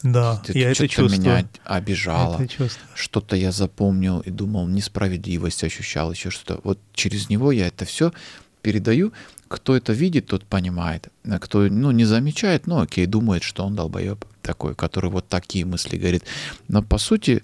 Speaker 2: Да, это, я что-то это чувствую. меня обижало. Это чувствую. Что-то я запомнил и думал, несправедливость ощущал, еще что-то. Вот через него я это все передаю. Кто это видит, тот понимает. А кто ну, не замечает, ну окей, думает, что он долбоеб такой, который вот такие мысли говорит. Но по сути,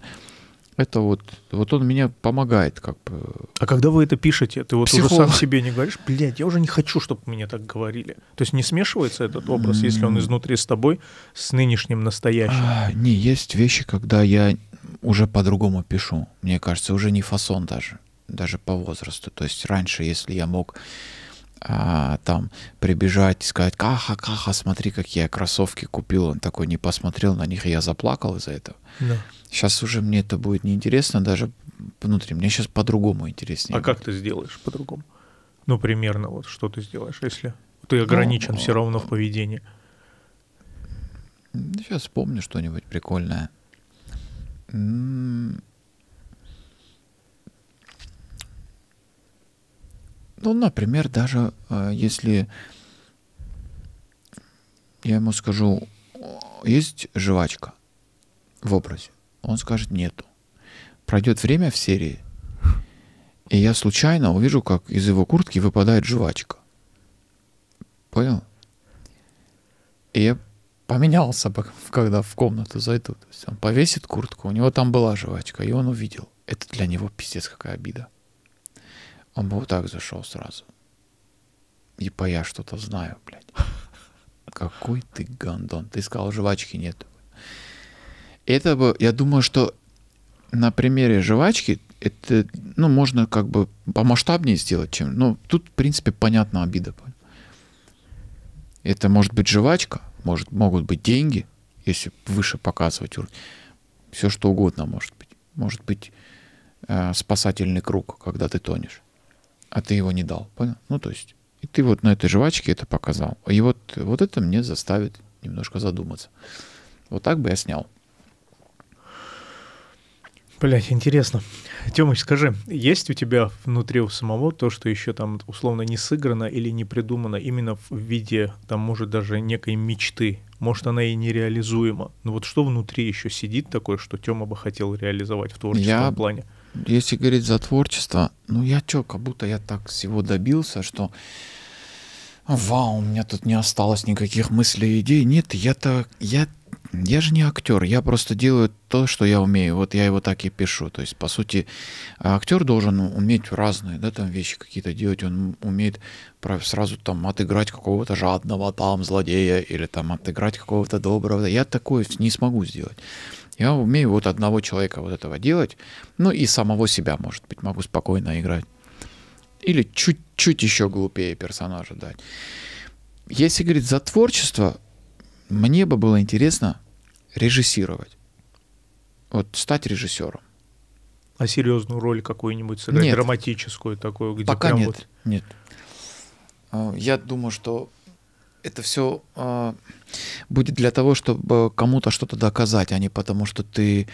Speaker 2: это вот, вот он мне помогает как бы. А когда вы это пишете, ты вот Психолог. уже сам себе
Speaker 1: не говоришь, блядь, я уже не хочу, чтобы мне так говорили. То есть не смешивается этот образ, если он изнутри с тобой, с нынешним настоящим? А,
Speaker 2: не, есть вещи, когда я уже по-другому пишу. Мне кажется, уже не фасон даже, даже по возрасту. То есть раньше, если я мог а, там прибежать и сказать, каха, каха, смотри, какие я кроссовки купил, он такой не посмотрел на них, и я заплакал из-за этого. Да. Сейчас уже мне это будет неинтересно, даже внутри. Мне сейчас по-другому интереснее. А будет.
Speaker 1: как ты сделаешь по-другому? Ну, примерно вот что ты сделаешь, если ты ну, ограничен ну, а все равно в поведении.
Speaker 2: Сейчас ну, вспомню что-нибудь прикольное. М-м. Ну, например, даже э, если я ему скажу, есть жвачка в образе. Он скажет нету. Пройдет время в серии, и я случайно увижу, как из его куртки выпадает жвачка. Понял? И я поменялся, когда в комнату зайду. То есть он повесит куртку, у него там была жвачка, и он увидел. Это для него пиздец какая обида. Он бы вот так зашел сразу. Типа я что-то знаю, блядь. Какой ты гандон. Ты сказал, жвачки нет это бы, я думаю, что на примере жвачки это, ну, можно как бы помасштабнее сделать, чем, ну, тут, в принципе, понятна обида. Это может быть жвачка, может, могут быть деньги, если выше показывать уровень. Все что угодно может быть. Может быть э, спасательный круг, когда ты тонешь, а ты его не дал, понял? Ну, то есть, и ты вот на этой жвачке это показал. И вот, вот это мне заставит немножко задуматься. Вот так бы я снял.
Speaker 1: Блять, интересно. Тёмыч, скажи, есть у тебя внутри у самого то, что еще там условно не сыграно или не придумано именно в виде, там, может, даже некой мечты? Может, она и нереализуема? Но ну, вот что внутри еще сидит такое, что Тёма бы хотел реализовать в творческом я, плане?
Speaker 2: Если говорить за творчество, ну я чё, как будто я так всего добился, что вау, у меня тут не осталось никаких мыслей и идей. Нет, я то я я же не актер, я просто делаю то, что я умею. Вот я его так и пишу. То есть, по сути, актер должен уметь разные, да, там вещи какие-то делать. Он умеет сразу там отыграть какого-то жадного там злодея или там отыграть какого-то доброго. Я такое не смогу сделать. Я умею вот одного человека вот этого делать, ну и самого себя, может быть, могу спокойно играть. Или чуть-чуть еще глупее персонажа дать. Если говорить за творчество, мне бы было интересно режиссировать. Вот стать режиссером.
Speaker 1: А серьезную роль какую-нибудь сыграть? Нет. Драматическую такую, где Пока прям нет, вот...
Speaker 2: нет. А, я думаю, что э, это все а, будет для того, чтобы кому-то что-то доказать, а не потому, что ты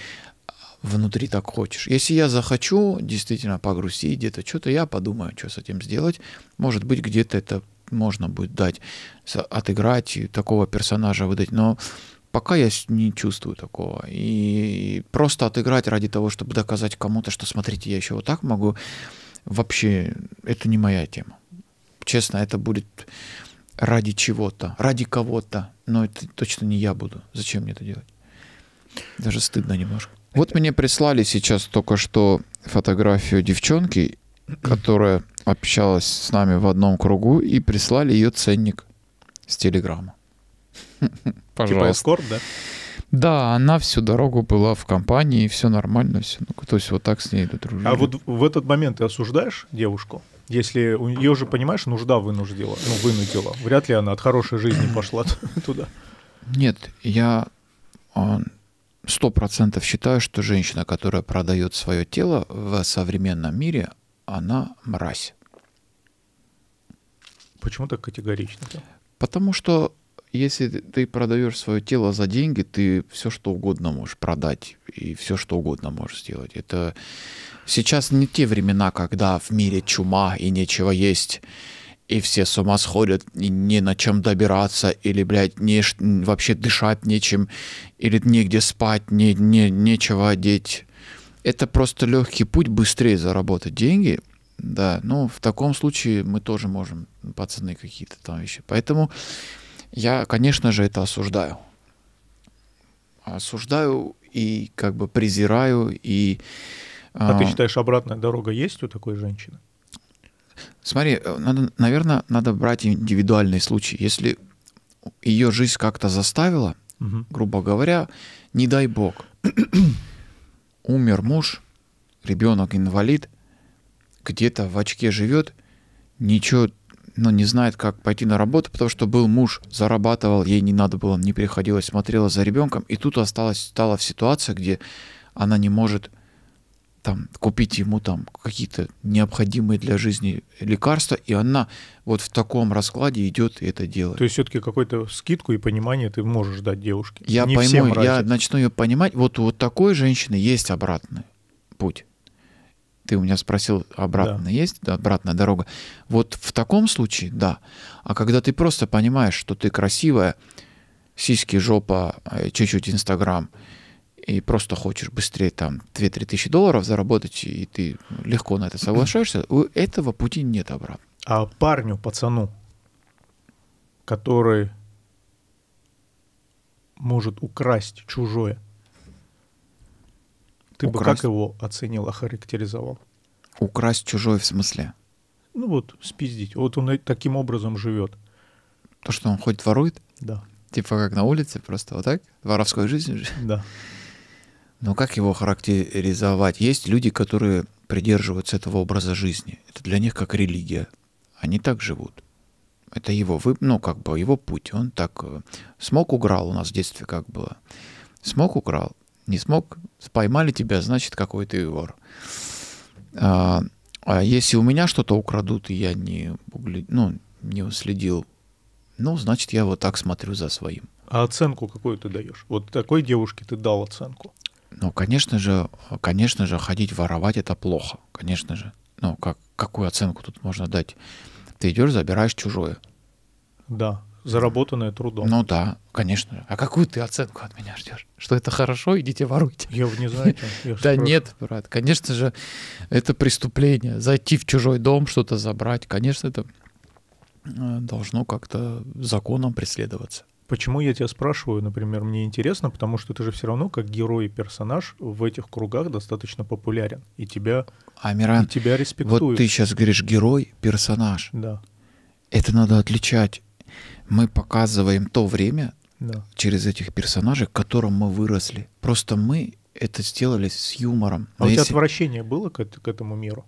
Speaker 2: внутри так хочешь. Если я захочу действительно погрузить где-то что-то, я подумаю, что с этим сделать. Может быть, где-то это можно будет дать, отыграть такого персонажа выдать, но пока я не чувствую такого. И просто отыграть ради того, чтобы доказать кому-то, что смотрите, я еще вот так могу, вообще это не моя тема. Честно, это будет ради чего-то, ради кого-то, но это точно не я буду. Зачем мне это делать? Даже стыдно немножко. Вот мне прислали сейчас только что фотографию девчонки, которая общалась с нами в одном кругу, и прислали ее ценник с Телеграма. [laughs] Типа Пожалуйста. Типа эскорт, да? Да, она всю дорогу была в компании, все нормально, все. Ну, то есть вот так с ней дружили. А вот
Speaker 1: в этот момент ты осуждаешь девушку? Если ее же, понимаешь, нужда вынуждила, ну, вынудила. Вряд ли она от хорошей жизни [clears throat] пошла [laughs] туда.
Speaker 2: Нет, я а, сто процентов считаю, что женщина, которая продает свое тело в современном мире, она мразь.
Speaker 1: Почему так категорично?
Speaker 2: Потому что если ты продаешь свое тело за деньги, ты все что угодно можешь продать и все что угодно можешь сделать. Это сейчас не те времена, когда в мире чума и нечего есть, и все с ума сходят, и не на чем добираться, или, блядь, не, вообще дышать нечем, или негде спать, не, не, нечего одеть. Это просто легкий путь быстрее заработать деньги. Да, но в таком случае мы тоже можем, пацаны, какие-то там вещи. Поэтому я, конечно же, это осуждаю. Осуждаю и как бы презираю. И, а, а ты
Speaker 1: считаешь, обратная дорога есть у такой женщины?
Speaker 2: Смотри, э, надо, наверное, надо брать индивидуальные случаи. Если ее жизнь как-то заставила, угу. грубо говоря, не дай бог умер муж, ребенок инвалид, где-то в очке живет, ничего, ну, не знает, как пойти на работу, потому что был муж, зарабатывал, ей не надо было, не приходилось, смотрела за ребенком, и тут осталась, стала в ситуации, где она не может там, купить ему там какие-то необходимые для жизни лекарства, и она вот в таком раскладе идет и это делает. То
Speaker 1: есть все-таки какую-то скидку и понимание ты можешь дать девушке. Я Не пойму, я
Speaker 2: начну ее понимать. Вот у вот такой женщины есть обратный путь. Ты у меня спросил, обратно да. есть да, обратная дорога. Вот в таком случае, да. А когда ты просто понимаешь, что ты красивая, сиськи, жопа, э, чуть-чуть Инстаграм, -чуть и просто хочешь быстрее там 2-3 тысячи долларов заработать, и ты легко на это соглашаешься, у этого пути нет обратно. А парню, пацану, который
Speaker 1: может украсть чужое, ты украсть... бы как его оценил, охарактеризовал?
Speaker 2: Украсть чужое в смысле?
Speaker 1: Ну вот, спиздить. Вот он таким образом живет.
Speaker 2: То, что он хоть ворует? Да. Типа как на улице, просто вот так? Воровской жизнью? Да. Но как его характеризовать? Есть люди, которые придерживаются этого образа жизни. Это для них как религия. Они так живут. Это его, вы, ну, как бы его путь. Он так э, смог украл у нас в детстве, как было. Смог украл, не смог, поймали тебя, значит, какой то вор. А, а если у меня что-то украдут, и я не, ну, не уследил, ну, значит, я вот так смотрю за своим.
Speaker 1: А оценку какую ты даешь? Вот такой девушке ты дал оценку.
Speaker 2: Ну, конечно же, конечно же, ходить воровать это плохо, конечно же. Ну, как, какую оценку тут можно дать? Ты идешь, забираешь чужое.
Speaker 1: Да, заработанное трудом. Ну да,
Speaker 2: конечно А какую ты оценку от меня ждешь? Что это хорошо, идите воруйте. Я не знаю. [laughs] да нет, брат, конечно же, это преступление. Зайти в чужой дом, что-то забрать, конечно, это э, должно как-то законом преследоваться. Почему
Speaker 1: я тебя спрашиваю, например, мне интересно, потому что ты же все равно как герой и персонаж в этих кругах достаточно популярен, и тебя,
Speaker 2: Амиран, и тебя респектуют. Вот ты сейчас говоришь герой, персонаж. Да. Это надо отличать. Мы показываем то время да. через этих персонажей, к которым мы выросли. Просто мы это сделали с юмором. А Но у тебя если...
Speaker 1: отвращение было к, к этому миру?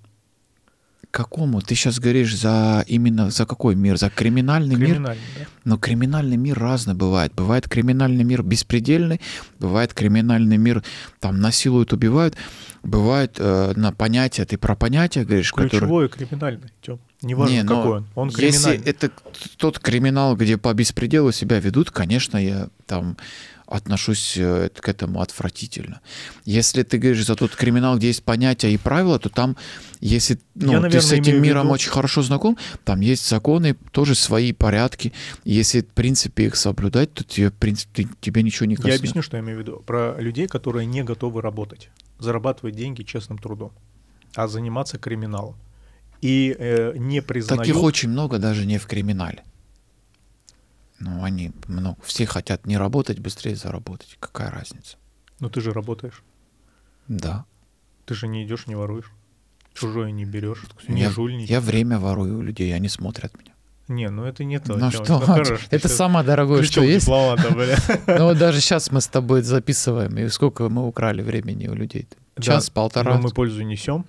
Speaker 2: какому? Ты сейчас говоришь за именно за какой мир? За криминальный, криминальный мир? Да. Но криминальный мир разный бывает. Бывает криминальный мир беспредельный, бывает криминальный мир там насилуют, убивают. Бывает э, на понятия ты про понятия говоришь. Ключевой
Speaker 1: который... криминальный, Тём. Неважно, Не, какой он. Он криминальный. Если
Speaker 2: это тот криминал, где по беспределу себя ведут, конечно, я там отношусь э, к этому отвратительно. Если ты говоришь за тот криминал, где есть понятия и правила, то там, если ну, Я, наверное, ты с этим миром виду... очень хорошо знаком, там есть законы, тоже свои порядки. Если, в принципе, их соблюдать, то тебе, в принципе, тебе ничего не коснется. Я объясню,
Speaker 1: что я имею в виду. Про людей, которые не готовы работать, зарабатывать деньги честным трудом, а заниматься криминалом. И э, не признают... Таких очень
Speaker 2: много даже не в криминале. Ну, они много, все хотят не работать, быстрее заработать. Какая разница?
Speaker 1: Но ты же работаешь. Да. Ты же не идешь, не воруешь. Чужое не берешь, не я, жульничаешь. Я время
Speaker 2: ворую у людей, они смотрят меня.
Speaker 1: Не, ну это не то. Ну что, ну, хорош, это самое дорогое, что есть. [laughs] Ну вот
Speaker 2: даже сейчас мы с тобой записываем, и сколько мы украли времени у людей. Час, полтора. Но мы пользу несем,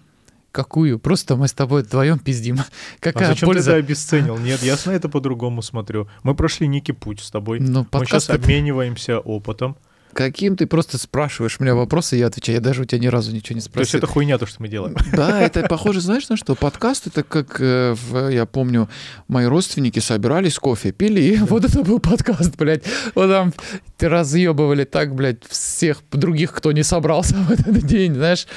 Speaker 2: Какую? Просто мы с тобой вдвоем пиздим. [laughs] А Какая а зачем польза? ты это обесценил? Нет, я
Speaker 1: на это по-другому смотрю. Мы прошли некий путь с тобой. Но ну, мы сейчас
Speaker 2: обмениваемся опытом. Каким ты просто спрашиваешь меня вопросы, я отвечаю. Я даже у тебя ни разу ничего не спросил. То есть это хуйня то, что мы делаем.
Speaker 1: [laughs] Да, это
Speaker 2: похоже, знаешь, на что? Подкаст это как, э, я помню, мои родственники собирались кофе, пили, и вот это был подкаст, блядь. Вот там разъебывали так, блядь, всех других, кто не собрался [laughs] в этот день,
Speaker 1: знаешь.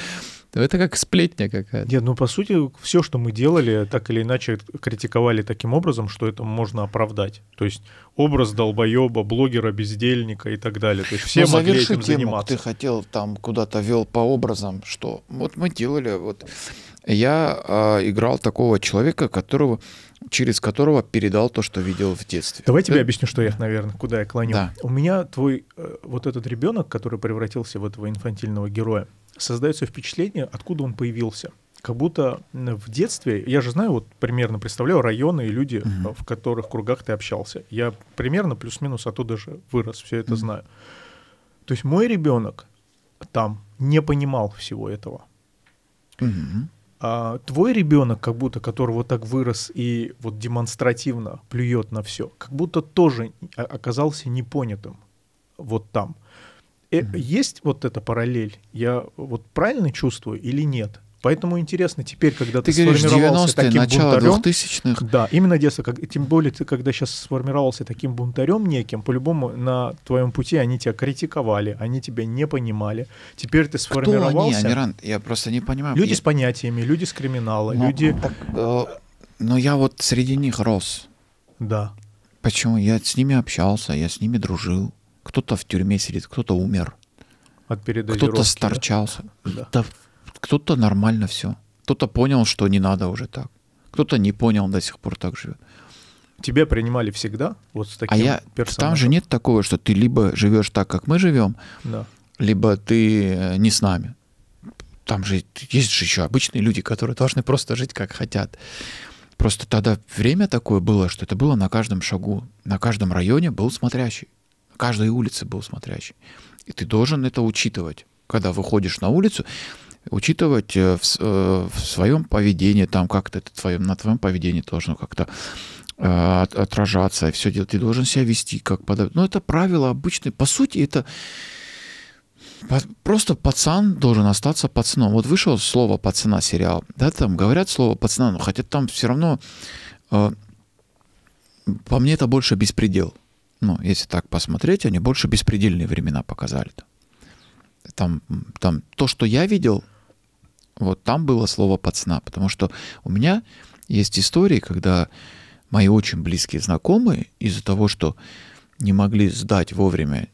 Speaker 1: Ну, это как сплетня какая-то. Нет, ну по сути, все, что мы делали, так или иначе критиковали таким образом, что это можно оправдать. То есть образ долбоеба, блогера, бездельника и так далее. То есть все ну, могли этим тему. заниматься. Ты
Speaker 2: хотел там куда-то вел по образам, что вот мы делали, вот я э, играл такого человека, которого через которого передал то, что видел в детстве. Давай тебе
Speaker 1: объясню, что я, наверное, куда я клоню. Да. У меня твой э, вот этот ребенок, который превратился в этого инфантильного героя, создается впечатление, откуда он появился. Как будто в детстве, я же знаю, вот примерно представляю районы и люди, mm-hmm. в которых кругах ты общался. Я примерно плюс-минус оттуда же вырос, все это mm-hmm. знаю. То есть мой ребенок там не понимал всего этого. Mm-hmm. А твой ребенок, как будто который вот так вырос и вот демонстративно плюет на все, как будто тоже э, оказался непонятым вот там. Э, есть вот эта параллель? Я вот правильно чувствую или нет? Поэтому интересно теперь, когда ты, ты говоришь, сформировался таким начало бунтарем, 2000-х. да, именно детство, как, тем более ты, когда сейчас сформировался таким бунтарем неким, по-любому на твоем пути они тебя критиковали, они тебя не понимали. Теперь ты сформировался. Кто они, Амирант?
Speaker 2: Я просто не понимаю.
Speaker 1: Люди я... с понятиями, люди с криминала, но, люди.
Speaker 2: Так, э, но я вот среди них рос. Да. Почему? Я с ними общался, я с ними дружил. Кто-то в тюрьме сидит, кто-то умер. От Кто-то сторчался. Да. Да, кто-то нормально все. Кто-то понял, что не надо уже так. Кто-то не понял, до сих пор так живет.
Speaker 1: Тебя принимали всегда вот с а таким а я, персонажем? Там же
Speaker 2: нет такого, что ты либо живешь так, как мы живем, да. либо ты э, не с нами. Там же есть же еще обычные люди, которые должны просто жить, как хотят. Просто тогда время такое было, что это было на каждом шагу, на каждом районе был смотрящий каждой улице был смотрящий. И ты должен это учитывать, когда выходишь на улицу, учитывать э, в, э, в своем поведении, там как-то это твоем, на твоем поведении должно как-то э, отражаться, и все делать. Ты должен себя вести как подобное. Но ну, это правило обычное. По сути, это просто пацан должен остаться пацаном. Вот вышел слово пацана сериал. Да, там говорят слово пацана, но хотя там все равно по мне это больше беспредел ну, если так посмотреть, они больше беспредельные времена показали. Там, там то, что я видел, вот там было слово «пацана», потому что у меня есть истории, когда мои очень близкие знакомые из-за того, что не могли сдать вовремя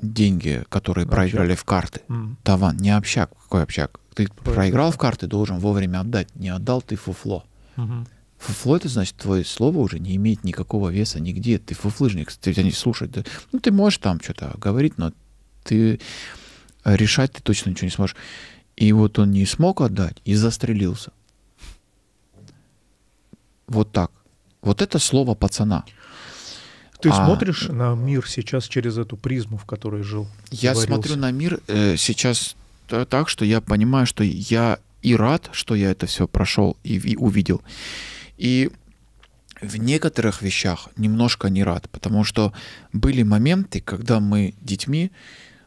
Speaker 2: деньги, которые общак. проиграли в карты. Mm. Таван, не общак, какой общак? Ты проиграл в карты, должен вовремя отдать. Не отдал, ты фуфло. Угу. Фуфло это значит, твое слово уже не имеет никакого веса нигде. Ты фуфлыжник, ты тебя не слушают. ну, ты можешь там что-то говорить, но ты э, решать ты точно ничего не сможешь. И вот он не смог отдать и застрелился. Вот так. Вот это слово пацана. Ты а... смотришь
Speaker 1: э, на мир сейчас через эту призму, в которой жил? Я варился. смотрю на мир
Speaker 2: э, сейчас так, что я понимаю, что я и рад, что я это все прошел и, и увидел. И в некоторых вещах немножко не рад, потому что были моменты, когда мы детьми,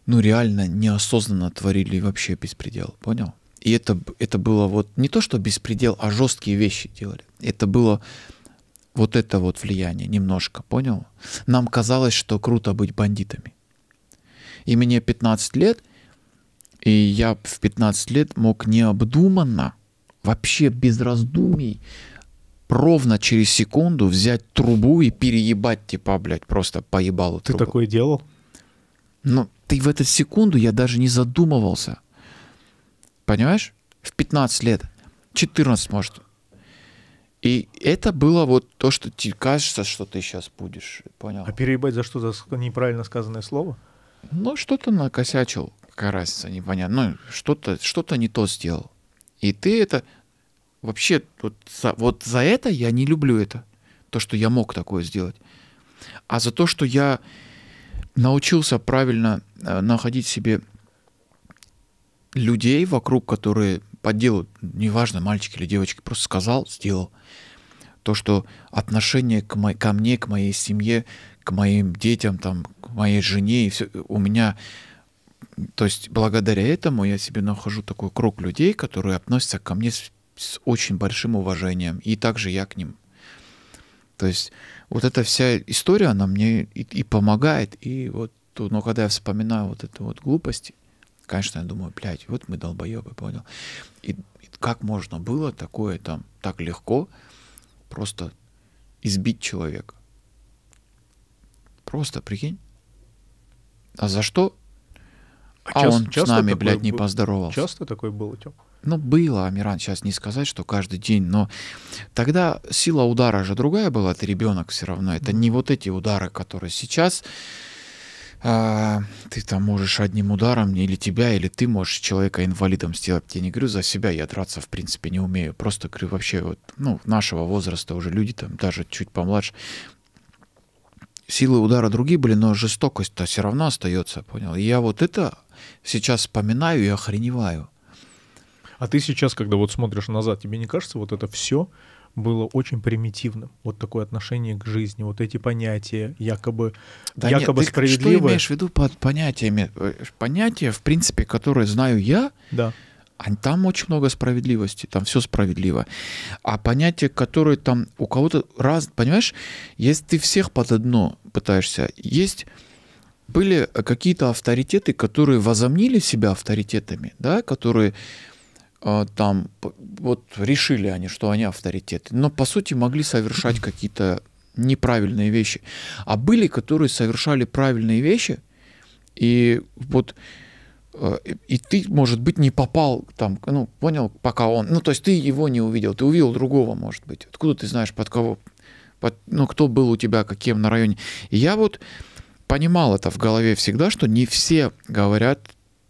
Speaker 2: ну реально неосознанно творили вообще беспредел, понял? И это, это было вот не то, что беспредел, а жесткие вещи делали. Это было вот это вот влияние немножко, понял? Нам казалось, что круто быть бандитами. И мне 15 лет, и я в 15 лет мог необдуманно, вообще без раздумий, ровно через секунду взять трубу и переебать, типа, блядь, просто поебало Ты такое делал? Ну, ты в эту секунду, я даже не задумывался. Понимаешь? В 15 лет. 14, может. И это было вот то, что тебе кажется, что ты сейчас будешь.
Speaker 1: Понял? А переебать за что? За неправильно сказанное слово?
Speaker 2: Ну, что-то накосячил. Какая разница, непонятно. Ну, что-то что, -то, что -то не то сделал. И ты это Вообще, вот за, вот за это я не люблю это. То, что я мог такое сделать. А за то, что я научился правильно э, находить себе людей вокруг, которые по делу неважно, мальчики или девочки, просто сказал, сделал. То, что отношение к мо- ко мне, к моей семье, к моим детям, там, к моей жене, и все, у меня то есть благодаря этому я себе нахожу такой круг людей, которые относятся ко мне с с очень большим уважением, и также я к ним. То есть вот эта вся история, она мне и, и помогает, и вот, но когда я вспоминаю вот эту вот глупость, конечно, я думаю, блядь, вот мы долбоебы, понял? И, и как можно было такое там так легко просто избить человека? Просто, прикинь. А за что? А, а часто, он часто с нами, блядь, не поздоровался. Часто
Speaker 1: такое было, Тём?
Speaker 2: ну, было, Амиран, сейчас не сказать, что каждый день, но тогда сила удара же другая была, Это ребенок все равно. Это не вот эти удары, которые сейчас а, ты там можешь одним ударом, или тебя, или ты можешь человека инвалидом сделать. Я не говорю за себя, я драться в принципе не умею. Просто говорю вообще, вот, ну, нашего возраста уже люди там, даже чуть помладше, силы удара другие были, но жестокость-то все равно остается, понял? И я вот это сейчас вспоминаю и охреневаю. А ты сейчас, когда вот смотришь назад, тебе не кажется, вот это все было очень
Speaker 1: примитивным. Вот такое отношение к жизни, вот эти понятия якобы, да якобы нет, справедливые. Что имеешь в
Speaker 2: виду под понятиями? Э, понятия, в принципе, которые знаю я, да. а там очень много справедливости, там все справедливо. А понятия, которые там у кого-то раз, понимаешь, если ты всех под одно пытаешься, есть были какие-то авторитеты, которые возомнили себя авторитетами, да, которые а, там, вот решили они, что они авторитеты, но по сути могли совершать какие-то неправильные вещи. А были, которые совершали правильные вещи, и вот а, и ты, может быть, не попал там, ну, понял, пока он, ну, то есть ты его не увидел, ты увидел другого, может быть. Откуда ты знаешь, под кого, под, ну, кто был у тебя, каким на районе. И я вот понимал это в голове всегда, что не все говорят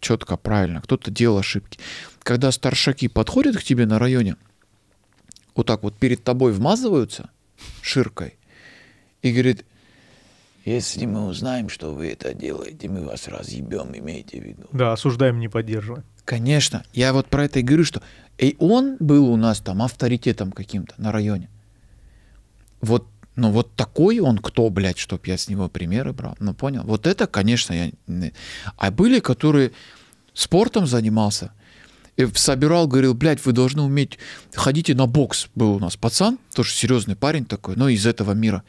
Speaker 2: четко, правильно, кто-то делал ошибки когда старшаки подходят к тебе на районе, вот так вот перед тобой вмазываются ширкой и говорит, если мы узнаем, что вы это делаете, мы вас разъебем, имейте в виду. Да, осуждаем,
Speaker 1: не поддерживаем.
Speaker 2: Конечно. Я вот про это и говорю, что и он был у нас там авторитетом каким-то на районе. Вот, но ну вот такой он кто, блядь, чтоб я с него примеры брал. Ну понял. Вот это, конечно, я... А были, которые спортом занимался, собирал, говорил, блядь, вы должны уметь, ходите на бокс, был у нас пацан, тоже серьезный парень такой, но из этого мира.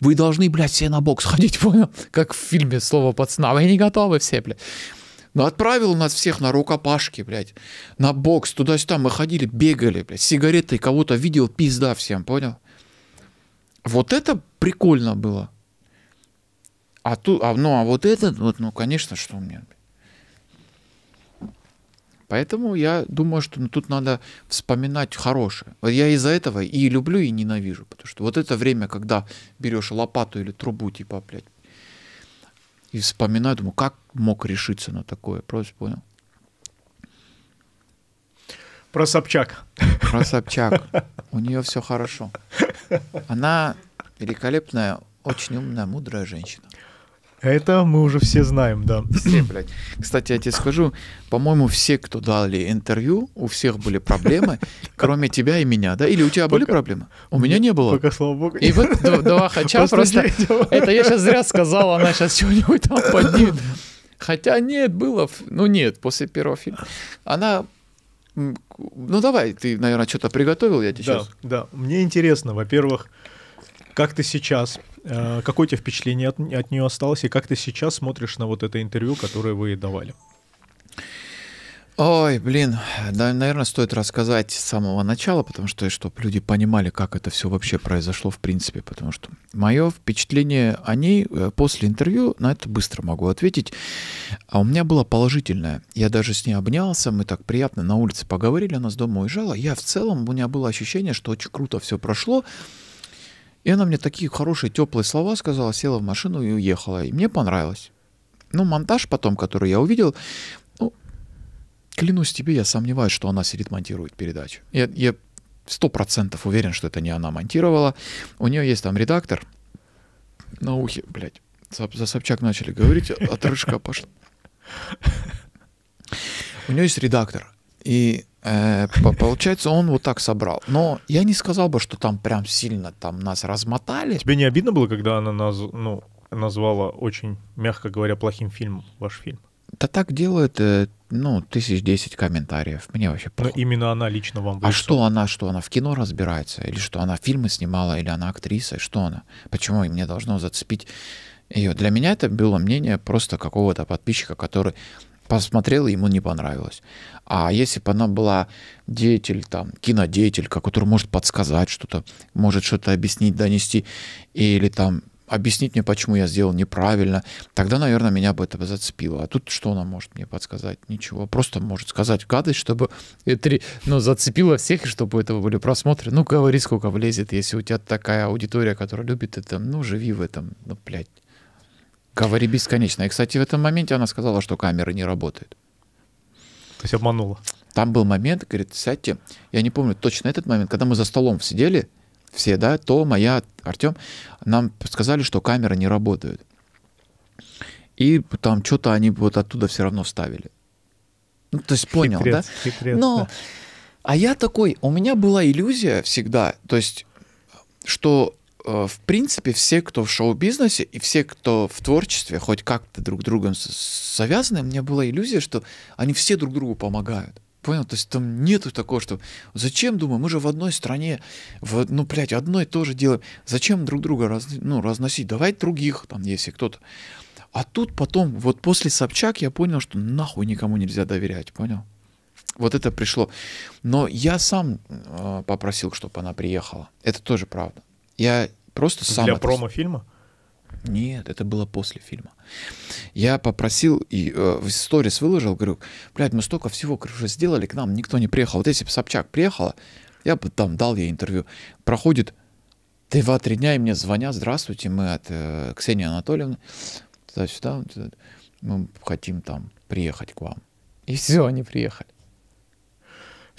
Speaker 2: Вы должны, блядь, все на бокс ходить, [laughs] понял? Как в фильме слово пацана, вы не готовы все, блядь. Но ну, отправил нас всех на рукопашки, блядь, на бокс, туда-сюда. Мы ходили, бегали, блядь, сигареты, кого-то видел, пизда всем, понял? Вот это прикольно было. А, ту, а, ну, а вот этот, вот, ну, конечно, что у меня, Поэтому я думаю, что ну, тут надо вспоминать хорошее. Вот я из-за этого и люблю, и ненавижу. Потому что вот это время, когда берешь лопату или трубу, типа, блядь, и вспоминаю, думаю, как мог решиться на такое. Просто понял. Про Собчак. Про Собчак. У нее все хорошо. Она великолепная, очень умная, мудрая женщина. А это
Speaker 1: мы уже все знаем, да. [clears throat] Все,
Speaker 2: блядь. Кстати, я тебе скажу, по-моему, все, кто дали интервью, у всех были проблемы, [laughs] кроме тебя и меня, да? Или у тебя были проблемы? У меня не было. Пока, слава богу. И вот два хача просто... [laughs] Это я сейчас зря сказал, она сейчас чего-нибудь там [laughs] поднимет. Хотя нет, было... Ну нет, после первого фильма. Она ну давай, ты, наверное, что-то приготовил, я тебе да,
Speaker 1: Да, мне интересно, во-первых, как ты сейчас? Э, какое тебе впечатление от, от нее осталось? И как ты сейчас смотришь на вот это интервью, которое вы давали?
Speaker 2: Ой, блин, да, наверное, стоит рассказать с самого начала, потому что, чтобы люди понимали, как это все вообще произошло в принципе, потому что мое впечатление о ней э, после интервью, на это быстро могу ответить, а у меня было положительное. Я даже с ней обнялся, мы так приятно на улице поговорили, она с дома уезжала. Я в целом, у меня было ощущение, что очень круто все прошло, и она мне такие хорошие, теплые слова сказала, села в машину и уехала. И мне понравилось. Ну, монтаж потом, который я увидел, ну, клянусь тебе, я сомневаюсь, что она сидит, монтирует передачу. Я, я сто процентов уверен, что это не она монтировала. У нее есть там редактор на ухе, блядь. За Собчак начали говорить, отрыжка пошла. У нее есть редактор. И Э, получается, он вот так собрал. Но я не сказал бы, что там прям сильно там нас размотали.
Speaker 1: Тебе не обидно было, когда она наз... ну, назвала очень, мягко говоря, плохим фильмом ваш фильм?
Speaker 2: Да так делают, э, ну, тысяч десять комментариев. Мне вообще
Speaker 1: похуй. Но именно она лично вам А
Speaker 2: что она, что она в кино разбирается? Или что она фильмы снимала, или она актриса? Что она? Почему и мне должно зацепить ее? Для меня это было мнение просто какого-то подписчика, который посмотрел, ему не понравилось. А если бы она была деятель, там, кинодеятель, который может подсказать что-то, может что-то объяснить, донести, или там объяснить мне, почему я сделал неправильно, тогда, наверное, меня бы это зацепило. А тут что она может мне подсказать? Ничего. Просто может сказать гадость, чтобы это ну, зацепило всех, и чтобы этого были просмотры. Ну, говори, сколько влезет. Если у тебя такая аудитория, которая любит это, ну, живи в этом. Ну, блядь. Кавари бесконечно. И, кстати, в этом моменте она сказала, что камера не работает. То есть обманула. Там был момент, говорит, сядьте. Я не помню точно этот момент, когда мы за столом сидели, все, да, то моя, а Артем, нам сказали, что камера не работает. И там что-то они вот оттуда все равно вставили. Ну, то есть понял, хитрец, да? Хитрец, Но, да. а я такой, у меня была иллюзия всегда, то есть, что Э, в принципе, все, кто в шоу-бизнесе и все, кто в творчестве, хоть как-то друг другом завязаны, у меня была иллюзия, что они все друг другу помогают. Понял? То есть там нету такого, что зачем, думаю, мы же в одной стране, в, ну, блядь, одно и то же делаем. Зачем друг друга раз, ну, разносить? Давай других, там, если кто-то. А тут потом, вот после Собчак я понял, что нахуй никому нельзя доверять, понял? Вот это пришло. Но я сам э, попросил, чтобы она приехала. Это тоже правда. Я просто сам... Для это... промо-фильма? Нет, это было после фильма. Я попросил и э, в сторис выложил, говорю, блядь, мы столько всего уже сделали, к нам никто не приехал. Вот если бы Собчак приехала, я бы там дал ей интервью. Проходит два-три дня, и мне звонят, здравствуйте, мы от э, Ксении Анатольевны, туда-сюда, туда, мы хотим там приехать к вам. И все, они приехали.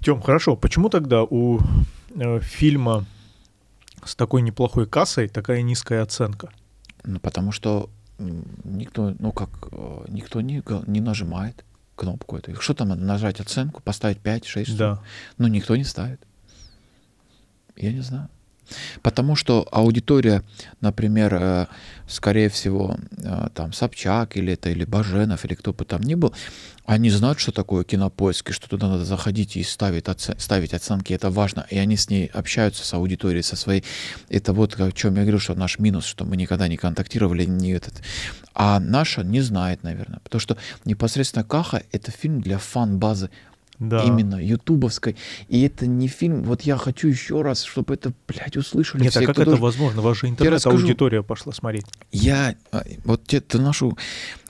Speaker 1: Тем, хорошо, почему тогда у э, фильма с
Speaker 2: такой неплохой кассой такая низкая оценка? Ну, потому что никто, ну как, э, никто не, не нажимает кнопку эту. Что там нажать оценку, поставить 5, 6? Да. Ну, никто не ставит. Я не знаю. Потому что аудитория, например, э, скорее всего, э, там Собчак или это, или Баженов, или кто бы там ни был, они знают, что такое кинопоиск, и что туда надо заходить и ставить, оце- ставить оценки. Это важно. И они с ней общаются, с аудиторией, со своей. Это вот о чем я говорю, что наш минус, что мы никогда не контактировали, не этот. А наша не знает, наверное. Потому что непосредственно Каха — это фильм для фан-базы да. именно ютубовской. И это не фильм. Вот я хочу еще раз, чтобы это, блядь, услышали. Нет, а все, а как это должен... возможно? Ваша интернет-аудитория
Speaker 1: пошла смотреть.
Speaker 2: Я а, вот это нашу.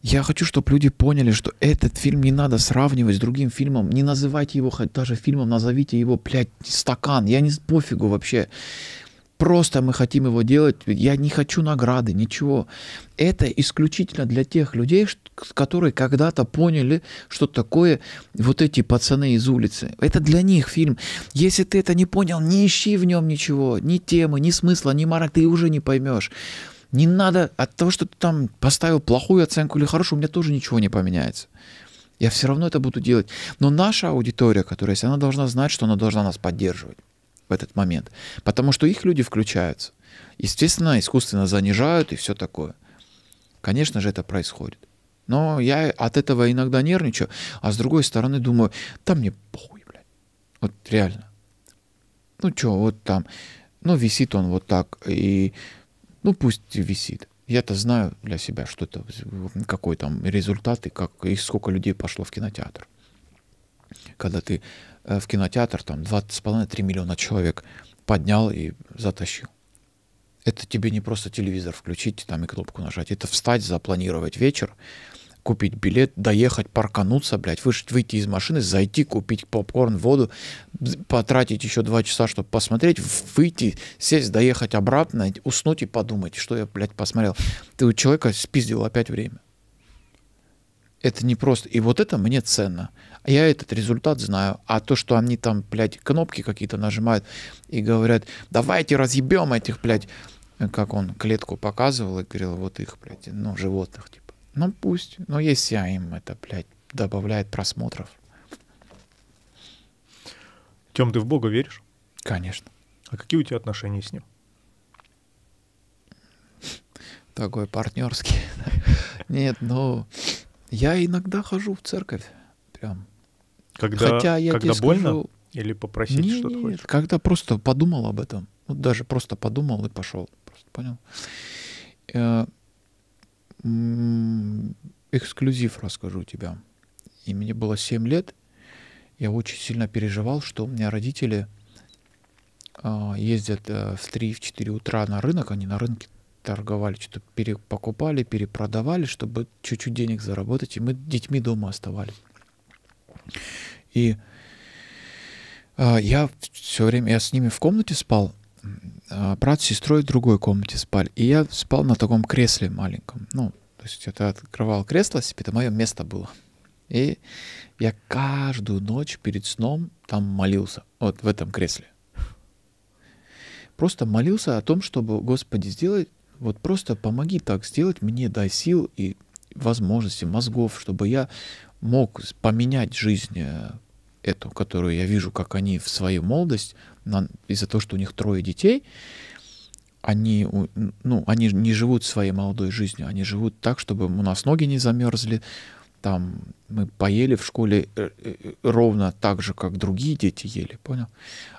Speaker 2: Я хочу, чтобы люди поняли, что этот фильм не надо сравнивать с другим фильмом. Не называйте его хоть даже фильмом, назовите его, блядь, стакан. Я не пофигу вообще просто мы хотим его делать, я не хочу награды, ничего. Это исключительно для тех людей, которые когда-то поняли, что такое вот эти пацаны из улицы. Это для них фильм. Если ты это не понял, не ищи в нем ничего, ни темы, ни смысла, ни мораль, ты уже не поймешь. Не надо от того, что ты там поставил плохую оценку или хорошую, у меня тоже ничего не поменяется. Я все равно это буду делать. Но наша аудитория, которая есть, она должна знать, что она должна нас поддерживать в этот момент, потому что их люди включаются. Естественно, искусственно занижают и все такое. Конечно же, это происходит. Но я от этого иногда нервничаю, а с другой стороны думаю, там мне похуй, блядь. Вот реально. Ну что, вот там, ну висит он вот так, и ну пусть висит. Я-то знаю для себя, что это, какой там результат и, как, и сколько людей пошло в кинотеатр когда ты э, в кинотеатр там 20,5-3 миллиона человек поднял и затащил. Это тебе не просто телевизор включить там и кнопку нажать. Это встать, запланировать вечер, купить билет, доехать, паркануться, блядь, выш, выйти из машины, зайти, купить попкорн, воду, потратить еще два часа, чтобы посмотреть, выйти, сесть, доехать обратно, уснуть и подумать, что я, блядь, посмотрел. Ты у человека спиздил опять время. Это не просто. И вот это мне ценно я этот результат знаю. А то, что они там, блядь, кнопки какие-то нажимают и говорят, давайте разъебем этих, блядь, как он клетку показывал и говорил, вот их, блядь, ну, животных, типа. Ну, пусть. Но ну, если я им это, блядь, добавляет просмотров. Тем, ты в Бога веришь? Конечно. А какие у тебя отношения с ним? Такой партнерский. [laughs] Нет, ну, я иногда хожу в церковь. Прям когда, Хотя я когда тебе больно скажу... или попросить не, что-то нет, хочешь? Когда просто подумал об этом. Вот даже просто подумал и пошел. Просто понял. Э, эксклюзив расскажу тебе. И мне было 7 лет. Я очень сильно переживал, что у меня родители э, ездят э, в 3-4 утра на рынок, они на рынке торговали, что-то перепокупали, перепродавали, чтобы чуть-чуть денег заработать, и мы детьми дома оставались. И э, я все время, я с ними в комнате спал, а брат с сестрой в другой комнате спали. И я спал на таком кресле маленьком. Ну, то есть это открывал кресло себе, это мое место было. И я каждую ночь перед сном там молился, вот в этом кресле. Просто молился о том, чтобы, Господи, сделать, вот просто помоги так сделать, мне дай сил и возможности, мозгов, чтобы я мог поменять жизнь э, эту, которую я вижу, как они в свою молодость, из-за того, что у них трое детей, они, ну, они не живут своей молодой жизнью, они живут так, чтобы у нас ноги не замерзли, там мы поели в школе э, э, ровно так же, как другие дети ели, понял?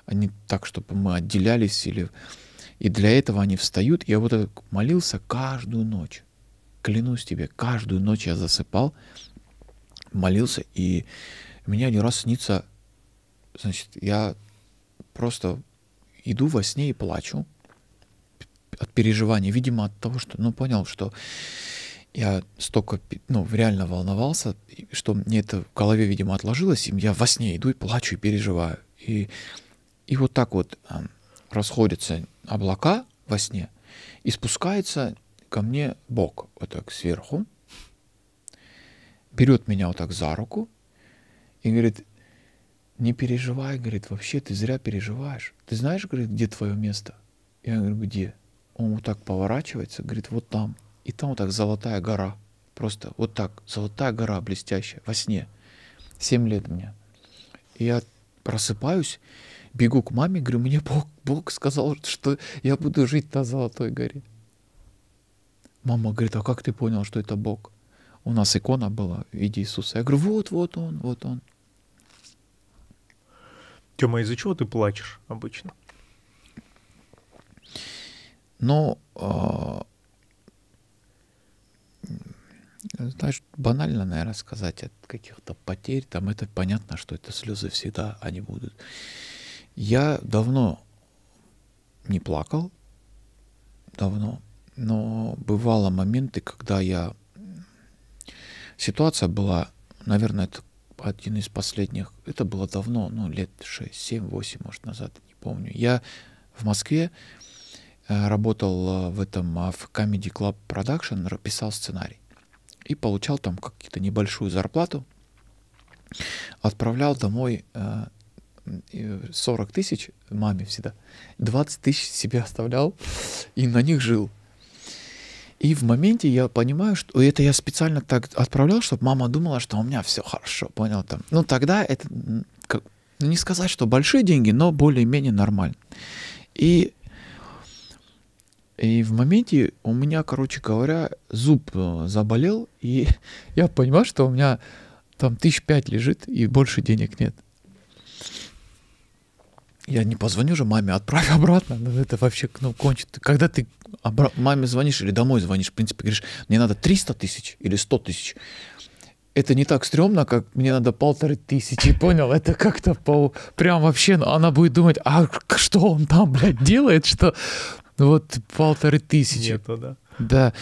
Speaker 2: Они а так, чтобы мы отделялись или... И для этого они встают. Я вот молился каждую ночь. Клянусь тебе, каждую ночь я засыпал молился, и меня один раз снится, значит, я просто иду во сне и плачу от переживания, видимо, от того, что, ну, понял, что я столько, ну, реально волновался, что мне это в голове, видимо, отложилось, и я во сне иду и плачу, и переживаю. И, и вот так вот расходятся облака во сне, и спускается ко мне Бог вот так сверху, берет меня вот так за руку и говорит, не переживай, говорит, вообще ты зря переживаешь. Ты знаешь, говорит, где твое место? Я говорю, где? Он вот так поворачивается, говорит, вот там. И там вот так золотая гора. Просто вот так, золотая гора блестящая, во сне. Семь лет мне. И я просыпаюсь, бегу к маме, говорю, мне Бог, Бог сказал, что я буду жить на Золотой горе. Мама говорит, а как ты понял, что это Бог? у нас икона была в виде Иисуса. Я говорю, вот, вот он, вот он.
Speaker 1: Тёма, из-за чего ты плачешь обычно?
Speaker 2: Ну, э, знаешь, банально, наверное, сказать от каких-то потерь, там это понятно, что это слезы всегда, они будут. Я давно не плакал, давно, но бывало моменты, когда я Ситуация была, наверное, это один из последних, это было давно, ну, лет 6, 7, 8, может, назад, не помню. Я в Москве э, работал э, в этом, э, в Comedy Club Production, писал сценарий и получал там какую-то небольшую зарплату, отправлял домой 40 тысяч маме всегда, 20 тысяч себе оставлял и на них жил. И в моменте я понимаю, что это я специально так отправлял, чтобы мама думала, что у меня все хорошо, понял там. Ну тогда это, как, ну, не сказать, что большие деньги, но более-менее нормально. И, и в моменте у меня, короче говоря, зуб э, заболел, и [laughs] я понимаю, что у меня там тысяч пять лежит, и больше денег нет я не позвоню же маме, отправь [laughs] обратно. Ну, это вообще ну, кончит. Когда ты обра- маме звонишь или домой звонишь, в принципе, говоришь, мне надо 300 тысяч или 100 тысяч. Это не так стрёмно, как мне надо полторы тысячи, [laughs] понял? Это как-то по... прям вообще, ну, она будет думать, а что он там, блядь, делает, что вот полторы тысячи. Нету, да. Да.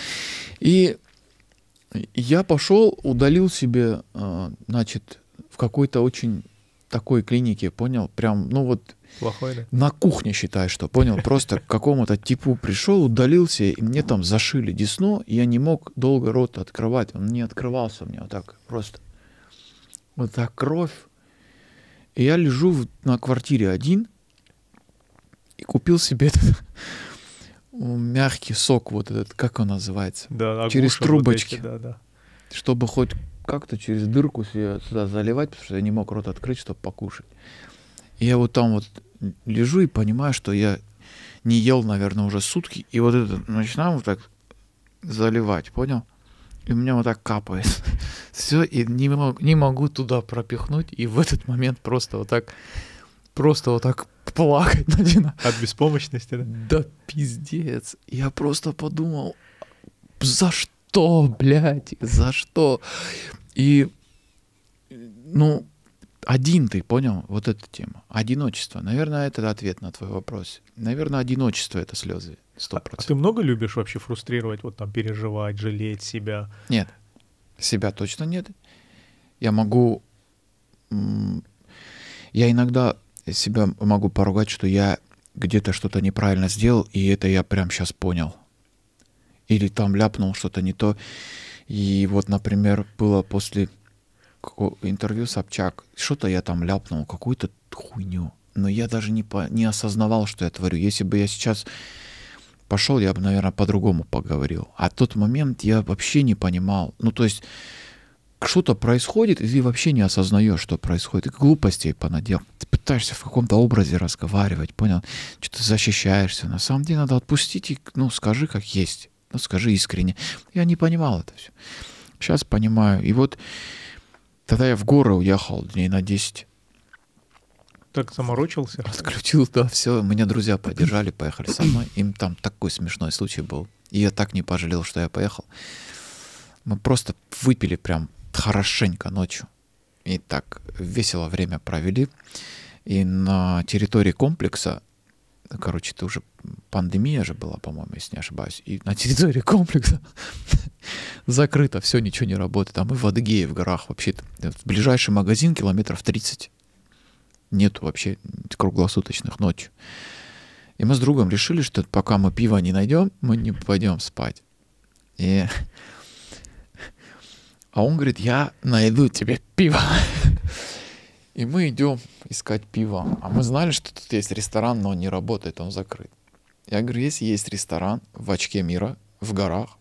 Speaker 2: И я пошел, удалил себе, а, значит, в какой-то очень такой клинике, понял? Прям, ну вот Плохой, да? На кухне, считай, что, понял? Просто к какому-то типу пришел, удалился, и мне там зашили десну, и я не мог долго рот открывать. Он не открывался мне вот так просто. Вот так кровь. И я лежу в, на квартире один и купил себе этот [laughs] мягкий сок, вот этот, как он называется? Да, через трубочки. Вот эти, да, да. Чтобы хоть как-то через дырку сюда заливать, потому что я не мог рот открыть, чтобы покушать я вот там вот лежу и понимаю, что я не ел, наверное, уже сутки. И вот это начинаю вот так заливать, понял? И у меня вот так капает. [laughs] Все, и не могу, не могу туда пропихнуть. И в этот момент просто вот так, просто вот так плакать [laughs] начинаю. От беспомощности, да? Да пиздец. Я просто подумал, за что, блядь, за что? И, ну, один ты, понял? Вот эта тема. Одиночество. Наверное, это ответ на твой вопрос. Наверное, одиночество — это слезы. 100%. А, а ты много
Speaker 1: любишь вообще фрустрировать, вот там переживать, жалеть себя?
Speaker 2: Нет. Себя точно нет. Я могу... Я иногда себя могу поругать, что я где-то что-то неправильно сделал, и это я прям сейчас понял. Или там ляпнул что-то не то. И вот, например, было после интервью Собчак, что-то я там ляпнул, какую-то хуйню. Но я даже не, по, не осознавал, что я творю. Если бы я сейчас пошел, я бы, наверное, по-другому поговорил. А тот момент я вообще не понимал. Ну, то есть что-то происходит, и ты вообще не осознаешь, что происходит. И глупостей понадел. Ты пытаешься в каком-то образе разговаривать, понял? Что то защищаешься. На самом деле надо отпустить и, ну, скажи как есть. Ну, скажи искренне. Я не понимал это все. Сейчас понимаю. И вот Тогда я в горы уехал дней на 10.
Speaker 1: Так заморочился?
Speaker 2: Отключил, да, все. Меня друзья поддержали, поехали со мной. Им там такой смешной случай был. И я так не пожалел, что я поехал. Мы просто выпили прям хорошенько ночью. И так весело время провели. И на территории комплекса короче, это уже пандемия же была, по-моему, если не ошибаюсь, и на территории комплекса [laughs] закрыто, все, ничего не работает. А мы в Адыгее, в горах вообще, в ближайший магазин километров 30. нет вообще круглосуточных ночью. И мы с другом решили, что пока мы пива не найдем, мы не пойдем спать. И... [laughs] А он говорит, я найду тебе пиво. [laughs] И мы идем искать пиво. А мы знали, что тут есть ресторан, но он не работает, он закрыт. Я говорю, если есть ресторан в очке мира, в горах,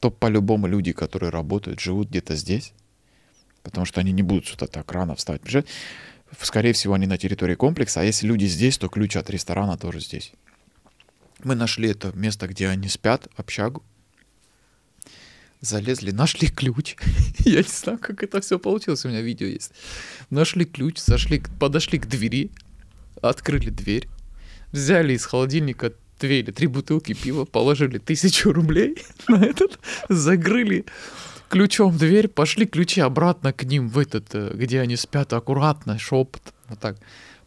Speaker 2: то по-любому люди, которые работают, живут где-то здесь, потому что они не будут сюда так рано встать, бежать. Скорее всего, они на территории комплекса, а если люди здесь, то ключ от ресторана тоже здесь. Мы нашли это место, где они спят, общагу, залезли, нашли ключ. [laughs] Я не знаю, как это все получилось, у меня видео есть. Нашли ключ, зашли, подошли к двери, открыли дверь, взяли из холодильника две или три бутылки пива, положили тысячу рублей [laughs] на этот, закрыли ключом дверь, пошли ключи обратно к ним в этот, э, где они спят, аккуратно, шепот, вот так,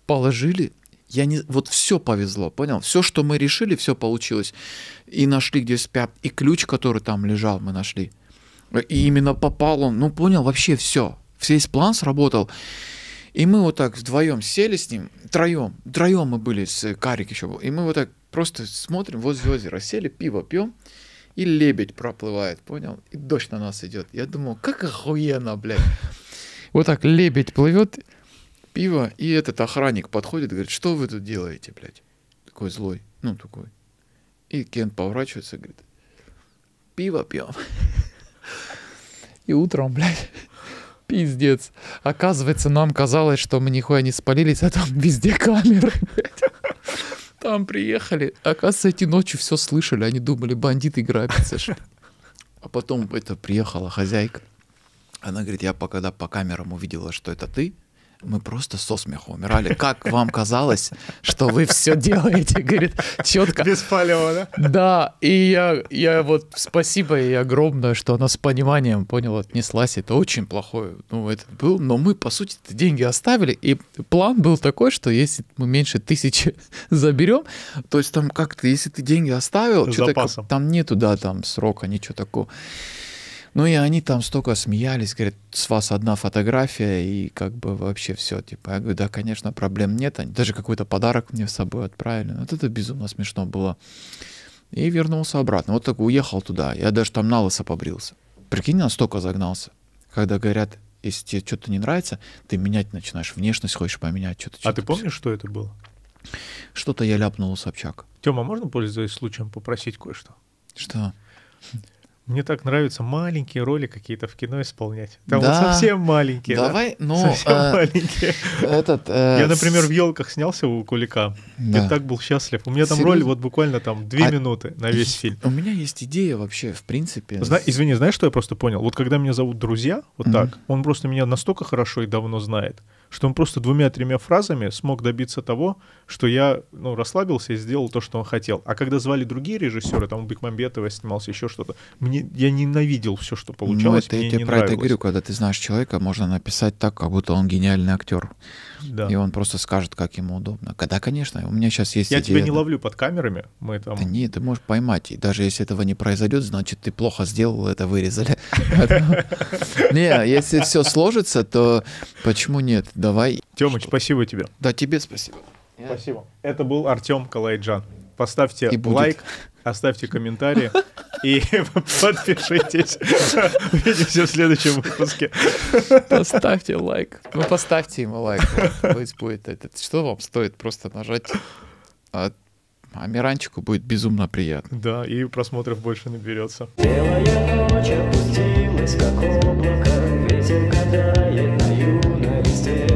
Speaker 2: положили, я не... Вот все повезло, понял? Все, что мы решили, все получилось. И нашли, где спят. И ключ, который там лежал, мы нашли. И именно попал он. Ну, понял, вообще все. Весь план сработал. И мы вот так вдвоем сели с ним, троем, троем мы были, с Карик еще был. И мы вот так просто смотрим возле озера, сели, пиво пьем, и лебедь проплывает, понял? И дождь на нас идет. Я думал, как охуенно, блядь. Вот так лебедь плывет, Пиво и этот охранник подходит, говорит, что вы тут делаете, блядь? Такой злой, ну такой. И Кент поворачивается и говорит, пиво пьем. [laughs] И утром, блядь, [laughs] пиздец. Оказывается, нам казалось, что мы нихуя не спалились, а там везде камеры, [laughs] блядь. Там приехали. Оказывается, эти ночью все слышали. Они думали, бандиты грабятся. А потом это приехала хозяйка. Она говорит, я пока да, по камерам увидела, что это ты, мы просто со смеху умирали. Как вам казалось, что вы все делаете, говорит, четко. Без палева, да? Да, и я, я вот спасибо ей огромное, что она с пониманием, понял, отнеслась. Это очень плохое, ну, это был, но мы, по сути, деньги оставили, и план был такой, что если мы меньше тысячи [laughs] заберем, то есть там как-то, если ты деньги оставил, что-то там нету, да, там срока, ничего такого. Ну и они там столько смеялись, говорят, с вас одна фотография и как бы вообще все. Типа, я говорю, да, конечно, проблем нет. Они даже какой-то подарок мне с собой отправили. Ну, вот это безумно смешно было. И вернулся обратно. Вот так уехал туда. Я даже там на лысо побрился. Прикинь, настолько загнался. Когда говорят, если тебе что-то не нравится, ты менять начинаешь, внешность хочешь поменять. Что-то, что А ты помнишь, что это было? Что-то я ляпнул у Собчак.
Speaker 1: Тёма, можно, пользуясь случаем, попросить кое-что? Что? Мне так нравится маленькие роли какие-то в кино исполнять. Там да. вот совсем маленькие. Давай, да? ну... Совсем э, маленькие. Этот, э, Я, например, в «Елках» снялся у Кулика. Да. Я так был счастлив. У меня там Серьезно? роль вот буквально там две а... минуты на весь
Speaker 2: фильм. У меня есть идея вообще, в принципе. Зна...
Speaker 1: Извини, знаешь, что я просто понял? Вот когда меня зовут друзья, вот mm-hmm. так, он просто меня настолько хорошо и давно знает, что он просто двумя-тремя фразами смог добиться того, что я ну, расслабился и сделал то, что он хотел. А когда звали другие режиссеры, там у Бекмамбетова снимался еще что-то, мне, я ненавидел все, что ну, получалось. Ну, это, мне я тебе про нравилось. это
Speaker 2: говорю, когда ты знаешь человека, можно написать так, как будто он гениальный актер да. и он просто скажет, как ему удобно. Да, конечно, у меня сейчас есть... Я идея, тебя не да.
Speaker 1: ловлю под камерами, мы там... Да
Speaker 2: нет, ты можешь поймать, и даже если этого не произойдет, значит, ты плохо сделал, это вырезали. [laughs] Не, если все сложится, то почему нет? Давай... Тёмыч, спасибо тебе. Да, тебе спасибо.
Speaker 1: Спасибо. Это был Артем Калайджан. Поставьте лайк, оставьте комментарии и [laughs] подпишитесь. Увидимся в
Speaker 2: следующем выпуске. Поставьте лайк. Ну, поставьте ему лайк. Пусть будет этот. Что вам стоит просто нажать? А, а Миранчику будет безумно приятно.
Speaker 1: Да, и просмотров больше наберется. Белая ночь опустилась, как
Speaker 3: облако, ветер катает на юной листе.